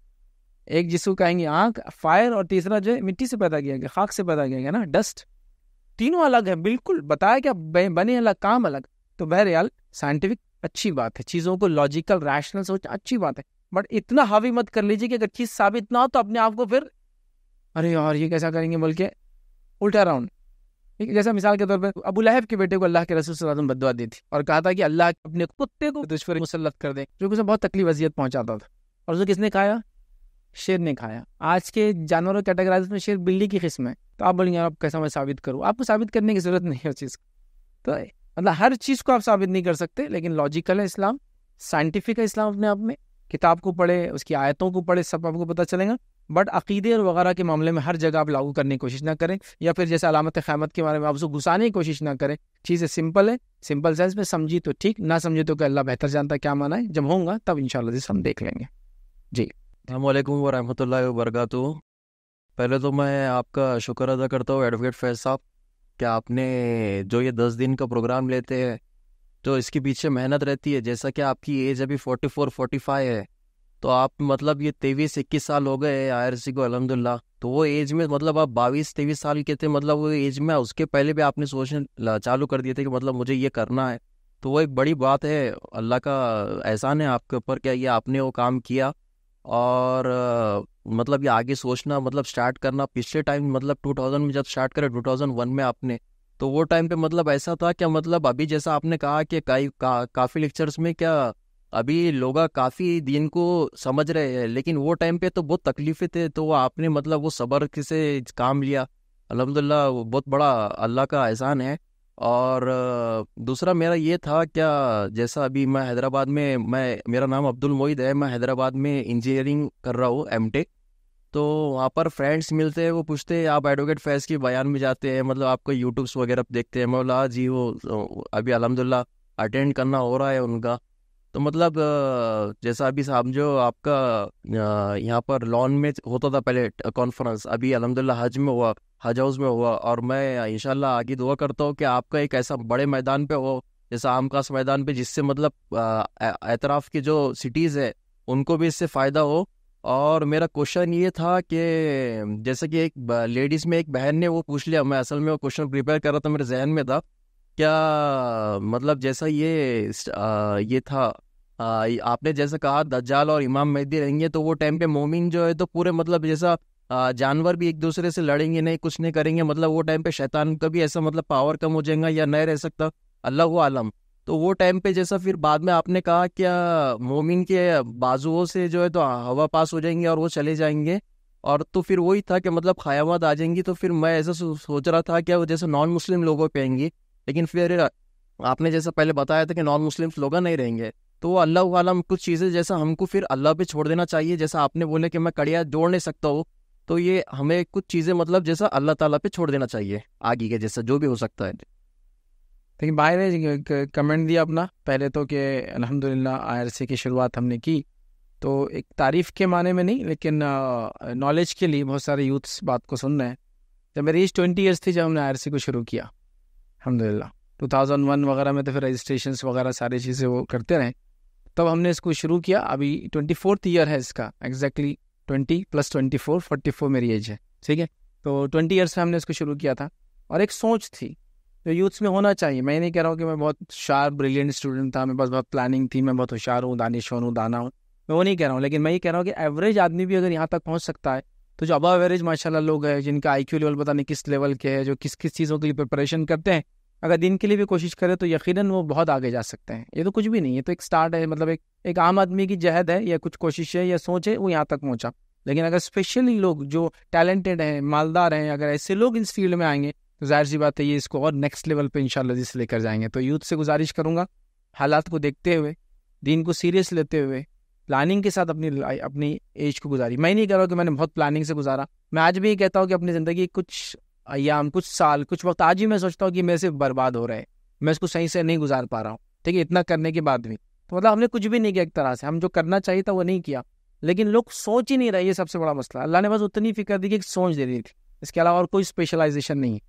[SPEAKER 1] एक जिसको कहेंगे आँख फायर और तीसरा जो है मिट्टी से पैदा किया गया खाक से पैदा किया गया ना डस्ट तीनों अलग है बिल्कुल बताया क्या बने अलग काम अलग तो बहरहाल साइंटिफिक अच्छी बात है चीज़ों को लॉजिकल रैशनल सोच अच्छी बात है बट इतना हावी मत कर लीजिए कि अगर चीज़ साबित ना हो तो अपने आप को फिर अरे यार ये कैसा करेंगे बोल के उल्टा राउंड ठीक है जैसा मिसाल के तौर पर अबू लहब के बेटे को अल्लाह के रसूल सल्लम बदवा दी थी और कहा था कि अल्लाह अपने कुत्ते को दुश्मन मुसलत कर दे जो कि उसे बहुत तकलीफ वजियत पहुंचाता था और उसे किसने खाया शेर ने खाया आज के जानवरों कैटेगराइज में शेर बिल्ली की किस्म है तो आप बोलेंगे आप कैसा मैं साबित करूँ आपको साबित करने की जरूरत नहीं है उस चीज़ को तो मतलब हर चीज़ को आप साबित नहीं कर सकते लेकिन लॉजिकल है इस्लाम साइंटिफिक है इस्लाम अपने आप में किताब को पढ़े उसकी आयतों को पढ़े सब आपको पता चलेगा बट अकीदे और वगैरह के मामले में हर जगह आप लागू करने की कोशिश ना करें या फिर जैसे अलामत खैमत के बारे में आप उसको घुसाने की कोशिश ना करें चीज़ें सिंपल है सिंपल सेंस में समझी तो ठीक ना समझे तो अल्लाह बेहतर जानता क्या माना है जब होगा तब इन शाला हम देख लेंगे
[SPEAKER 4] जी अलमैकम वरहमल वर्का पहले तो मैं आपका शुक्र अदा करता हूँ एडवोकेट फैज साहब क्या आपने जो ये दस दिन का प्रोग्राम लेते हैं तो इसके पीछे मेहनत रहती है जैसा कि आपकी एज अभी फोर्टी फोर फोर्टी फाइव है तो आप मतलब ये तेईस इक्कीस साल हो गए आई को अलहमदिल्ला तो वो एज में मतलब आप बाईस तेईस साल के थे मतलब वो एज में उसके पहले भी आपने सोचने चालू कर दिए थे कि मतलब मुझे ये करना है तो वो एक बड़ी बात है अल्लाह का एहसान है आपके ऊपर क्या ये आपने वो काम किया और मतलब ये आगे सोचना मतलब स्टार्ट करना पिछले टाइम मतलब 2000 में जब स्टार्ट थाउजेंड 2001 में आपने तो वो टाइम पे मतलब ऐसा था क्या मतलब अभी जैसा आपने कहा कि का, काफ़ी लेक्चर्स में क्या अभी लोग काफ़ी दिन को समझ रहे हैं लेकिन वो टाइम पे तो बहुत तकलीफें थे तो आपने मतलब वो सबर से काम लिया अलहमदिल्ला बहुत बड़ा अल्लाह का एहसान है और दूसरा मेरा ये था क्या जैसा अभी मैं हैदराबाद में मैं मेरा नाम अब्दुल मोहित है मैं हैदराबाद में इंजीनियरिंग कर रहा हूँ एम तो वहाँ पर फ्रेंड्स मिलते हैं वो पूछते हैं आप एडवोकेट फैज के बयान में जाते हैं मतलब आपको यूट्यूब्स वगैरह देखते हैं मैं बोला हाँ जी वो अभी अलहमदिल्ला अटेंड करना हो रहा है उनका तो मतलब जैसा अभी साहब जो आपका यहाँ पर लॉन में होता था पहले कॉन्फ्रेंस अभी अलहमदिल्ला हज में हुआ हज हाउस में हुआ और मैं इंशाल्लाह आगे दुआ करता हूँ कि आपका एक ऐसा बड़े मैदान पे हो जैसा खास मैदान पे जिससे मतलब एतराफ़ की जो सिटीज़ है उनको भी इससे फ़ायदा हो और मेरा क्वेश्चन ये था कि जैसे कि एक लेडीज़ में एक बहन ने वो पूछ लिया मैं असल में वो क्वेश्चन प्रिपेयर कर रहा था मेरे जहन में था क्या मतलब जैसा ये आ, ये था आपने जैसा कहा दज्जाल और इमाम मेहदी रहेंगे तो वो टाइम पे मोमिन जो है तो पूरे मतलब जैसा जानवर भी एक दूसरे से लड़ेंगे नहीं कुछ नहीं करेंगे मतलब वो टाइम पे शैतान का भी ऐसा मतलब पावर कम हो जाएगा या नहीं रह सकता अल्लाह आलम तो वो टाइम पे जैसा फिर बाद में आपने कहा क्या मोमिन के बाजुओं से जो है तो हवा पास हो जाएंगे और वो चले जाएंगे और तो फिर वही था कि मतलब खयामत आ जाएंगी तो फिर मैं ऐसा सोच रहा था क्या जैसे नॉन मुस्लिम लोगों पे आएंगी लेकिन फिर आपने जैसा पहले बताया था कि नॉन मुस्लिम लोग नहीं रहेंगे तो अल्लाह आलम कुछ चीज़ें जैसा हमको फिर अल्लाह पे छोड़ देना चाहिए जैसा आपने बोले कि मैं कड़िया जोड़ नहीं सकता हूँ तो ये हमें कुछ चीज़ें मतलब जैसा अल्लाह ताला पे छोड़ देना चाहिए आगे के जैसा जो भी हो सकता है लेकिन भाई ने कमेंट दिया अपना पहले तो कि
[SPEAKER 1] अलहमदिल्ला आई की शुरुआत हमने की तो एक तारीफ़ के माने में नहीं लेकिन नॉलेज के लिए बहुत सारे यूथ्स बात को सुन रहे हैं जब मेरी एज ट्वेंटी ईयर्स थी जब हमने आई को शुरू किया अलहमदिल्ला 2001 वगैरह में तो फिर रजिस्ट्रेशन वगैरह सारी चीज़ें वो करते रहे तब हमने इसको शुरू किया अभी ट्वेंटी फोर्थ ईयर है इसका exactly twenty plus twenty four forty four मेरी एज है ठीक है तो ट्वेंटी ईयर्स में हमने इसको शुरू किया था और एक सोच थी जो यूथ्स में होना चाहिए मैं नहीं कह रहा हूँ कि मैं बहुत शार्प ब्रिलियंट स्टूडेंट था मेरे पास बहुत प्लानिंग थी मैं बहुत होशियार हूँ दानिशवर हूँ दाना हूँ मैं वो नहीं कह रहा हूँ लेकिन मैं ये कह रहा हूँ कि एवरेज आदमी भी अगर यहाँ तक पहुँच सकता है तो जो अबव एवरेज माशाला लोग हैं जिनका आई लेवल पता नहीं किस लेवल के है जो किस किस चीज़ों के लिए प्रिपरेशन करते हैं अगर दिन के लिए भी कोशिश करें तो यकीनन वो बहुत आगे जा सकते हैं ये तो कुछ भी नहीं है तो एक स्टार्ट है मतलब एक एक आम आदमी की जहद है या कुछ कोशिश है या सोच है वो यहाँ तक पहुँचा लेकिन अगर स्पेशली लोग जो टैलेंटेड हैं मालदार हैं अगर ऐसे लोग इस फील्ड में आएंगे तो जाहिर सी बात है ये इसको और नेक्स्ट लेवल पर इंशाल्लाह जिससे लेकर जाएंगे तो यूथ से गुजारिश करूँगा हालात को देखते हुए दिन को सीरियस लेते हुए प्लानिंग के साथ अपनी अपनी एज को गुजारी मैं नहीं कह रहा हूँ कि मैंने बहुत प्लानिंग से गुजारा मैं आज भी ये कहता हूँ कि अपनी ज़िंदगी कुछ अयाम कुछ साल कुछ वक्त आज ही मैं सोचता हूँ कि मेरे से बर्बाद हो रहे हैं मैं इसको सही से नहीं गुजार पा रहा हूँ ठीक है इतना करने के बाद भी तो मतलब हमने कुछ भी नहीं किया एक तरह से हम जो करना चाहिए था वो नहीं किया लेकिन लोग सोच ही नहीं रहे ये सबसे बड़ा मसला अल्लाह ने बस उतनी फिक्र दी कि सोच दे दी थी इसके अलावा और कोई स्पेशलाइजेशन नहीं है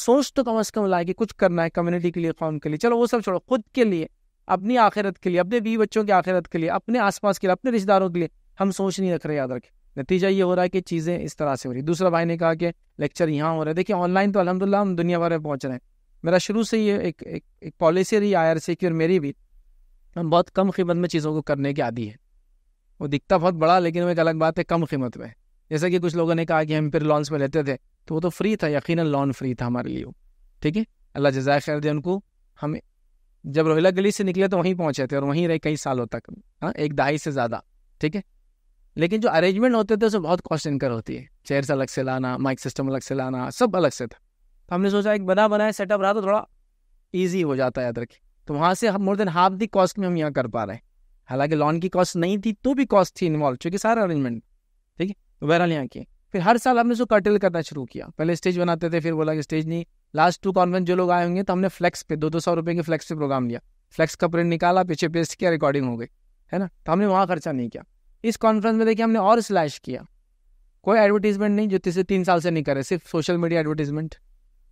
[SPEAKER 1] सोच तो कम अज़ कम लाए कि कुछ करना है कम्युनिटी के लिए कौन के लिए चलो वो सब छोड़ो खुद के लिए अपनी आखिरत के लिए अपने बीवी बच्चों की आखिरत के लिए अपने आसपास के लिए अपने रिश्तेदारों के लिए हम सोच नहीं रख रहे याद रखें नतीजा ये हो रहा है कि चीज़ें इस तरह से हो रही दूसरा भाई ने कहा कि लेक्चर यहाँ हो रहा है देखिए ऑनलाइन तो अलहमदिल्ला हम दुनिया भर में पहुँच रहे हैं मेरा शुरू से ये एक एक, एक पॉलिसी रही आई आर सी की और मेरी भी हम बहुत कम कीमत में चीज़ों को करने के आदि है वो दिखता बहुत बड़ा लेकिन वो एक अलग बात है कम कीमत में जैसा कि कुछ लोगों ने कहा कि हम फिर लॉन्स में लेते थे तो वो तो फ्री था यकीन लॉन फ्री था हमारे लिए ठीक है अल्लाह जजाय खैर दे उनको हम जब रोहिला गली से निकले तो वहीं पहुँचे थे और वहीं रहे कई सालों तक हाँ एक दहाई से ज़्यादा ठीक है लेकिन जो अरेंजमेंट होते थे उसमें बहुत कॉस्ट इनकर होती है चेयर्स अलग से लाना माइक सिस्टम अलग से लाना सब अलग से था तो हमने सोचा एक बना बनाया सेटअप रहा तो थोड़ा ईजी हो जाता है याद रखें तो वहाँ से हम more than half the cost में हम यहाँ कर पा रहे हैं हालांकि लॉन की कॉस्ट नहीं थी तो भी कॉस्ट थी इन्वॉल्व चूँकि सारा अरेंजमेंट ठीक है तो बहरहाल यहाँ किए फिर हर साल हमने उसको कटेल करना शुरू किया पहले स्टेज बनाते थे फिर बोला कि स्टेज नहीं लास्ट टू कॉन्वेंट जो लोग आए होंगे तो हमने फ्लेक्स पे दो दो सौ रुपये के फ्लेक्स पे प्रोग्राम लिया फ्लेक्स का प्रिंट निकाला पीछे पेस्ट किया रिकॉर्डिंग हो गई है ना तो हमने वहाँ खर्चा नहीं किया इस कॉन्फ्रेंस में देखिए हमने और स्लैश किया कोई एडवर्टीजमेंट नहीं जो तीसरे तीन साल से नहीं करे सिर्फ सोशल मीडिया एडवर्टीजमेंट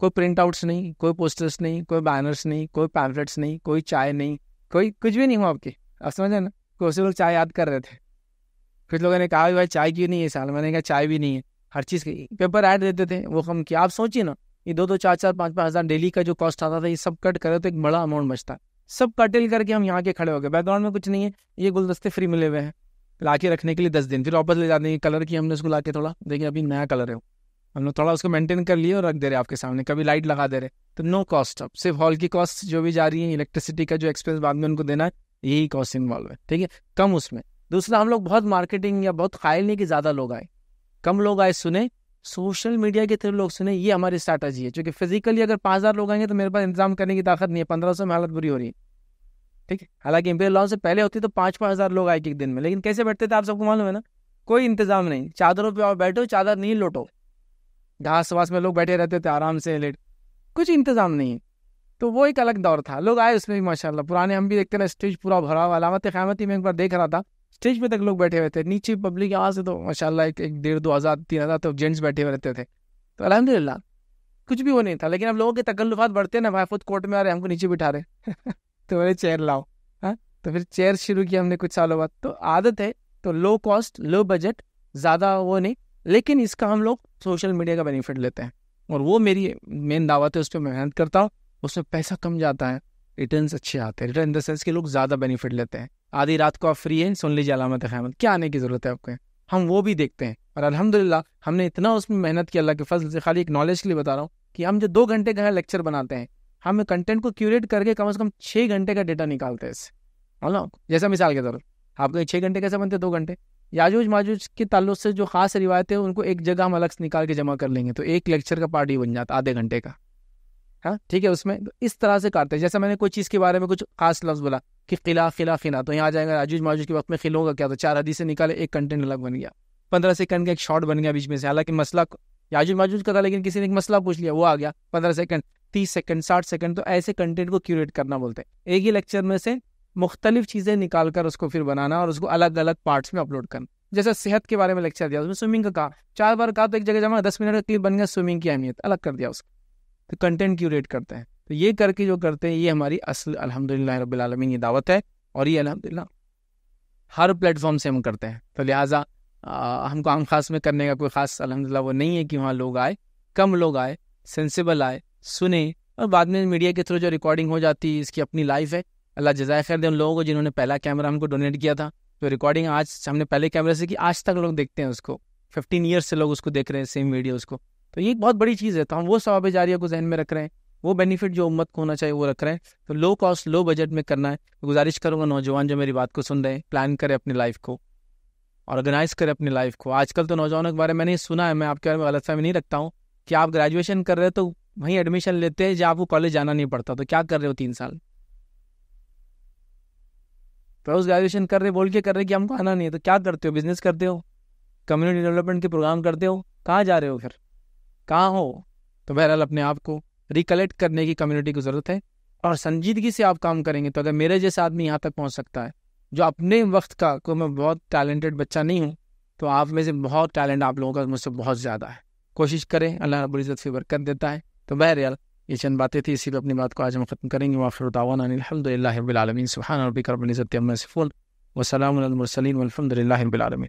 [SPEAKER 1] कोई प्रिंट आउट्स नहीं कोई पोस्टर्स नहीं कोई बैनर्स नहीं कोई पैम्फलेट्स नहीं कोई चाय नहीं कोई कुछ भी नहीं हुआ आपके आप समझे ना कुछ लोग चाय याद कर रहे थे कुछ लोगों ने कहा भाई चाय क्यों नहीं है साल मैंने कहा चाय भी नहीं है हर चीज़ की पेपर ऐड देते थे वो कम किया आप सोचिए ना ये दो दो चार चार पाँच पाँच हज़ार डेली का जो कॉस्ट आता था ये सब कट करे तो एक बड़ा अमाउंट बचता सब कटिल करके हम यहाँ के खड़े हो गए बैकग्राउंड में कुछ नहीं है ये गुलदस्ते फ्री मिले हुए हैं ला के रखने के लिए दस दिन फिर वापस ले जाते हैं कलर की हमने उसको ला के थोड़ा देखिए अभी नया कलर है वो हम लोग थोड़ा उसको मेंटेन कर लिए और रख दे रहे आपके सामने कभी लाइट लगा दे रहे तो नो कॉस्ट अब सिर्फ हॉल की कॉस्ट जो भी जा रही है इलेक्ट्रिसिटी का जो एक्सपेंस बाद में उनको देना है यही कॉस्ट इन्वॉल्व है ठीक है कम उसमें दूसरा हम लोग बहुत मार्केटिंग या बहुत ख्याल नहीं कि ज़्यादा लोग आए कम लोग आए सुने सोशल मीडिया के थ्रू लोग सुने ये हमारी स्ट्रैटेजी है क्योंकि फिजिकली अगर पाँच हज़ार लोग आएंगे तो मेरे पास इंतजाम करने की ताकत नहीं है पंद्रह सौ में हालत बुरी हो रही है ठीक है हालांकि इम्पीरियल लॉन से पहले होती तो पाँच पाँच हज़ार लोग आए एक दिन में लेकिन कैसे बैठते थे आप सबको मालूम है ना कोई इंतजाम नहीं चादरों पर बैठो चादर नहीं लौटो घास वास में लोग बैठे रहते थे आराम से लेट कुछ इंतजाम नहीं है तो वो एक अलग दौर था लोग आए उसमें भी माशाल्लाह पुराने हम भी देखते ना स्टेज पूरा भरा हुआ अलामत क़्यामती में एक बार देख रहा था स्टेज पे तक लोग बैठे हुए थे नीचे पब्लिक यहाँ से तो माशाल्लाह एक एक डेढ़ दो हज़ार तीन हज़ार तो जेंट्स बैठे हुए रहते थे तो अलहमदिल्ला कुछ भी वो नहीं था लेकिन अब लोगों के तकल्लुफात बढ़ते ना भाई खुद कोर्ट में आ रहे हमको नीचे बिठा रहे (laughs) तो बोले चेयर लाओ हाँ तो फिर चेयर शुरू किया हमने कुछ सालों बाद तो आदत है तो लो कॉस्ट लो बजट ज़्यादा वो नहीं लेकिन इसका हम लोग सोशल मीडिया का बेनिफिट लेते हैं और वो मेरी मेन दावत है उस पर मैं मेहनत करता हूँ उसमें पैसा कम जाता है रिटर्न अच्छे आते हैं रिटर्न इन द सेंस कि लोग ज़्यादा बेनिफिट लेते हैं आधी रात को आप फ्री हैं सुन लीजिए अलामत ख्यामत क्या आने की ज़रूरत है आपके हम वो भी देखते हैं और अलहमदिल्ला हमने इतना उसमें मेहनत की अल्लाह के फजल से खाली एक नॉलेज के लिए बता रहा हूँ कि हम जो दो घंटे का लेक्चर बनाते हैं हम कंटेंट को क्यूरेट करके कम से कम छः घंटे का डेटा निकालते हैं इससे है ना जैसा मिसाल के तौर पर आपके छः घंटे कैसे बनते दो घंटे याजूज माजूज के ताल्लुक से जो खास रिवायतें हैं उनको एक जगह हम अलग से निकाल के जमा कर लेंगे तो एक लेक्चर का पार्ट ही बन जाता आधे घंटे का हाँ ठीक है उसमें तो इस तरह से काटते हैं जैसे मैंने कोई चीज़ के बारे में कुछ खास लफ्ज़ बोला कि किला खिला तो यहाँ आ जाएगा राजूज माजूज के वक्त में खिलों का क्या तो चार हदी से निकाले एक कंटेंट अलग बन गया पंद्रह सेकंड का एक शॉट बन गया बीच में से हालांकि मसला याजूज माजूज का था लेकिन किसी ने एक मसला पूछ लिया वो आ गया पंद्रह सेकंड तीस सेकंड साठ सेकंड तो ऐसे कंटेंट को क्यूरेट करना बोलते हैं एक ही लेक्चर में से मुख्तलिफ चीज़ें निकाल कर उसको फिर बनाना और उसको अलग अलग पार्ट्स में अपलोड करना जैसे सेहत के बारे में लेक्चर दिया उसमें स्विमिंग का कहा चार बार कहा तो एक जगह जमा दस मिनट का क्लिप बन गया स्विमिंग की अहमियत अलग कर दिया उसको तो कंटेंट क्यूरेट करते हैं तो ये करके जो करते हैं ये हमारी असल अलहमदिल्ला रबालमी की दावत है और ये अलहमदिल्ला हर प्लेटफॉर्म से हम करते हैं तो लिहाजा हमको आम खास में करने का कोई खास अलहमदिल्ला वो नहीं है कि वहाँ लोग आए कम लोग आए सेंसिबल आए सुने और बाद में मीडिया के थ्रू जो रिकॉर्डिंग हो जाती है इसकी अपनी लाइफ है अल्लाह जजाय खैर दे उन लोगों को जिन्होंने पहला कैमरा हमको डोनेट किया था तो रिकॉर्डिंग आज हमने पहले कैमरे से की आज तक लोग देखते हैं उसको फिफ्टीन ईयर्स से लोग उसको देख रहे हैं सेम वीडियो उसको तो ये एक बहुत बड़ी चीज़ है तो हम वो सवाब जारिया को जहन में रख रहे हैं वो बेनिफिट जो उम्मत को होना चाहिए वो रख रहे हैं तो लो कॉस्ट लो बजट में करना है तो गुजारिश करूँगा नौजवान जो मेरी बात को सुन रहे हैं प्लान करें अपनी लाइफ को ऑर्गेनाइज करें अपनी लाइफ को आजकल तो नौजवानों के बारे में मैंने सुना है मैं आपके बारे में गलत फहमी नहीं रखता हूँ कि आप ग्रेजुएशन कर रहे हो तो वहीं एडमिशन लेते हैं जब आपको कॉलेज जाना नहीं पड़ता तो क्या कर रहे हो तीन साल पोस्ट ग्रेजुएशन कर रहे बोल के कर रहे कि हमको आना नहीं है तो क्या करते हो बिजनेस करते हो कम्युनिटी डेवलपमेंट के प्रोग्राम करते हो कहाँ जा रहे हो फिर कहाँ हो तो बहरहाल अपने आप को रिकलेक्ट करने की कम्युनिटी की ज़रूरत है और संजीदगी से आप काम करेंगे तो अगर मेरे जैसे आदमी यहाँ तक पहुँच सकता है जो अपने वक्त का को मैं बहुत टैलेंटेड बच्चा नहीं हूँ तो आप में से बहुत टैलेंट आप लोगों का मुझसे बहुत ज़्यादा है कोशिश करें अल्लाह रबुल्ज़त से बरकत देता है तो बहरियाल ये चंद बातें थी इसीलिए अपनी बात को आज हम खत्म करेंगे वाफर तावानबिलमिन अलहमदिल्ला रबीआलमीन सुबहान रबी करबन
[SPEAKER 3] इज़्ज़त अम्मा